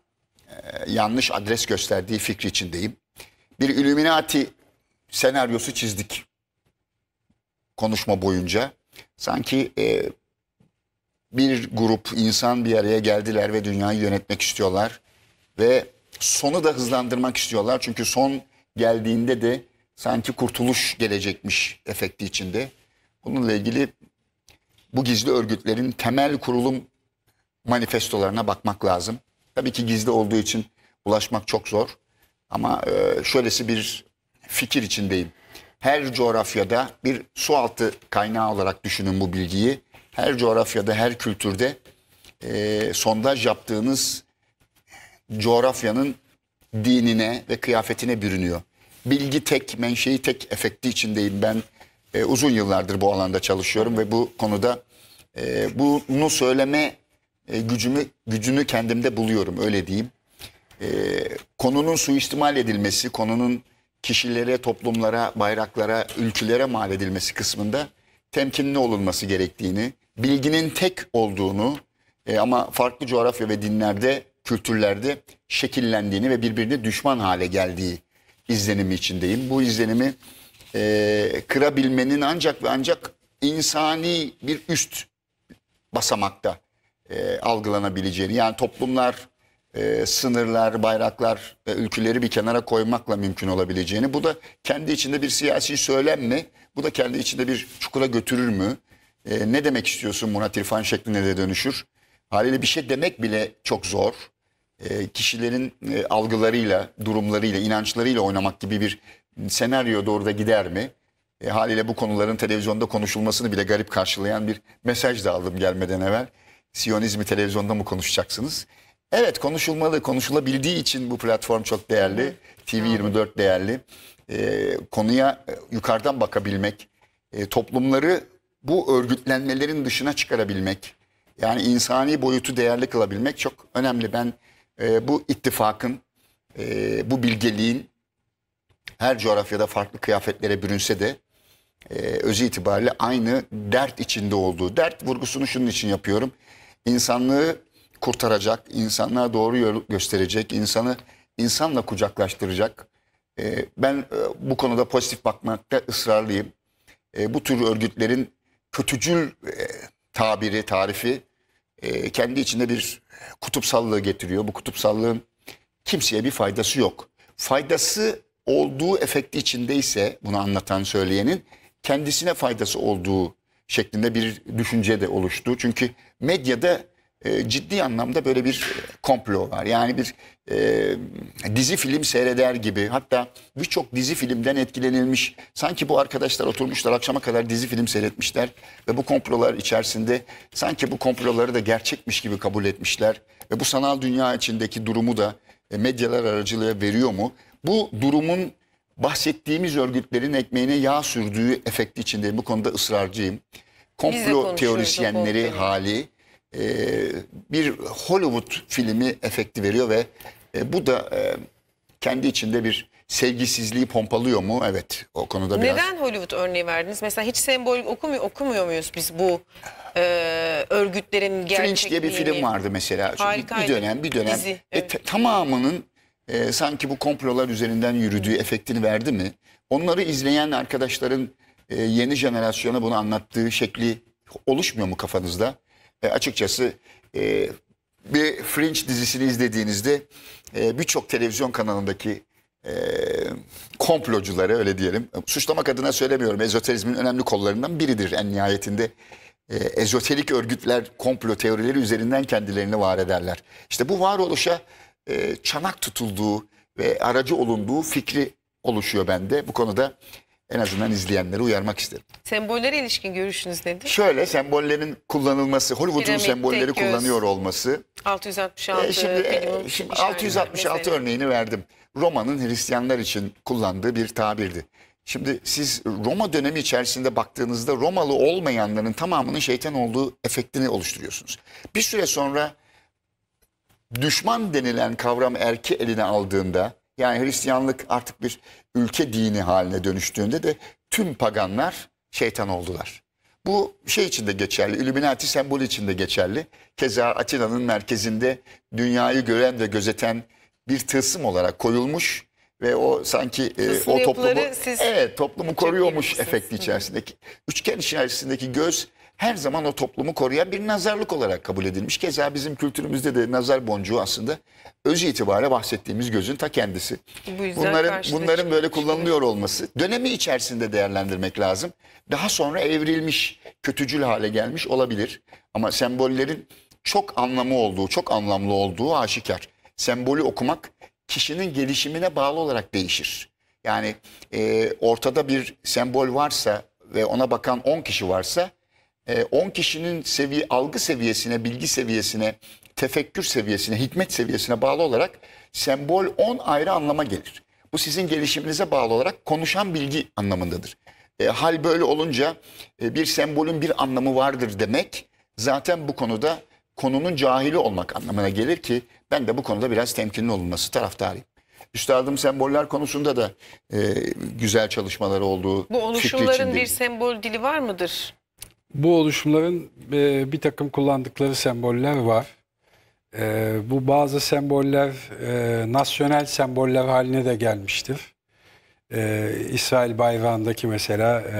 e, yanlış adres gösterdiği fikri içindeyim. Bir Illuminati senaryosu çizdik konuşma boyunca. Sanki e, bir grup insan bir araya geldiler ve dünyayı yönetmek istiyorlar. Ve sonu da hızlandırmak istiyorlar. Çünkü son geldiğinde de sanki kurtuluş gelecekmiş efekti içinde. Bununla ilgili bu gizli örgütlerin temel kurulum manifestolarına bakmak lazım. Tabii ki gizli olduğu için ulaşmak çok zor. Ama e, şöylesi bir fikir içindeyim. Her coğrafyada bir su altı kaynağı olarak düşünün bu bilgiyi. Her coğrafyada, her kültürde e, sondaj yaptığınız coğrafyanın dinine ve kıyafetine bürünüyor. Bilgi tek, menşei tek efekti içindeyim ben. E, uzun yıllardır bu alanda çalışıyorum ve bu konuda e, bunu söyleme e, gücümü gücünü kendimde buluyorum öyle diyeyim. E, konunun suistimal edilmesi, konunun kişilere, toplumlara, bayraklara, ülkülere mal edilmesi kısmında temkinli olunması gerektiğini, bilginin tek olduğunu e, ama farklı coğrafya ve dinlerde, kültürlerde şekillendiğini ve birbirine düşman hale geldiği izlenimi içindeyim. Bu izlenimi e, kırabilmenin ancak ve ancak insani bir üst basamakta e, algılanabileceğini yani toplumlar e, sınırlar, bayraklar ve ülkeleri bir kenara koymakla mümkün olabileceğini. Bu da kendi içinde bir siyasi söylem mi? Bu da kendi içinde bir çukura götürür mü? E, ne demek istiyorsun buna Tirfan şeklinde de dönüşür. Haliyle bir şey demek bile çok zor. E, kişilerin e, algılarıyla, durumlarıyla, inançlarıyla oynamak gibi bir senaryo doğru da gider mi? E, haliyle bu konuların televizyonda konuşulmasını bile garip karşılayan bir mesaj da aldım gelmeden evvel. Siyonizmi televizyonda mı konuşacaksınız? Evet konuşulmalı, konuşulabildiği için bu platform çok değerli. TV24 değerli. Ee, e, konuya yukarıdan bakabilmek, e, toplumları bu örgütlenmelerin dışına çıkarabilmek, yani insani boyutu değerli kılabilmek çok önemli. Ben e, bu ittifakın, e, bu bilgeliğin her coğrafyada farklı kıyafetlere bürünse de e, özü itibariyle aynı dert içinde olduğu. Dert vurgusunu şunun için yapıyorum insanlığı kurtaracak, insanlığa doğru yol gösterecek, insanı insanla kucaklaştıracak. E, ben e, bu konuda pozitif bakmakta ısrarlıyım. E, bu tür örgütlerin kötücül e, tabiri, tarifi e, kendi içinde bir kutupsallığı getiriyor. Bu kutupsallığın kimseye bir faydası yok. Faydası olduğu efekti içindeyse bunu anlatan söyleyenin kendisine faydası olduğu şeklinde bir düşünce de oluştu. Çünkü medyada e, ciddi anlamda böyle bir komplo var. Yani bir e, dizi film seyreder gibi hatta birçok dizi filmden etkilenilmiş. Sanki bu arkadaşlar oturmuşlar akşama kadar dizi film seyretmişler ve bu komplolar içerisinde sanki bu komploları da gerçekmiş gibi kabul etmişler. Ve bu sanal dünya içindeki durumu da e, medyalar aracılığıyla veriyor mu? Bu durumun bahsettiğimiz örgütlerin ekmeğine yağ sürdüğü efekti içinde bu konuda ısrarcıyım. Komplo teorisyenleri hali e, bir Hollywood filmi efekti veriyor ve e, bu da e, kendi içinde bir sevgisizliği pompalıyor mu? Evet o konuda biraz. Neden Hollywood örneği verdiniz? Mesela hiç sembol okumuyor, okumuyor muyuz biz bu e, örgütlerin gerçekliğini? Fringe diye bir film vardı mesela. Harikaydı. Bir dönem bir dönem. Dizi, e, evet. tamamının e, sanki bu komplolar üzerinden yürüdüğü efektini verdi mi? Onları izleyen arkadaşların e, yeni jenerasyona bunu anlattığı şekli oluşmuyor mu kafanızda? E, açıkçası e, bir Fringe dizisini izlediğinizde e, birçok televizyon kanalındaki e, komplocuları öyle diyelim suçlamak adına söylemiyorum ezoterizmin önemli kollarından biridir en nihayetinde e, ezoterik örgütler komplo teorileri üzerinden kendilerini var ederler. İşte bu varoluşa e, çanak tutulduğu ve aracı olunduğu fikri oluşuyor bende. Bu konuda en azından izleyenleri uyarmak isterim. Sembollere ilişkin görüşünüz nedir? Şöyle sembollerin kullanılması, Hollywood'un sembolleri göz, kullanıyor olması. 666. E, şimdi e, şimdi 666 şey örneğini verdim. Roma'nın Hristiyanlar için kullandığı bir tabirdi. Şimdi siz Roma dönemi içerisinde baktığınızda Romalı olmayanların tamamının şeytan olduğu efektini oluşturuyorsunuz. Bir süre sonra düşman denilen kavram erke eline aldığında yani Hristiyanlık artık bir ülke dini haline dönüştüğünde de tüm paganlar şeytan oldular. Bu şey için de geçerli, Illuminati sembolü için de geçerli. Keza Atina'nın merkezinde dünyayı gören ve gözeten bir tılsım olarak koyulmuş ve o sanki e, o toplumu siz evet toplumu koruyormuş efekti içerisindeki üçgen içerisindeki göz her zaman o toplumu koruyan bir nazarlık olarak kabul edilmiş. Keza bizim kültürümüzde de nazar boncuğu aslında öz itibariyle bahsettiğimiz gözün ta kendisi. Bu bunların bunların böyle kullanılıyor olması dönemi içerisinde değerlendirmek lazım. Daha sonra evrilmiş, kötücül hale gelmiş olabilir. Ama sembollerin çok anlamı olduğu, çok anlamlı olduğu aşikar. Sembolü okumak kişinin gelişimine bağlı olarak değişir. Yani e, ortada bir sembol varsa ve ona bakan 10 kişi varsa 10 ee, kişinin seviye, algı seviyesine, bilgi seviyesine, tefekkür seviyesine, hikmet seviyesine bağlı olarak sembol 10 ayrı anlama gelir. Bu sizin gelişiminize bağlı olarak konuşan bilgi anlamındadır. E, hal böyle olunca e, bir sembolün bir anlamı vardır demek zaten bu konuda konunun cahili olmak anlamına gelir ki ben de bu konuda biraz temkinli olunması taraftarıyım. Üstadım semboller konusunda da e, güzel çalışmaları olduğu Bu oluşumların bir sembol dili var mıdır? Bu oluşumların e, bir takım kullandıkları semboller var. E, bu bazı semboller e, nasyonel semboller haline de gelmiştir. E, İsrail bayrağındaki mesela e,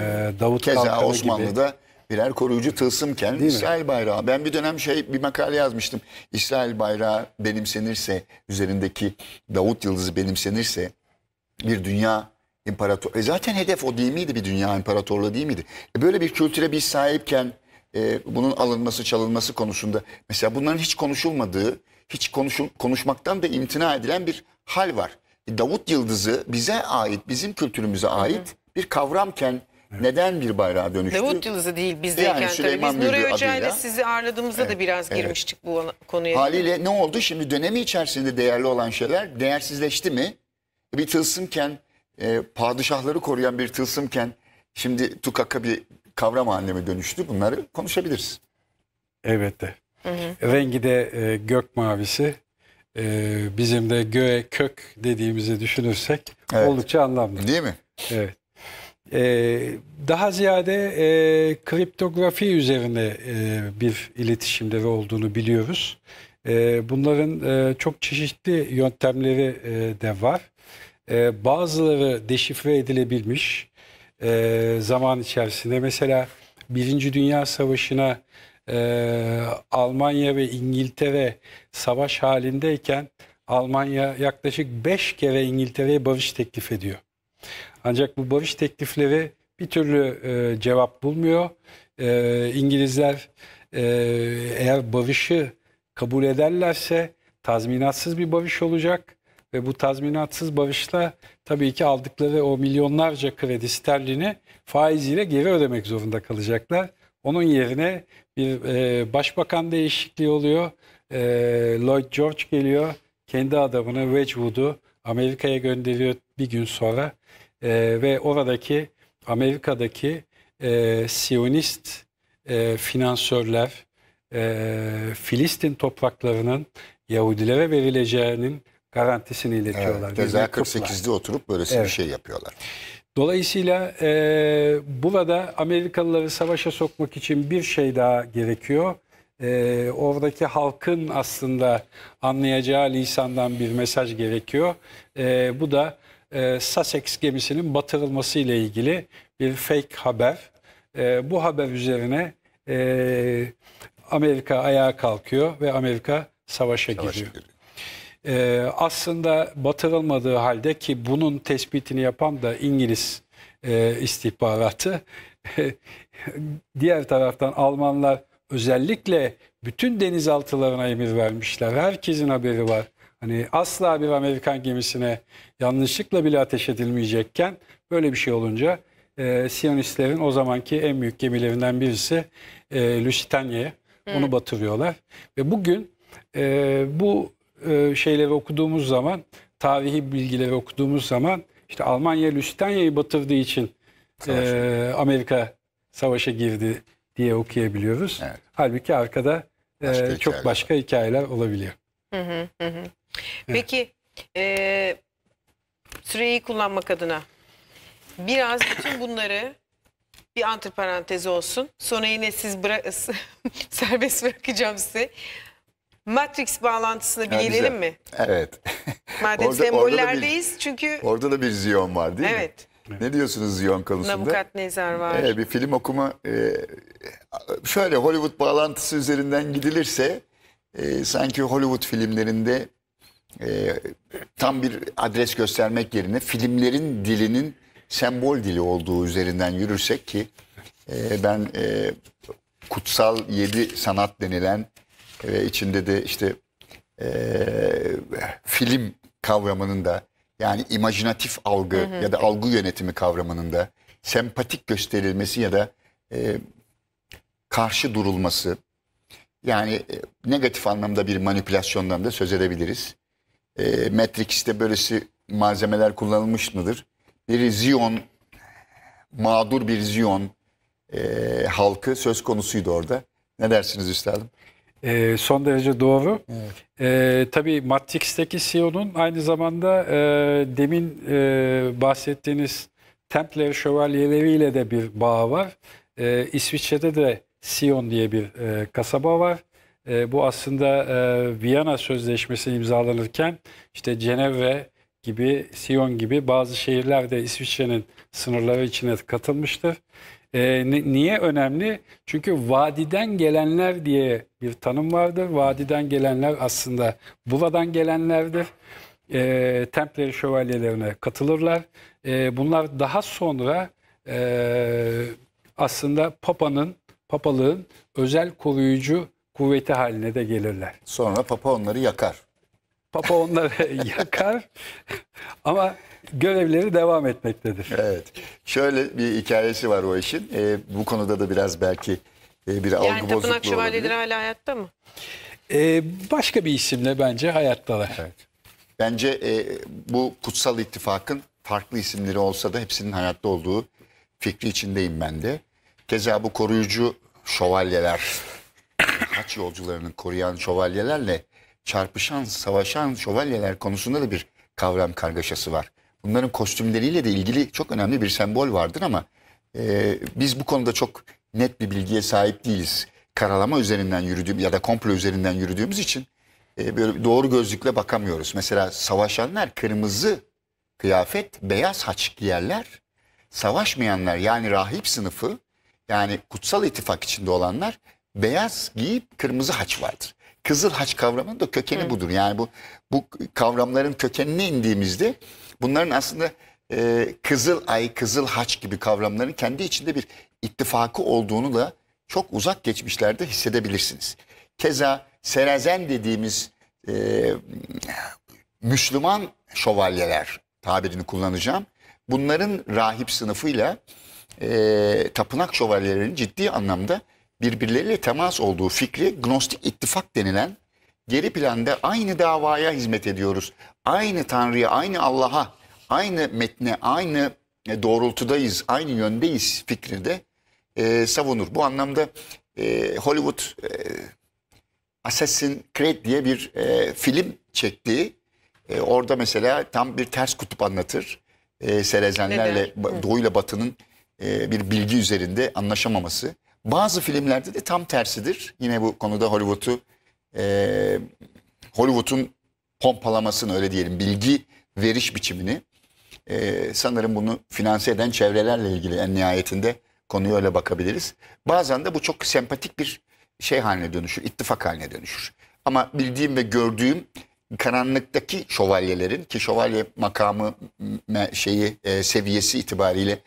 Davut Keza Kalkanı Osmanlı'da gibi birer koruyucu tılsımken Değil İsrail mi? bayrağı. Ben bir dönem şey bir makale yazmıştım. İsrail bayrağı benimsenirse üzerindeki Davut yıldızı benimsenirse bir dünya İmparator. E zaten hedef o değil miydi bir dünya imparatorluğu değil miydi? E böyle bir kültüre biz sahipken e, bunun alınması çalınması konusunda mesela bunların hiç konuşulmadığı, hiç konuşul, konuşmaktan da imtina edilen bir hal var. E, Davut Yıldızı bize ait, bizim kültürümüze ait Hı-hı. bir kavramken neden bir bayrağa dönüştü? Davut Yıldızı değil bizdeyken yani tabii. Biz Nuray hocayla sizi ağırladığımızda evet, da biraz evet. girmiştik bu konuya. Haliyle ne oldu? Şimdi dönemi içerisinde değerli olan şeyler değersizleşti mi? E, bir tılsımken e, padişahları koruyan bir tılsımken şimdi tukaka bir kavram haline dönüştü? Bunları konuşabiliriz. Elbette. Hı hı. Rengi de e, gök mavisi. E, bizim de göğe kök dediğimizi düşünürsek evet. oldukça anlamlı. Değil mi? Evet. Ee, daha ziyade e, kriptografi üzerine e, bir iletişimleri olduğunu biliyoruz. E, bunların e, çok çeşitli yöntemleri e, de var e, bazıları deşifre edilebilmiş e, zaman içerisinde. Mesela Birinci Dünya Savaşı'na e, Almanya ve İngiltere savaş halindeyken Almanya yaklaşık 5 kere İngiltere'ye barış teklif ediyor. Ancak bu barış teklifleri bir türlü e, cevap bulmuyor. E, İngilizler e, eğer barışı kabul ederlerse tazminatsız bir barış olacak ve bu tazminatsız bağışla tabii ki aldıkları o milyonlarca kredi sterlini faiziyle geri ödemek zorunda kalacaklar. Onun yerine bir e, başbakan değişikliği oluyor. E, Lloyd George geliyor. Kendi adamını Wedgwood'u Amerika'ya gönderiyor bir gün sonra. E, ve oradaki Amerika'daki e, Siyonist e, finansörler e, Filistin topraklarının Yahudilere verileceğinin garantisini iletiyorlar. Evet, 48'de oturup böylesi evet. bir şey yapıyorlar. Dolayısıyla e, burada Amerikalıları savaşa sokmak için bir şey daha gerekiyor. E, oradaki halkın aslında anlayacağı lisandan bir mesaj gerekiyor. E, bu da e, Sussex gemisinin batırılması ile ilgili bir fake haber. E, bu haber üzerine e, Amerika ayağa kalkıyor ve Amerika savaşa, savaşa giriyor. giriyor e, aslında batırılmadığı halde ki bunun tespitini yapan da İngiliz e, istihbaratı. Diğer taraftan Almanlar özellikle bütün denizaltılarına emir vermişler. Herkesin haberi var. Hani asla bir Amerikan gemisine yanlışlıkla bile ateş edilmeyecekken böyle bir şey olunca e, Siyonistlerin o zamanki en büyük gemilerinden birisi e, Lusitania'ya onu batırıyorlar. Ve bugün e, bu e, şeyleri okuduğumuz zaman, tarihi bilgileri okuduğumuz zaman işte Almanya Lusitanya'yı batırdığı için e, Amerika savaşa girdi diye okuyabiliyoruz. Evet. Halbuki arkada e, çok başka var. hikayeler olabiliyor. Hı hı hı. Evet. Peki e, süreyi kullanmak adına biraz bütün bunları bir antiparantez olsun. Sonra yine siz bıra serbest bırakacağım size. Matrix bağlantısını bir mi? Evet. Madem Orada- orada bir- çünkü Orada da bir Ziyon var değil Evet. mi? Ne diyorsunuz Ziyon konusunda? Nebukadnezar var. Ee, bir film okuma e, şöyle Hollywood bağlantısı üzerinden gidilirse e, sanki Hollywood filmlerinde e, tam bir adres göstermek yerine filmlerin dilinin sembol dili olduğu üzerinden yürürsek ki e, ben e, kutsal yedi sanat denilen ve içinde de işte e, film kavramının da yani imajinatif algı hı hı. ya da algı yönetimi kavramının da sempatik gösterilmesi ya da e, karşı durulması yani e, negatif anlamda bir manipülasyondan da söz edebiliriz. E, Matrix'te böylesi malzemeler kullanılmış mıdır? Bir Zion, mağdur bir Zion e, halkı söz konusuydu orada. Ne dersiniz üstadım? E, son derece doğru. Evet. E, tabii Matrix'teki CEO'nun aynı zamanda e, demin e, bahsettiğiniz Templer şövalyeleriyle de bir bağı var. E, İsviçre'de de Sion e diye bir e, kasaba var. E, bu aslında e, Viyana Sözleşmesi imzalanırken işte Cenevre gibi, Sion e gibi bazı şehirler de İsviçre'nin sınırları içine katılmıştır. E, niye önemli? Çünkü vadiden gelenler diye bir tanım vardır. Vadiden gelenler aslında Bula'dan gelenlerdir. E, Templeri şövalyelerine katılırlar. E, bunlar daha sonra e, aslında Papa'nın, Papalığın özel koruyucu kuvveti haline de gelirler. Sonra Papa onları yakar. Papa onları yakar ama görevleri devam etmektedir. Evet. Şöyle bir hikayesi var o işin. E, bu konuda da biraz belki e, bir algı yani bozukluğu Yani Tapınak Şövalyeleri hala hayatta mı? E, başka bir isimle bence hayattalar. Evet. Bence e, bu kutsal ittifakın farklı isimleri olsa da hepsinin hayatta olduğu fikri içindeyim ben de. Keza bu koruyucu şövalyeler, haç yolcularını koruyan şövalyelerle çarpışan, savaşan şövalyeler konusunda da bir kavram kargaşası var bunların kostümleriyle de ilgili çok önemli bir sembol vardır ama e, biz bu konuda çok net bir bilgiye sahip değiliz. Karalama üzerinden yürüdüğüm ya da komplo üzerinden yürüdüğümüz için e, böyle doğru gözlükle bakamıyoruz. Mesela savaşanlar kırmızı kıyafet, beyaz haç giyerler. Savaşmayanlar yani rahip sınıfı yani kutsal ittifak içinde olanlar beyaz giyip kırmızı haç vardır. Kızıl haç kavramının da kökeni Hı. budur. Yani bu bu kavramların kökenine indiğimizde Bunların aslında e, Kızıl Ay, Kızıl Haç gibi kavramların kendi içinde bir ittifakı olduğunu da çok uzak geçmişlerde hissedebilirsiniz. Keza Serazen dediğimiz e, Müslüman şövalyeler tabirini kullanacağım. Bunların rahip sınıfıyla e, tapınak şövalyelerinin ciddi anlamda birbirleriyle temas olduğu fikri Gnostik ittifak denilen geri planda aynı davaya hizmet ediyoruz. Aynı Tanrı'ya, aynı Allah'a, aynı metne, aynı e, doğrultudayız, aynı yöndeyiz fikrini de e, savunur. Bu anlamda e, Hollywood e, Assassin's Creed diye bir e, film çektiği e, orada mesela tam bir ters kutup anlatır. E, Selezenlerle Neden? doğuyla batının e, bir bilgi üzerinde anlaşamaması. Bazı filmlerde de tam tersidir. Yine bu konuda Hollywood'u e, Hollywood'un pompalamasını öyle diyelim bilgi veriş biçimini e, sanırım bunu finanse eden çevrelerle ilgili en nihayetinde konuya öyle bakabiliriz. Bazen de bu çok sempatik bir şey haline dönüşür, ittifak haline dönüşür. Ama bildiğim ve gördüğüm karanlıktaki şövalyelerin ki şövalye makamı şeyi e, seviyesi itibariyle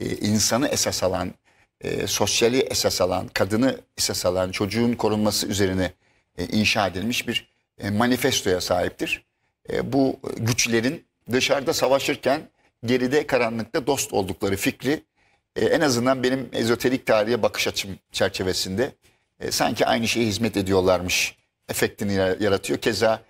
e, insanı esas alan, e, sosyali esas alan, kadını esas alan, çocuğun korunması üzerine e, inşa edilmiş bir e, manifestoya sahiptir. E, bu güçlerin dışarıda savaşırken geride karanlıkta dost oldukları fikri en azından benim ezoterik tarihe bakış açım çerçevesinde sanki aynı şeye hizmet ediyorlarmış efektini yaratıyor. Keza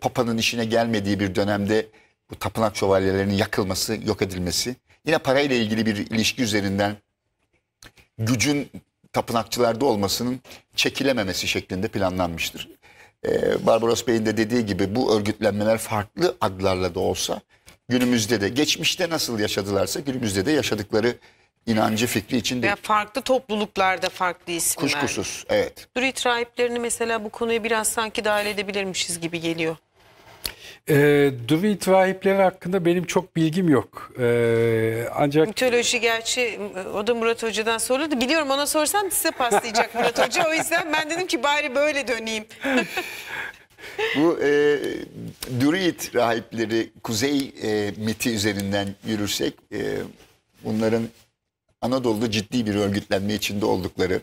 Papa'nın işine gelmediği bir dönemde bu tapınak şövalyelerinin yakılması, yok edilmesi. Yine parayla ilgili bir ilişki üzerinden gücün tapınakçılarda olmasının çekilememesi şeklinde planlanmıştır. Ee, Barbaros Bey'in de dediği gibi bu örgütlenmeler farklı adlarla da olsa günümüzde de geçmişte nasıl yaşadılarsa günümüzde de yaşadıkları inancı fikri içinde Yani farklı topluluklarda farklı isimler. Kuşkusuz evet. Duri rahiplerini mesela bu konuya biraz sanki dahil edebilirmişiz gibi geliyor. E, ee, Druid rahipleri hakkında benim çok bilgim yok. E, ancak Mitoloji gerçi o da Murat Hoca'dan soruldu. Biliyorum ona sorsam size paslayacak Murat Hoca. O yüzden ben dedim ki bari böyle döneyim. Bu e, Druid rahipleri kuzey e, miti üzerinden yürürsek e, bunların Anadolu'da ciddi bir örgütlenme içinde oldukları,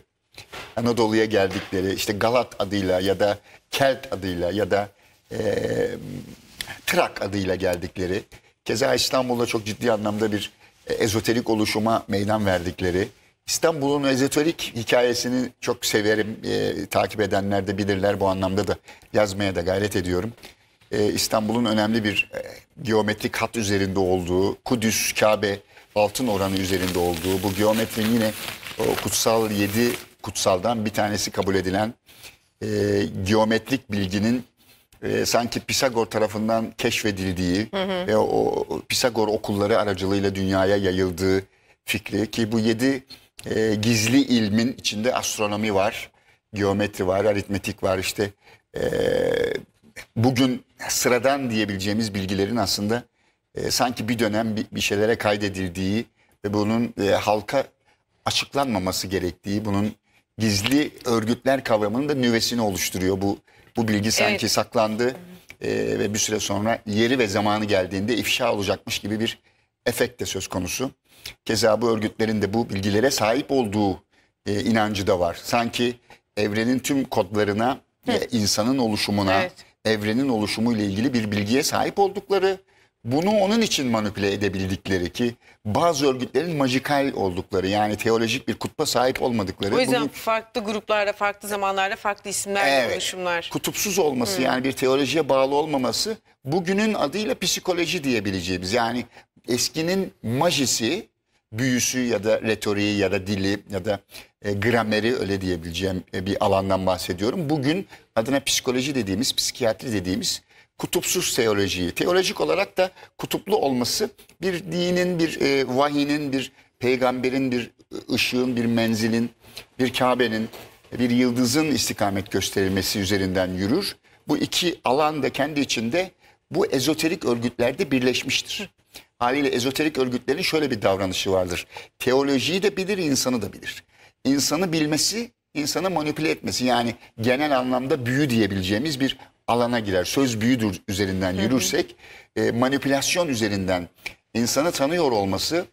Anadolu'ya geldikleri işte Galat adıyla ya da Kelt adıyla ya da e, Trak adıyla geldikleri, keza İstanbul'da çok ciddi anlamda bir e, ezoterik oluşuma meydan verdikleri, İstanbul'un ezoterik hikayesini çok severim, e, takip edenler de bilirler bu anlamda da yazmaya da gayret ediyorum. E, İstanbul'un önemli bir e, geometrik hat üzerinde olduğu, Kudüs, Kabe altın oranı üzerinde olduğu, bu geometrin yine o kutsal yedi kutsaldan bir tanesi kabul edilen e, geometrik bilginin e, sanki Pisagor tarafından keşfedildiği hı hı. ve o Pisagor okulları aracılığıyla dünyaya yayıldığı fikri ki bu yedi e, gizli ilmin içinde astronomi var, geometri var, aritmetik var işte e, bugün sıradan diyebileceğimiz bilgilerin aslında e, sanki bir dönem bir, bir şeylere kaydedildiği ve bunun e, halka açıklanmaması gerektiği, bunun gizli örgütler kavramının da nüvesini oluşturuyor bu bu bilgi sanki evet. saklandı e, ve bir süre sonra yeri ve zamanı geldiğinde ifşa olacakmış gibi bir efekt de söz konusu. Keza bu örgütlerin de bu bilgilere sahip olduğu e, inancı da var. Sanki evrenin tüm kodlarına, evet. insanın oluşumuna, evet. evrenin oluşumu ile ilgili bir bilgiye sahip oldukları bunu onun için manipüle edebildikleri ki bazı örgütlerin majikal oldukları yani teolojik bir kutba sahip olmadıkları. O yüzden bunu, farklı gruplarda, farklı zamanlarda, farklı isimlerle evet, oluşumlar. Kutupsuz olması hmm. yani bir teolojiye bağlı olmaması bugünün adıyla psikoloji diyebileceğimiz yani eskinin majisi, büyüsü ya da retoriği ya da dili ya da e, grameri öyle diyebileceğim e, bir alandan bahsediyorum. Bugün adına psikoloji dediğimiz, psikiyatri dediğimiz kutupsuz teolojiyi. Teolojik olarak da kutuplu olması bir dinin, bir e, vahinin, bir peygamberin, bir ışığın, bir menzilin, bir Kabe'nin, bir yıldızın istikamet gösterilmesi üzerinden yürür. Bu iki alan da kendi içinde bu ezoterik örgütlerde birleşmiştir. Haliyle ezoterik örgütlerin şöyle bir davranışı vardır. Teolojiyi de bilir, insanı da bilir. İnsanı bilmesi, insanı manipüle etmesi yani genel anlamda büyü diyebileceğimiz bir alana girer. Söz büyüdür üzerinden yürürsek e, manipülasyon üzerinden insanı tanıyor olması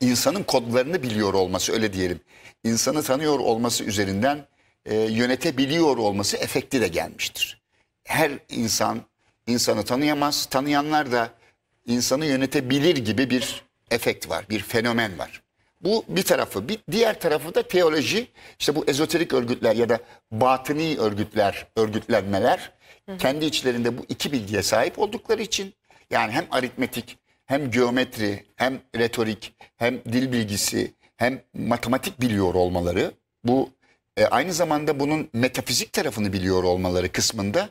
insanın kodlarını biliyor olması öyle diyelim. İnsanı tanıyor olması üzerinden e, yönetebiliyor olması efekti de gelmiştir. Her insan insanı tanıyamaz. Tanıyanlar da insanı yönetebilir gibi bir efekt var, bir fenomen var. Bu bir tarafı. Bir diğer tarafı da teoloji. İşte bu ezoterik örgütler ya da batini örgütler, örgütlenmeler kendi içlerinde bu iki bilgiye sahip oldukları için yani hem aritmetik hem geometri hem retorik hem dil bilgisi hem matematik biliyor olmaları bu e, aynı zamanda bunun metafizik tarafını biliyor olmaları kısmında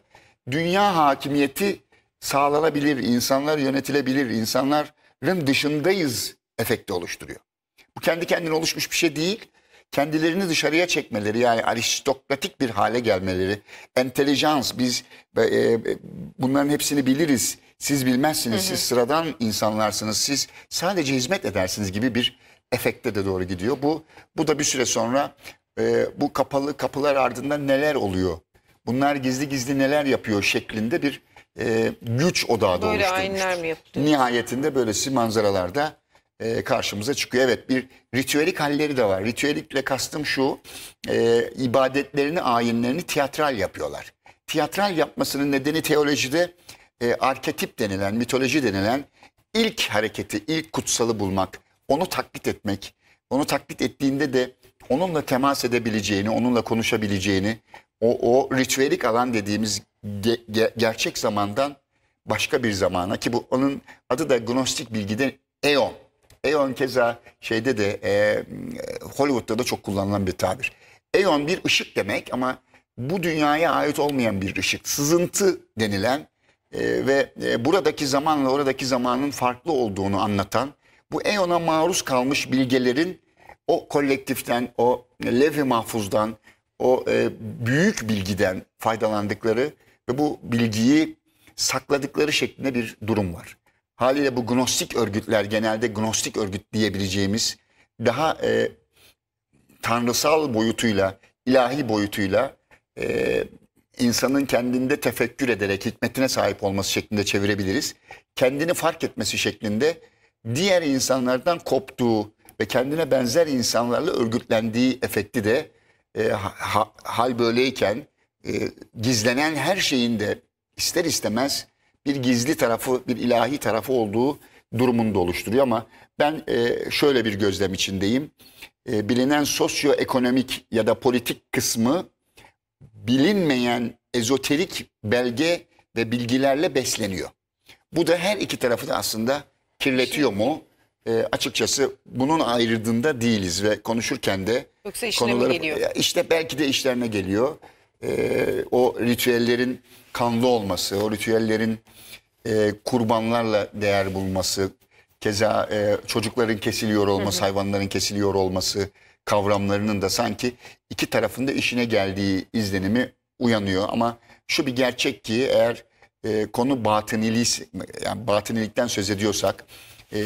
dünya hakimiyeti sağlanabilir, insanlar yönetilebilir, insanların dışındayız efekti oluşturuyor. Bu kendi kendine oluşmuş bir şey değil kendilerini dışarıya çekmeleri yani aristokratik bir hale gelmeleri, entelijans biz e, e, bunların hepsini biliriz. Siz bilmezsiniz, hı hı. siz sıradan insanlarsınız, siz sadece hizmet edersiniz gibi bir efekte de doğru gidiyor. Bu bu da bir süre sonra e, bu kapalı kapılar ardında neler oluyor? Bunlar gizli gizli neler yapıyor şeklinde bir e, güç odağı da oluşturmuştur. Böyle ayinler mi yapılıyor? Nihayetinde böylesi manzaralarda e, karşımıza çıkıyor. Evet bir ritüelik halleri de var. Ritüelikle kastım şu e, ibadetlerini ayinlerini tiyatral yapıyorlar. Tiyatral yapmasının nedeni teolojide e, arketip denilen mitoloji denilen ilk hareketi ilk kutsalı bulmak onu taklit etmek onu taklit ettiğinde de onunla temas edebileceğini onunla konuşabileceğini o, o ritüelik alan dediğimiz ge, ge, gerçek zamandan başka bir zamana ki bu onun adı da gnostik bilgiden eon Eon keza şeyde de e, Hollywood'da da çok kullanılan bir tabir. Eon bir ışık demek ama bu dünyaya ait olmayan bir ışık. Sızıntı denilen e, ve e, buradaki zamanla oradaki zamanın farklı olduğunu anlatan bu Eon'a maruz kalmış bilgelerin o kolektiften, o levh-i mahfuzdan, o e, büyük bilgiden faydalandıkları ve bu bilgiyi sakladıkları şeklinde bir durum var. Haliyle bu gnostik örgütler genelde gnostik örgüt diyebileceğimiz daha e, tanrısal boyutuyla, ilahi boyutuyla e, insanın kendinde tefekkür ederek hikmetine sahip olması şeklinde çevirebiliriz. Kendini fark etmesi şeklinde diğer insanlardan koptuğu ve kendine benzer insanlarla örgütlendiği efekti de e, ha, hal böyleyken e, gizlenen her şeyin de ister istemez bir gizli tarafı, bir ilahi tarafı olduğu durumunda oluşturuyor ama ben e, şöyle bir gözlem içindeyim. E, bilinen sosyoekonomik ya da politik kısmı bilinmeyen ezoterik belge ve bilgilerle besleniyor. Bu da her iki tarafı da aslında kirletiyor mu? E, açıkçası bunun ayrıldığında değiliz ve konuşurken de Yoksa işine konuları, mi geliyor? İşte belki de işlerine geliyor. E, o ritüellerin kanlı olması, o ritüellerin e, kurbanlarla değer bulması, keza e, çocukların kesiliyor olması, hayvanların kesiliyor olması kavramlarının da sanki iki tarafında işine geldiği izlenimi uyanıyor. Ama şu bir gerçek ki eğer e, konu batınilik, yani batınilikten söz ediyorsak e,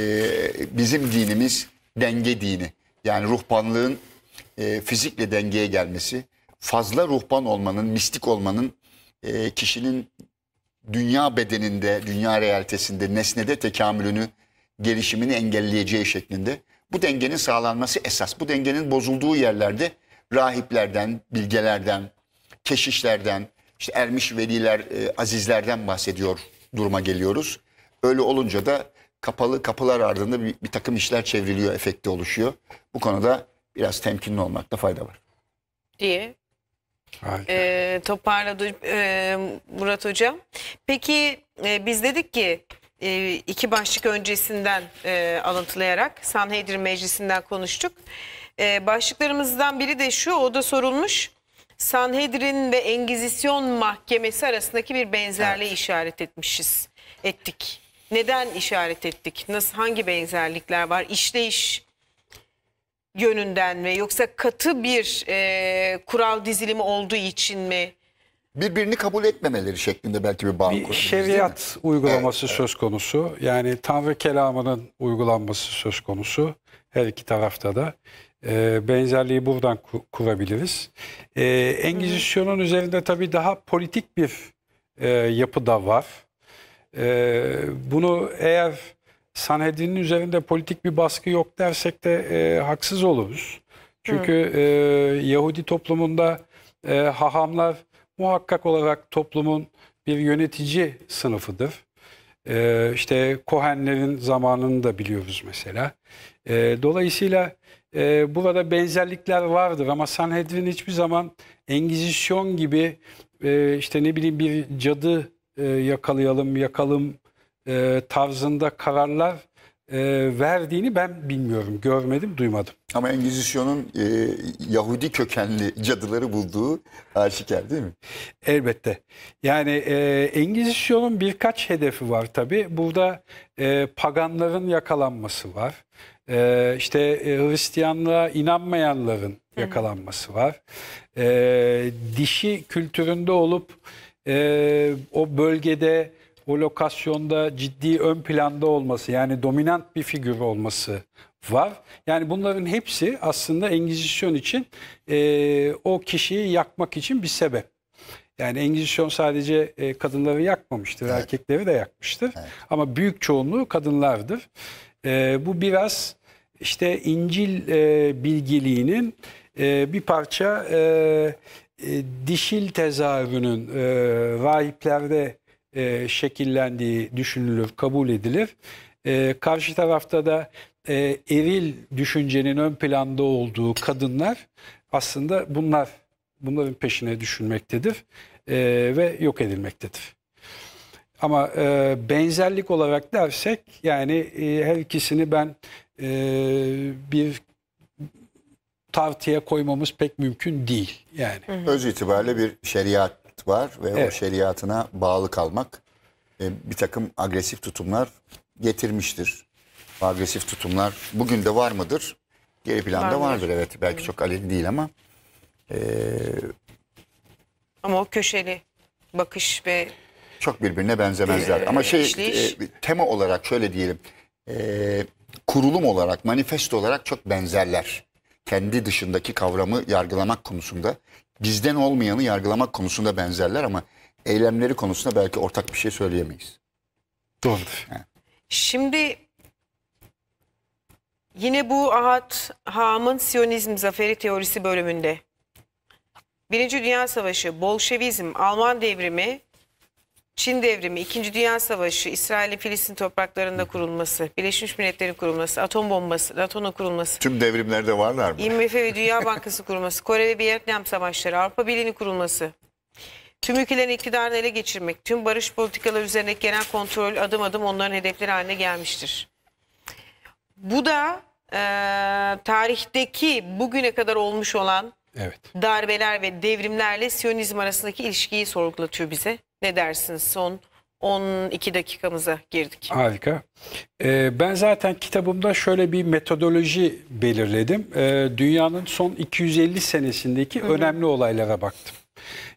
bizim dinimiz denge dini. Yani ruhbanlığın e, fizikle dengeye gelmesi, fazla ruhban olmanın, mistik olmanın e, kişinin dünya bedeninde, dünya realitesinde, nesnede tekamülünü, gelişimini engelleyeceği şeklinde. Bu dengenin sağlanması esas. Bu dengenin bozulduğu yerlerde rahiplerden, bilgelerden, keşişlerden, işte ermiş veliler, e, azizlerden bahsediyor duruma geliyoruz. Öyle olunca da kapalı kapılar ardında bir, bir takım işler çevriliyor, efekti oluşuyor. Bu konuda biraz temkinli olmakta fayda var. Diye e, toparladı e, Murat Hocam. Peki e, biz dedik ki e, iki başlık öncesinden e, alıntılayarak Sanhedrin Meclisi'nden konuştuk. E, başlıklarımızdan biri de şu o da sorulmuş. Sanhedrin ve Engizisyon Mahkemesi arasındaki bir benzerliği evet. işaret etmişiz. Ettik. Neden işaret ettik? Nasıl hangi benzerlikler var? İşleyiş yönünden mi yoksa katı bir e, kural dizilimi olduğu için mi? Birbirini kabul etmemeleri şeklinde belki bir bağ bir şeriat uygulaması evet, söz konusu. Yani Tanrı kelamının uygulanması söz konusu her iki tarafta da. E, benzerliği buradan ku kurabiliriz. E, Engizisyon'un üzerinde tabii daha politik bir e, yapı da var. E, bunu eğer Sanhedrin'in üzerinde politik bir baskı yok dersek de e, haksız oluruz. Çünkü e, Yahudi toplumunda e, hahamlar muhakkak olarak toplumun bir yönetici sınıfıdır. E, işte Kohenlerin zamanını da biliyoruz mesela. E, dolayısıyla e, burada benzerlikler vardır ama Sanhedrin hiçbir zaman Engizisyon gibi e, işte ne bileyim bir cadı e, yakalayalım yakalım e, tarzında kararlar e, verdiğini ben bilmiyorum, görmedim, duymadım. Ama Engizisyon'un e, Yahudi kökenli cadıları bulduğu aşikar değil mi? Elbette. Yani e, Engizisyon'un birkaç hedefi var tabii. Burada e, paganların yakalanması var. E, işte e, Hristiyanlığa inanmayanların yakalanması var. E, dişi kültüründe olup e, o bölgede o lokasyonda ciddi ön planda olması yani dominant bir figür olması var. Yani bunların hepsi aslında Engizisyon için e, o kişiyi yakmak için bir sebep. Yani Engizisyon sadece e, kadınları yakmamıştır, evet. erkekleri de yakmıştır. Evet. Ama büyük çoğunluğu kadınlardır. E, bu biraz işte İncil e, bilgeliğinin e, bir parça e, e, dişil tezahürünün e, rahiplerde e, şekillendiği düşünülür, kabul edilir. E, karşı tarafta da e, eril düşüncenin ön planda olduğu kadınlar aslında bunlar bunların peşine düşünmektedir e, ve yok edilmektedir. Ama e, benzerlik olarak dersek yani e, her ikisini ben e, bir tartıya koymamız pek mümkün değil yani. Öz itibariyle bir şeriat var ve evet. o şeriatına bağlı kalmak e, bir takım agresif tutumlar getirmiştir. Agresif tutumlar bugün de var mıdır? Geri planda var vardır evet. Belki Hı. çok aleni değil ama. E, ama o köşeli bakış ve... Çok birbirine benzemezler. E, ama şey e, tema olarak şöyle diyelim. E, kurulum olarak, manifesto olarak çok benzerler. Kendi dışındaki kavramı yargılamak konusunda bizden olmayanı yargılamak konusunda benzerler ama eylemleri konusunda belki ortak bir şey söyleyemeyiz. Doğrudur. Yani. Şimdi yine bu Ahad Ham'ın Siyonizm Zaferi Teorisi bölümünde Birinci Dünya Savaşı, Bolşevizm, Alman Devrimi, Çin devrimi, İkinci Dünya Savaşı, İsrail Filistin topraklarında kurulması, Birleşmiş Milletler'in kurulması, atom bombası, NATO'nun kurulması. Tüm devrimlerde varlar mı? IMF ve Dünya Bankası kurulması, Kore ve Vietnam savaşları, Avrupa Birliği'nin kurulması. Tüm ülkelerin iktidarını ele geçirmek, tüm barış politikaları üzerindeki genel kontrol adım adım onların hedefleri haline gelmiştir. Bu da e, tarihteki bugüne kadar olmuş olan Evet. Darbeler ve devrimlerle Siyonizm arasındaki ilişkiyi sorgulatıyor bize. Ne dersiniz son 12 dakikamıza girdik. Harika. Ee, ben zaten kitabımda şöyle bir metodoloji belirledim. Ee, dünyanın son 250 senesindeki hı hı. önemli olaylara baktım.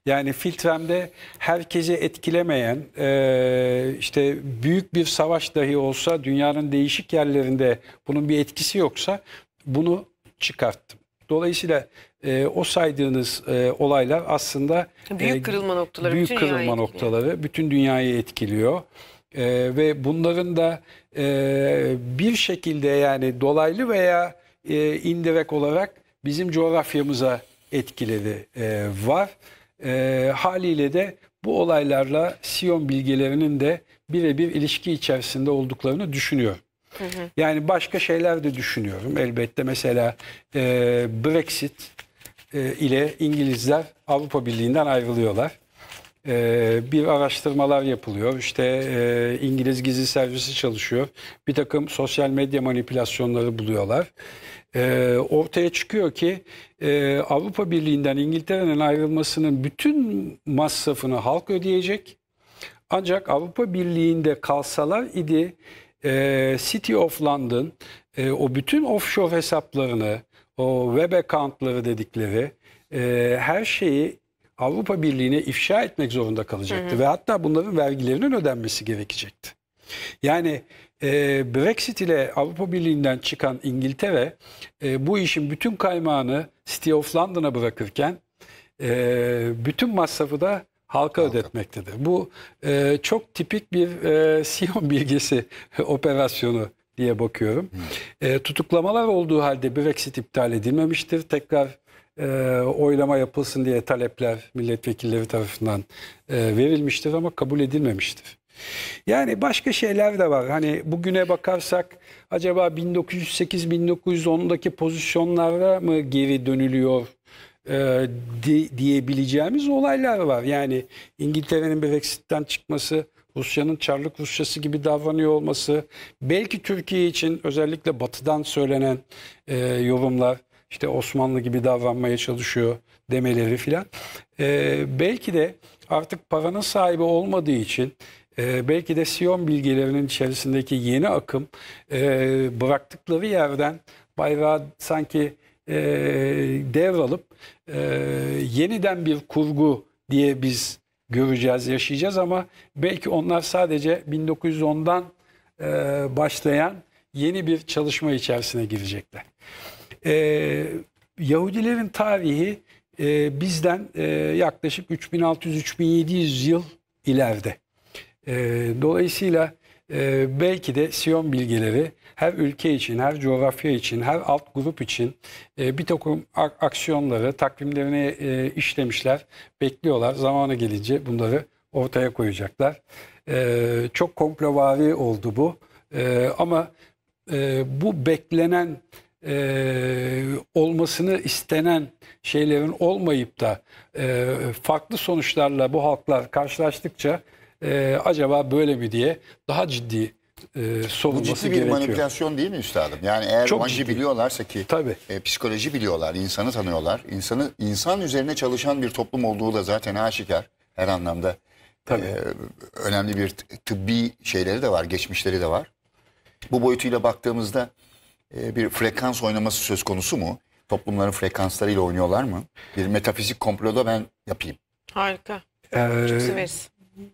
Yani filtremde herkese etkilemeyen e, işte büyük bir savaş dahi olsa dünyanın değişik yerlerinde bunun bir etkisi yoksa bunu çıkarttım. Dolayısıyla e, o saydığınız e, olaylar aslında büyük e, kırılma noktaları, büyük bütün kırılma noktaları bütün dünyayı etkiliyor. E, ve bunların da e, bir şekilde yani dolaylı veya e, indirek olarak bizim coğrafyamıza etkileri e, var. E, haliyle de bu olaylarla Siyon bilgelerinin de birebir ilişki içerisinde olduklarını düşünüyor. Yani başka şeyler de düşünüyorum elbette. Mesela e, Brexit e, ile İngilizler Avrupa Birliği'nden ayrılıyorlar. E, bir araştırmalar yapılıyor. İşte e, İngiliz gizli servisi çalışıyor. Bir takım sosyal medya manipülasyonları buluyorlar. E, ortaya çıkıyor ki e, Avrupa Birliği'nden İngiltere'nin ayrılmasının bütün masrafını halk ödeyecek. Ancak Avrupa Birliği'nde kalsalar idi e, City of London e, o bütün offshore hesaplarını, o web accountları dedikleri e, her şeyi Avrupa Birliği'ne ifşa etmek zorunda kalacaktı. Hı hı. Ve hatta bunların vergilerinin ödenmesi gerekecekti. Yani e, Brexit ile Avrupa Birliği'nden çıkan İngiltere e, bu işin bütün kaymağını City of London'a bırakırken e, bütün masrafı da halka Halka. ödetmektedir. Bu e, çok tipik bir e, Siyon bilgisi operasyonu diye bakıyorum. Hmm. E, tutuklamalar olduğu halde Brexit iptal edilmemiştir. Tekrar e, oylama yapılsın diye talepler milletvekilleri tarafından e, verilmiştir ama kabul edilmemiştir. Yani başka şeyler de var. Hani bugüne bakarsak acaba 1908-1910'daki pozisyonlara mı geri dönülüyor e, di, diyebileceğimiz olaylar var. Yani İngiltere'nin Brexit'ten çıkması, Rusya'nın çarlık Rusyası gibi davranıyor olması, belki Türkiye için özellikle batıdan söylenen e, yorumlar, işte Osmanlı gibi davranmaya çalışıyor demeleri filan. E, belki de artık paranın sahibi olmadığı için e, belki de Siyon bilgilerinin içerisindeki yeni akım e, bıraktıkları yerden bayrağı sanki e, devralıp e, yeniden bir kurgu diye biz göreceğiz, yaşayacağız ama belki onlar sadece 1910'dan e, başlayan yeni bir çalışma içerisine girecekler. E, Yahudilerin tarihi e, bizden e, yaklaşık 3600-3700 yıl ileride. E, dolayısıyla e, belki de Siyon bilgeleri her ülke için, her coğrafya için, her alt grup için e, bir takım aksiyonları takvimlerine e, işlemişler, bekliyorlar. Zamanı gelince bunları ortaya koyacaklar. E, çok komplovari oldu bu. E, ama e, bu beklenen e, olmasını istenen şeylerin olmayıp da e, farklı sonuçlarla bu halklar karşılaştıkça e, acaba böyle mi diye daha ciddi e, savunması Bu ciddi bir gerekiyor. manipülasyon değil mi üstadım? Yani eğer Çok amacı biliyorlarsa ki Tabii. E, psikoloji biliyorlar, insanı tanıyorlar. insanı insan üzerine çalışan bir toplum olduğu da zaten aşikar her anlamda. Tabii. E, önemli bir tıbbi şeyleri de var, geçmişleri de var. Bu boyutuyla baktığımızda e, bir frekans oynaması söz konusu mu? Toplumların frekanslarıyla oynuyorlar mı? Bir metafizik komploda ben yapayım. Harika. Ee, Çok severiz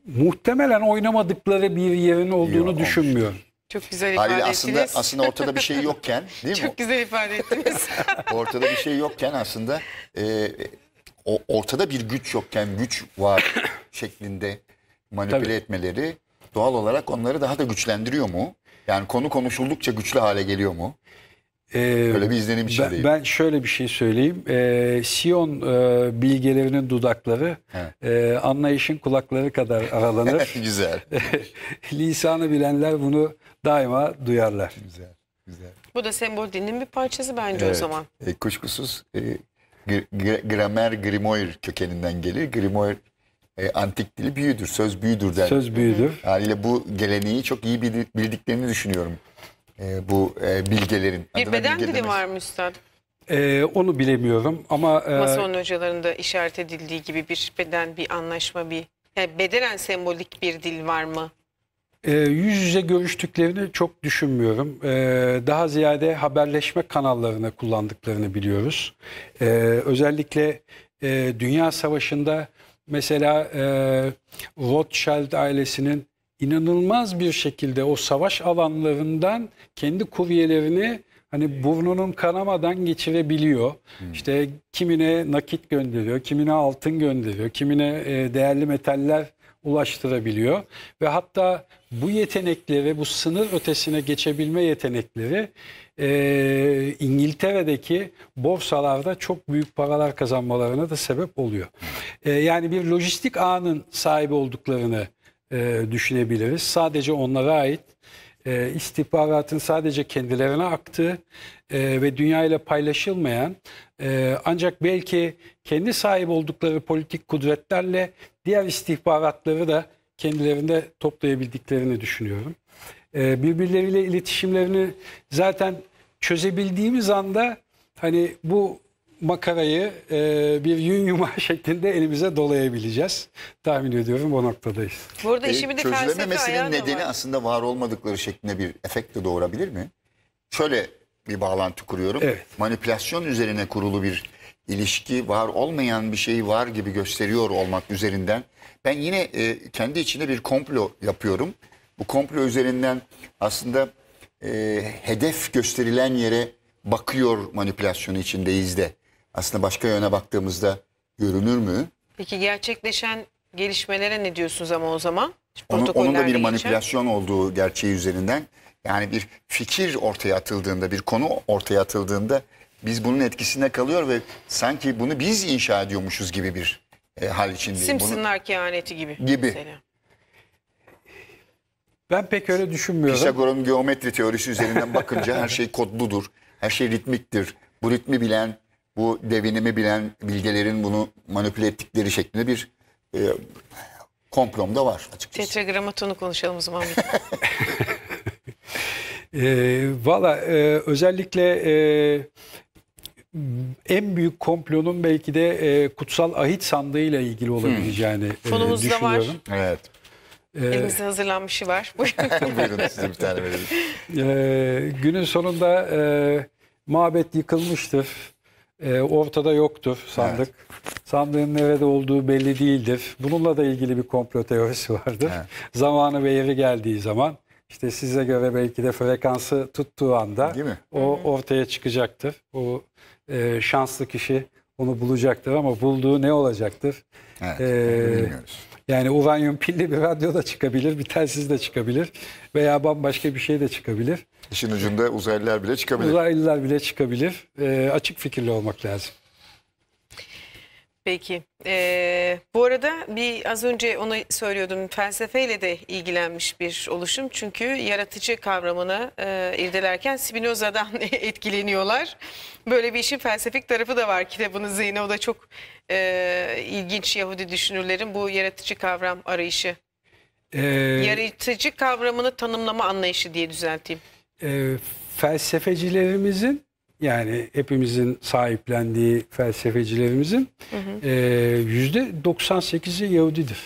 muhtemelen oynamadıkları bir yerin olduğunu Yok, düşünmüyorum. Çok güzel ifade Haliyle ettiniz. aslında, ortada bir şey yokken değil mi? Çok güzel ifade ettiniz. ortada bir şey yokken aslında e, o, ortada bir güç yokken güç var şeklinde manipüle Tabii. etmeleri doğal olarak onları daha da güçlendiriyor mu? Yani konu konuşuldukça güçlü hale geliyor mu? Ee, bir izlenim içindeyim. Ben, ben şöyle bir şey söyleyeyim. Ee, Siyon e, bilgelerinin dudakları e, anlayışın kulakları kadar aralanır. güzel. Lisanı bilenler bunu daima duyarlar. Güzel, güzel. Bu da sembol dinin bir parçası bence evet. o zaman. E, kuşkusuz e, gramer grimoire kökeninden gelir. Grimoir e, antik dili büyüdür, söz büyüdür der. Söz büyüdür. Haliyle bu geleneği çok iyi bildiklerini düşünüyorum e, bu e, bilgelerin. Bir beden bilge dili demek- var mı üstad? Ee, onu bilemiyorum ama e, Mason hocalarında işaret edildiği gibi bir beden, bir anlaşma, bir yani bedenen sembolik bir dil var mı? e, yüz yüze görüştüklerini çok düşünmüyorum. E, daha ziyade haberleşme kanallarını kullandıklarını biliyoruz. E, özellikle e, Dünya Savaşı'nda mesela e, Rothschild ailesinin inanılmaz bir şekilde o savaş alanlarından kendi kuvyelerini hani burnunun kanamadan geçirebiliyor. Hmm. İşte kimine nakit gönderiyor, kimine altın gönderiyor, kimine e, değerli metaller ulaştırabiliyor ve hatta bu yetenekleri, bu sınır ötesine geçebilme yetenekleri e, İngiltere'deki borsalarda çok büyük paralar kazanmalarına da sebep oluyor. Hmm. E, yani bir lojistik ağının sahibi olduklarını e, düşünebiliriz. Sadece onlara ait e, istihbaratın sadece kendilerine aktığı e, ve dünya ile paylaşılmayan e, ancak belki kendi sahip oldukları politik kudretlerle diğer istihbaratları da kendilerinde toplayabildiklerini düşünüyorum. E, birbirleriyle iletişimlerini zaten çözebildiğimiz anda hani bu makarayı e, bir yün yumağı şeklinde elimize dolayabileceğiz. Tahmin ediyorum o noktadayız. Burada e, işimi de çözülememesinin nedeni var. aslında var olmadıkları şeklinde bir efekt de doğurabilir mi? Şöyle bir bağlantı kuruyorum. Evet. Manipülasyon üzerine kurulu bir ilişki var olmayan bir şeyi var gibi gösteriyor olmak üzerinden. Ben yine e, kendi içinde bir komplo yapıyorum. Bu komplo üzerinden aslında e, hedef gösterilen yere bakıyor manipülasyon içindeyiz de aslında başka yöne baktığımızda görünür mü? Peki gerçekleşen gelişmelere ne diyorsunuz ama o zaman? Onun, onun da bir manipülasyon geçen. olduğu gerçeği üzerinden yani bir fikir ortaya atıldığında, bir konu ortaya atıldığında biz bunun etkisinde kalıyor ve sanki bunu biz inşa ediyormuşuz gibi bir e, hal içindeyiz. Simpsonlar bunu, kehaneti gibi. Gibi. Mesela. Ben pek öyle düşünmüyorum. Pisagor'un geometri teorisi üzerinden bakınca her şey kodludur. Her şey ritmiktir. Bu ritmi bilen bu devinimi bilen bilgelerin bunu manipüle ettikleri şeklinde bir e, komplom da var açıkçası. Tetragramatonu konuşalım o zaman. e, Valla e, özellikle e, en büyük komplonun belki de e, kutsal ahit sandığı ile ilgili olabileceğini hmm. e, düşünüyorum. var. Evet. Ee, Elinizde hazırlanmışı var. Buyurun size bir tane verelim. Ee, günün sonunda e, mabet yıkılmıştır e, ortada yoktur sandık. Evet. Sandığın nerede olduğu belli değildir. Bununla da ilgili bir komplo teorisi vardır. Evet. Zamanı ve yeri geldiği zaman işte size göre belki de frekansı tuttuğu anda Değil mi? o ortaya çıkacaktır. O e, şanslı kişi onu bulacaktır ama bulduğu ne olacaktır? Evet, ee, bilmiyoruz. Yani uranyum pilli bir radyo da çıkabilir, bir telsiz de çıkabilir veya bambaşka bir şey de çıkabilir. İşin ucunda uzaylılar bile çıkabilir. Uzaylılar bile çıkabilir. E, açık fikirli olmak lazım. Peki. Ee, bu arada bir az önce onu söylüyordum felsefeyle de ilgilenmiş bir oluşum. Çünkü yaratıcı kavramını e, irdelerken Spinoza'dan etkileniyorlar. Böyle bir işin felsefik tarafı da var kitabınızda yine. O da çok e, ilginç Yahudi düşünürlerin bu yaratıcı kavram arayışı. Ee... Yaratıcı kavramını tanımlama anlayışı diye düzelteyim e, felsefecilerimizin yani hepimizin sahiplendiği felsefecilerimizin e, yüzde %98'i Yahudidir.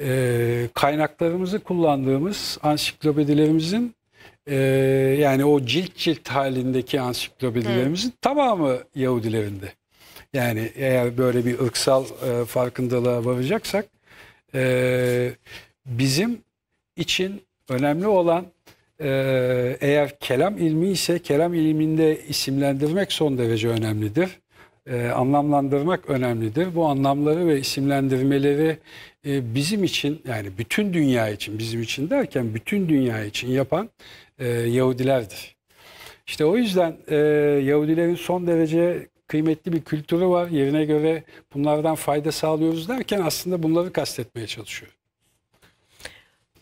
E, kaynaklarımızı kullandığımız ansiklopedilerimizin e, yani o cilt cilt halindeki ansiklopedilerimizin evet. tamamı Yahudilerinde. Yani eğer böyle bir ırksal e, farkındalığa varacaksak e, bizim için önemli olan ee, eğer kelam ilmi ise kelam ilminde isimlendirmek son derece önemlidir. Ee, anlamlandırmak önemlidir. Bu anlamları ve isimlendirmeleri e, bizim için yani bütün dünya için bizim için derken bütün dünya için yapan e, Yahudilerdir. İşte o yüzden e, Yahudilerin son derece kıymetli bir kültürü var. Yerine göre bunlardan fayda sağlıyoruz derken aslında bunları kastetmeye çalışıyor.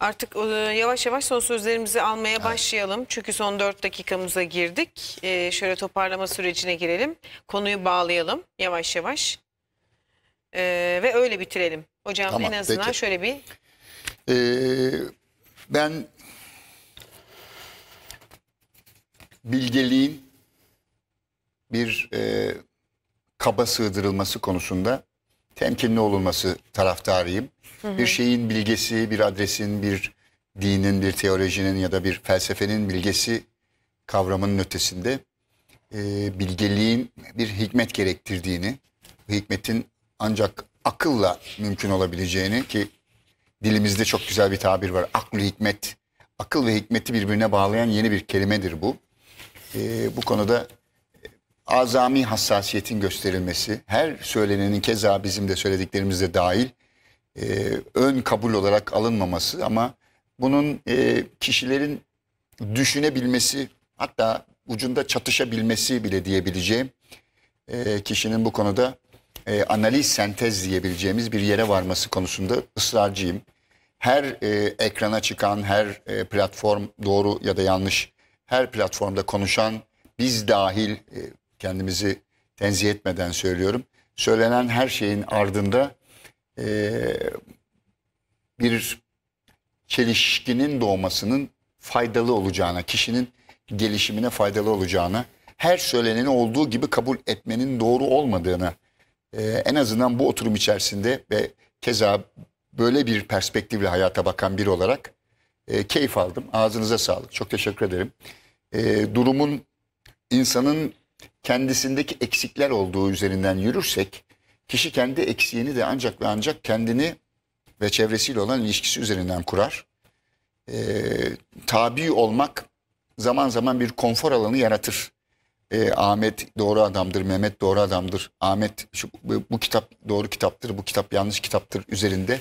Artık e, yavaş yavaş son sözlerimizi almaya evet. başlayalım. Çünkü son 4 dakikamıza girdik. Ee, şöyle toparlama sürecine girelim. Konuyu bağlayalım yavaş yavaş. Ee, ve öyle bitirelim. Hocam tamam, en azından peki. şöyle bir... Ee, ben bilgeliğin bir e, kaba sığdırılması konusunda temkinli olunması taraftarıyım. Bir şeyin bilgesi, bir adresin, bir dinin, bir teolojinin ya da bir felsefenin bilgesi kavramının ötesinde e, bilgeliğin bir hikmet gerektirdiğini, hikmetin ancak akılla mümkün olabileceğini ki dilimizde çok güzel bir tabir var. Aklı hikmet, akıl ve hikmeti birbirine bağlayan yeni bir kelimedir bu. E, bu konuda e, azami hassasiyetin gösterilmesi, her söylenenin keza bizim de söylediklerimizde dahil e, ön kabul olarak alınmaması ama bunun e, kişilerin düşünebilmesi hatta ucunda çatışabilmesi bile diyebileceğim e, kişinin bu konuda e, analiz sentez diyebileceğimiz bir yere varması konusunda ısrarcıyım. Her e, ekrana çıkan, her e, platform doğru ya da yanlış, her platformda konuşan biz dahil e, kendimizi tenzih etmeden söylüyorum. Söylenen her şeyin ardında e, bir çelişkinin doğmasının faydalı olacağına, kişinin gelişimine faydalı olacağına, her söyleneni olduğu gibi kabul etmenin doğru olmadığını, e, ee, en azından bu oturum içerisinde ve keza böyle bir perspektifle hayata bakan biri olarak e, keyif aldım. Ağzınıza sağlık. Çok teşekkür ederim. E, durumun insanın kendisindeki eksikler olduğu üzerinden yürürsek Kişi kendi eksiğini de ancak ve ancak kendini ve çevresiyle olan ilişkisi üzerinden kurar. E, tabi olmak zaman zaman bir konfor alanı yaratır. E, Ahmet doğru adamdır, Mehmet doğru adamdır, Ahmet şu, bu, bu kitap doğru kitaptır, bu kitap yanlış kitaptır üzerinde.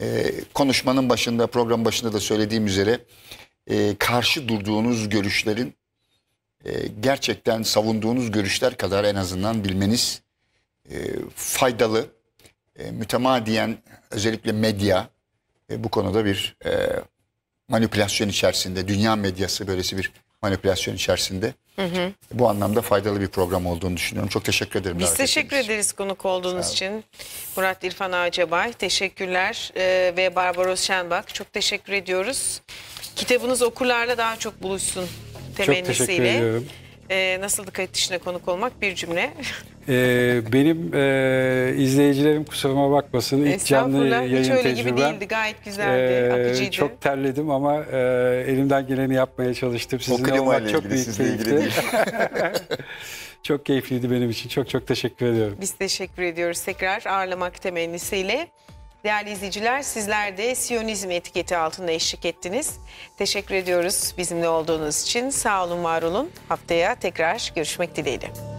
E, konuşmanın başında, program başında da söylediğim üzere e, karşı durduğunuz görüşlerin e, gerçekten savunduğunuz görüşler kadar en azından bilmeniz e, faydalı, e, mütemadiyen özellikle medya e, bu konuda bir manipülasyon içerisinde, dünya medyası böylesi bir manipülasyon içerisinde. Hı hı. Bu anlamda faydalı bir program olduğunu düşünüyorum. Çok teşekkür ederim. Biz teşekkür ediniz. ederiz konuk olduğunuz için. Murat İrfan Ağacabay teşekkürler ee, ve Barbaros Şenbak çok teşekkür ediyoruz. Kitabınız okurlarla daha çok buluşsun temennisiyle. Çok teşekkür ediyorum. Ee, nasıldı kayıt dışına konuk olmak? Bir cümle. Ee, benim e, izleyicilerim kusuruma bakmasın. İlk canlı yayın Hiç öyle tecrübem. gibi değildi. Gayet güzeldi. Ee, akıcıydı. Çok terledim ama e, elimden geleni yapmaya çalıştım. Sizinle olmak çok büyük keyifti. çok keyifliydi benim için. Çok çok teşekkür ediyorum. Biz teşekkür ediyoruz tekrar ağırlamak temennisiyle. Değerli izleyiciler sizler de Siyonizm etiketi altında eşlik ettiniz. Teşekkür ediyoruz bizimle olduğunuz için. Sağ olun, var olun. Haftaya tekrar görüşmek dileğiyle.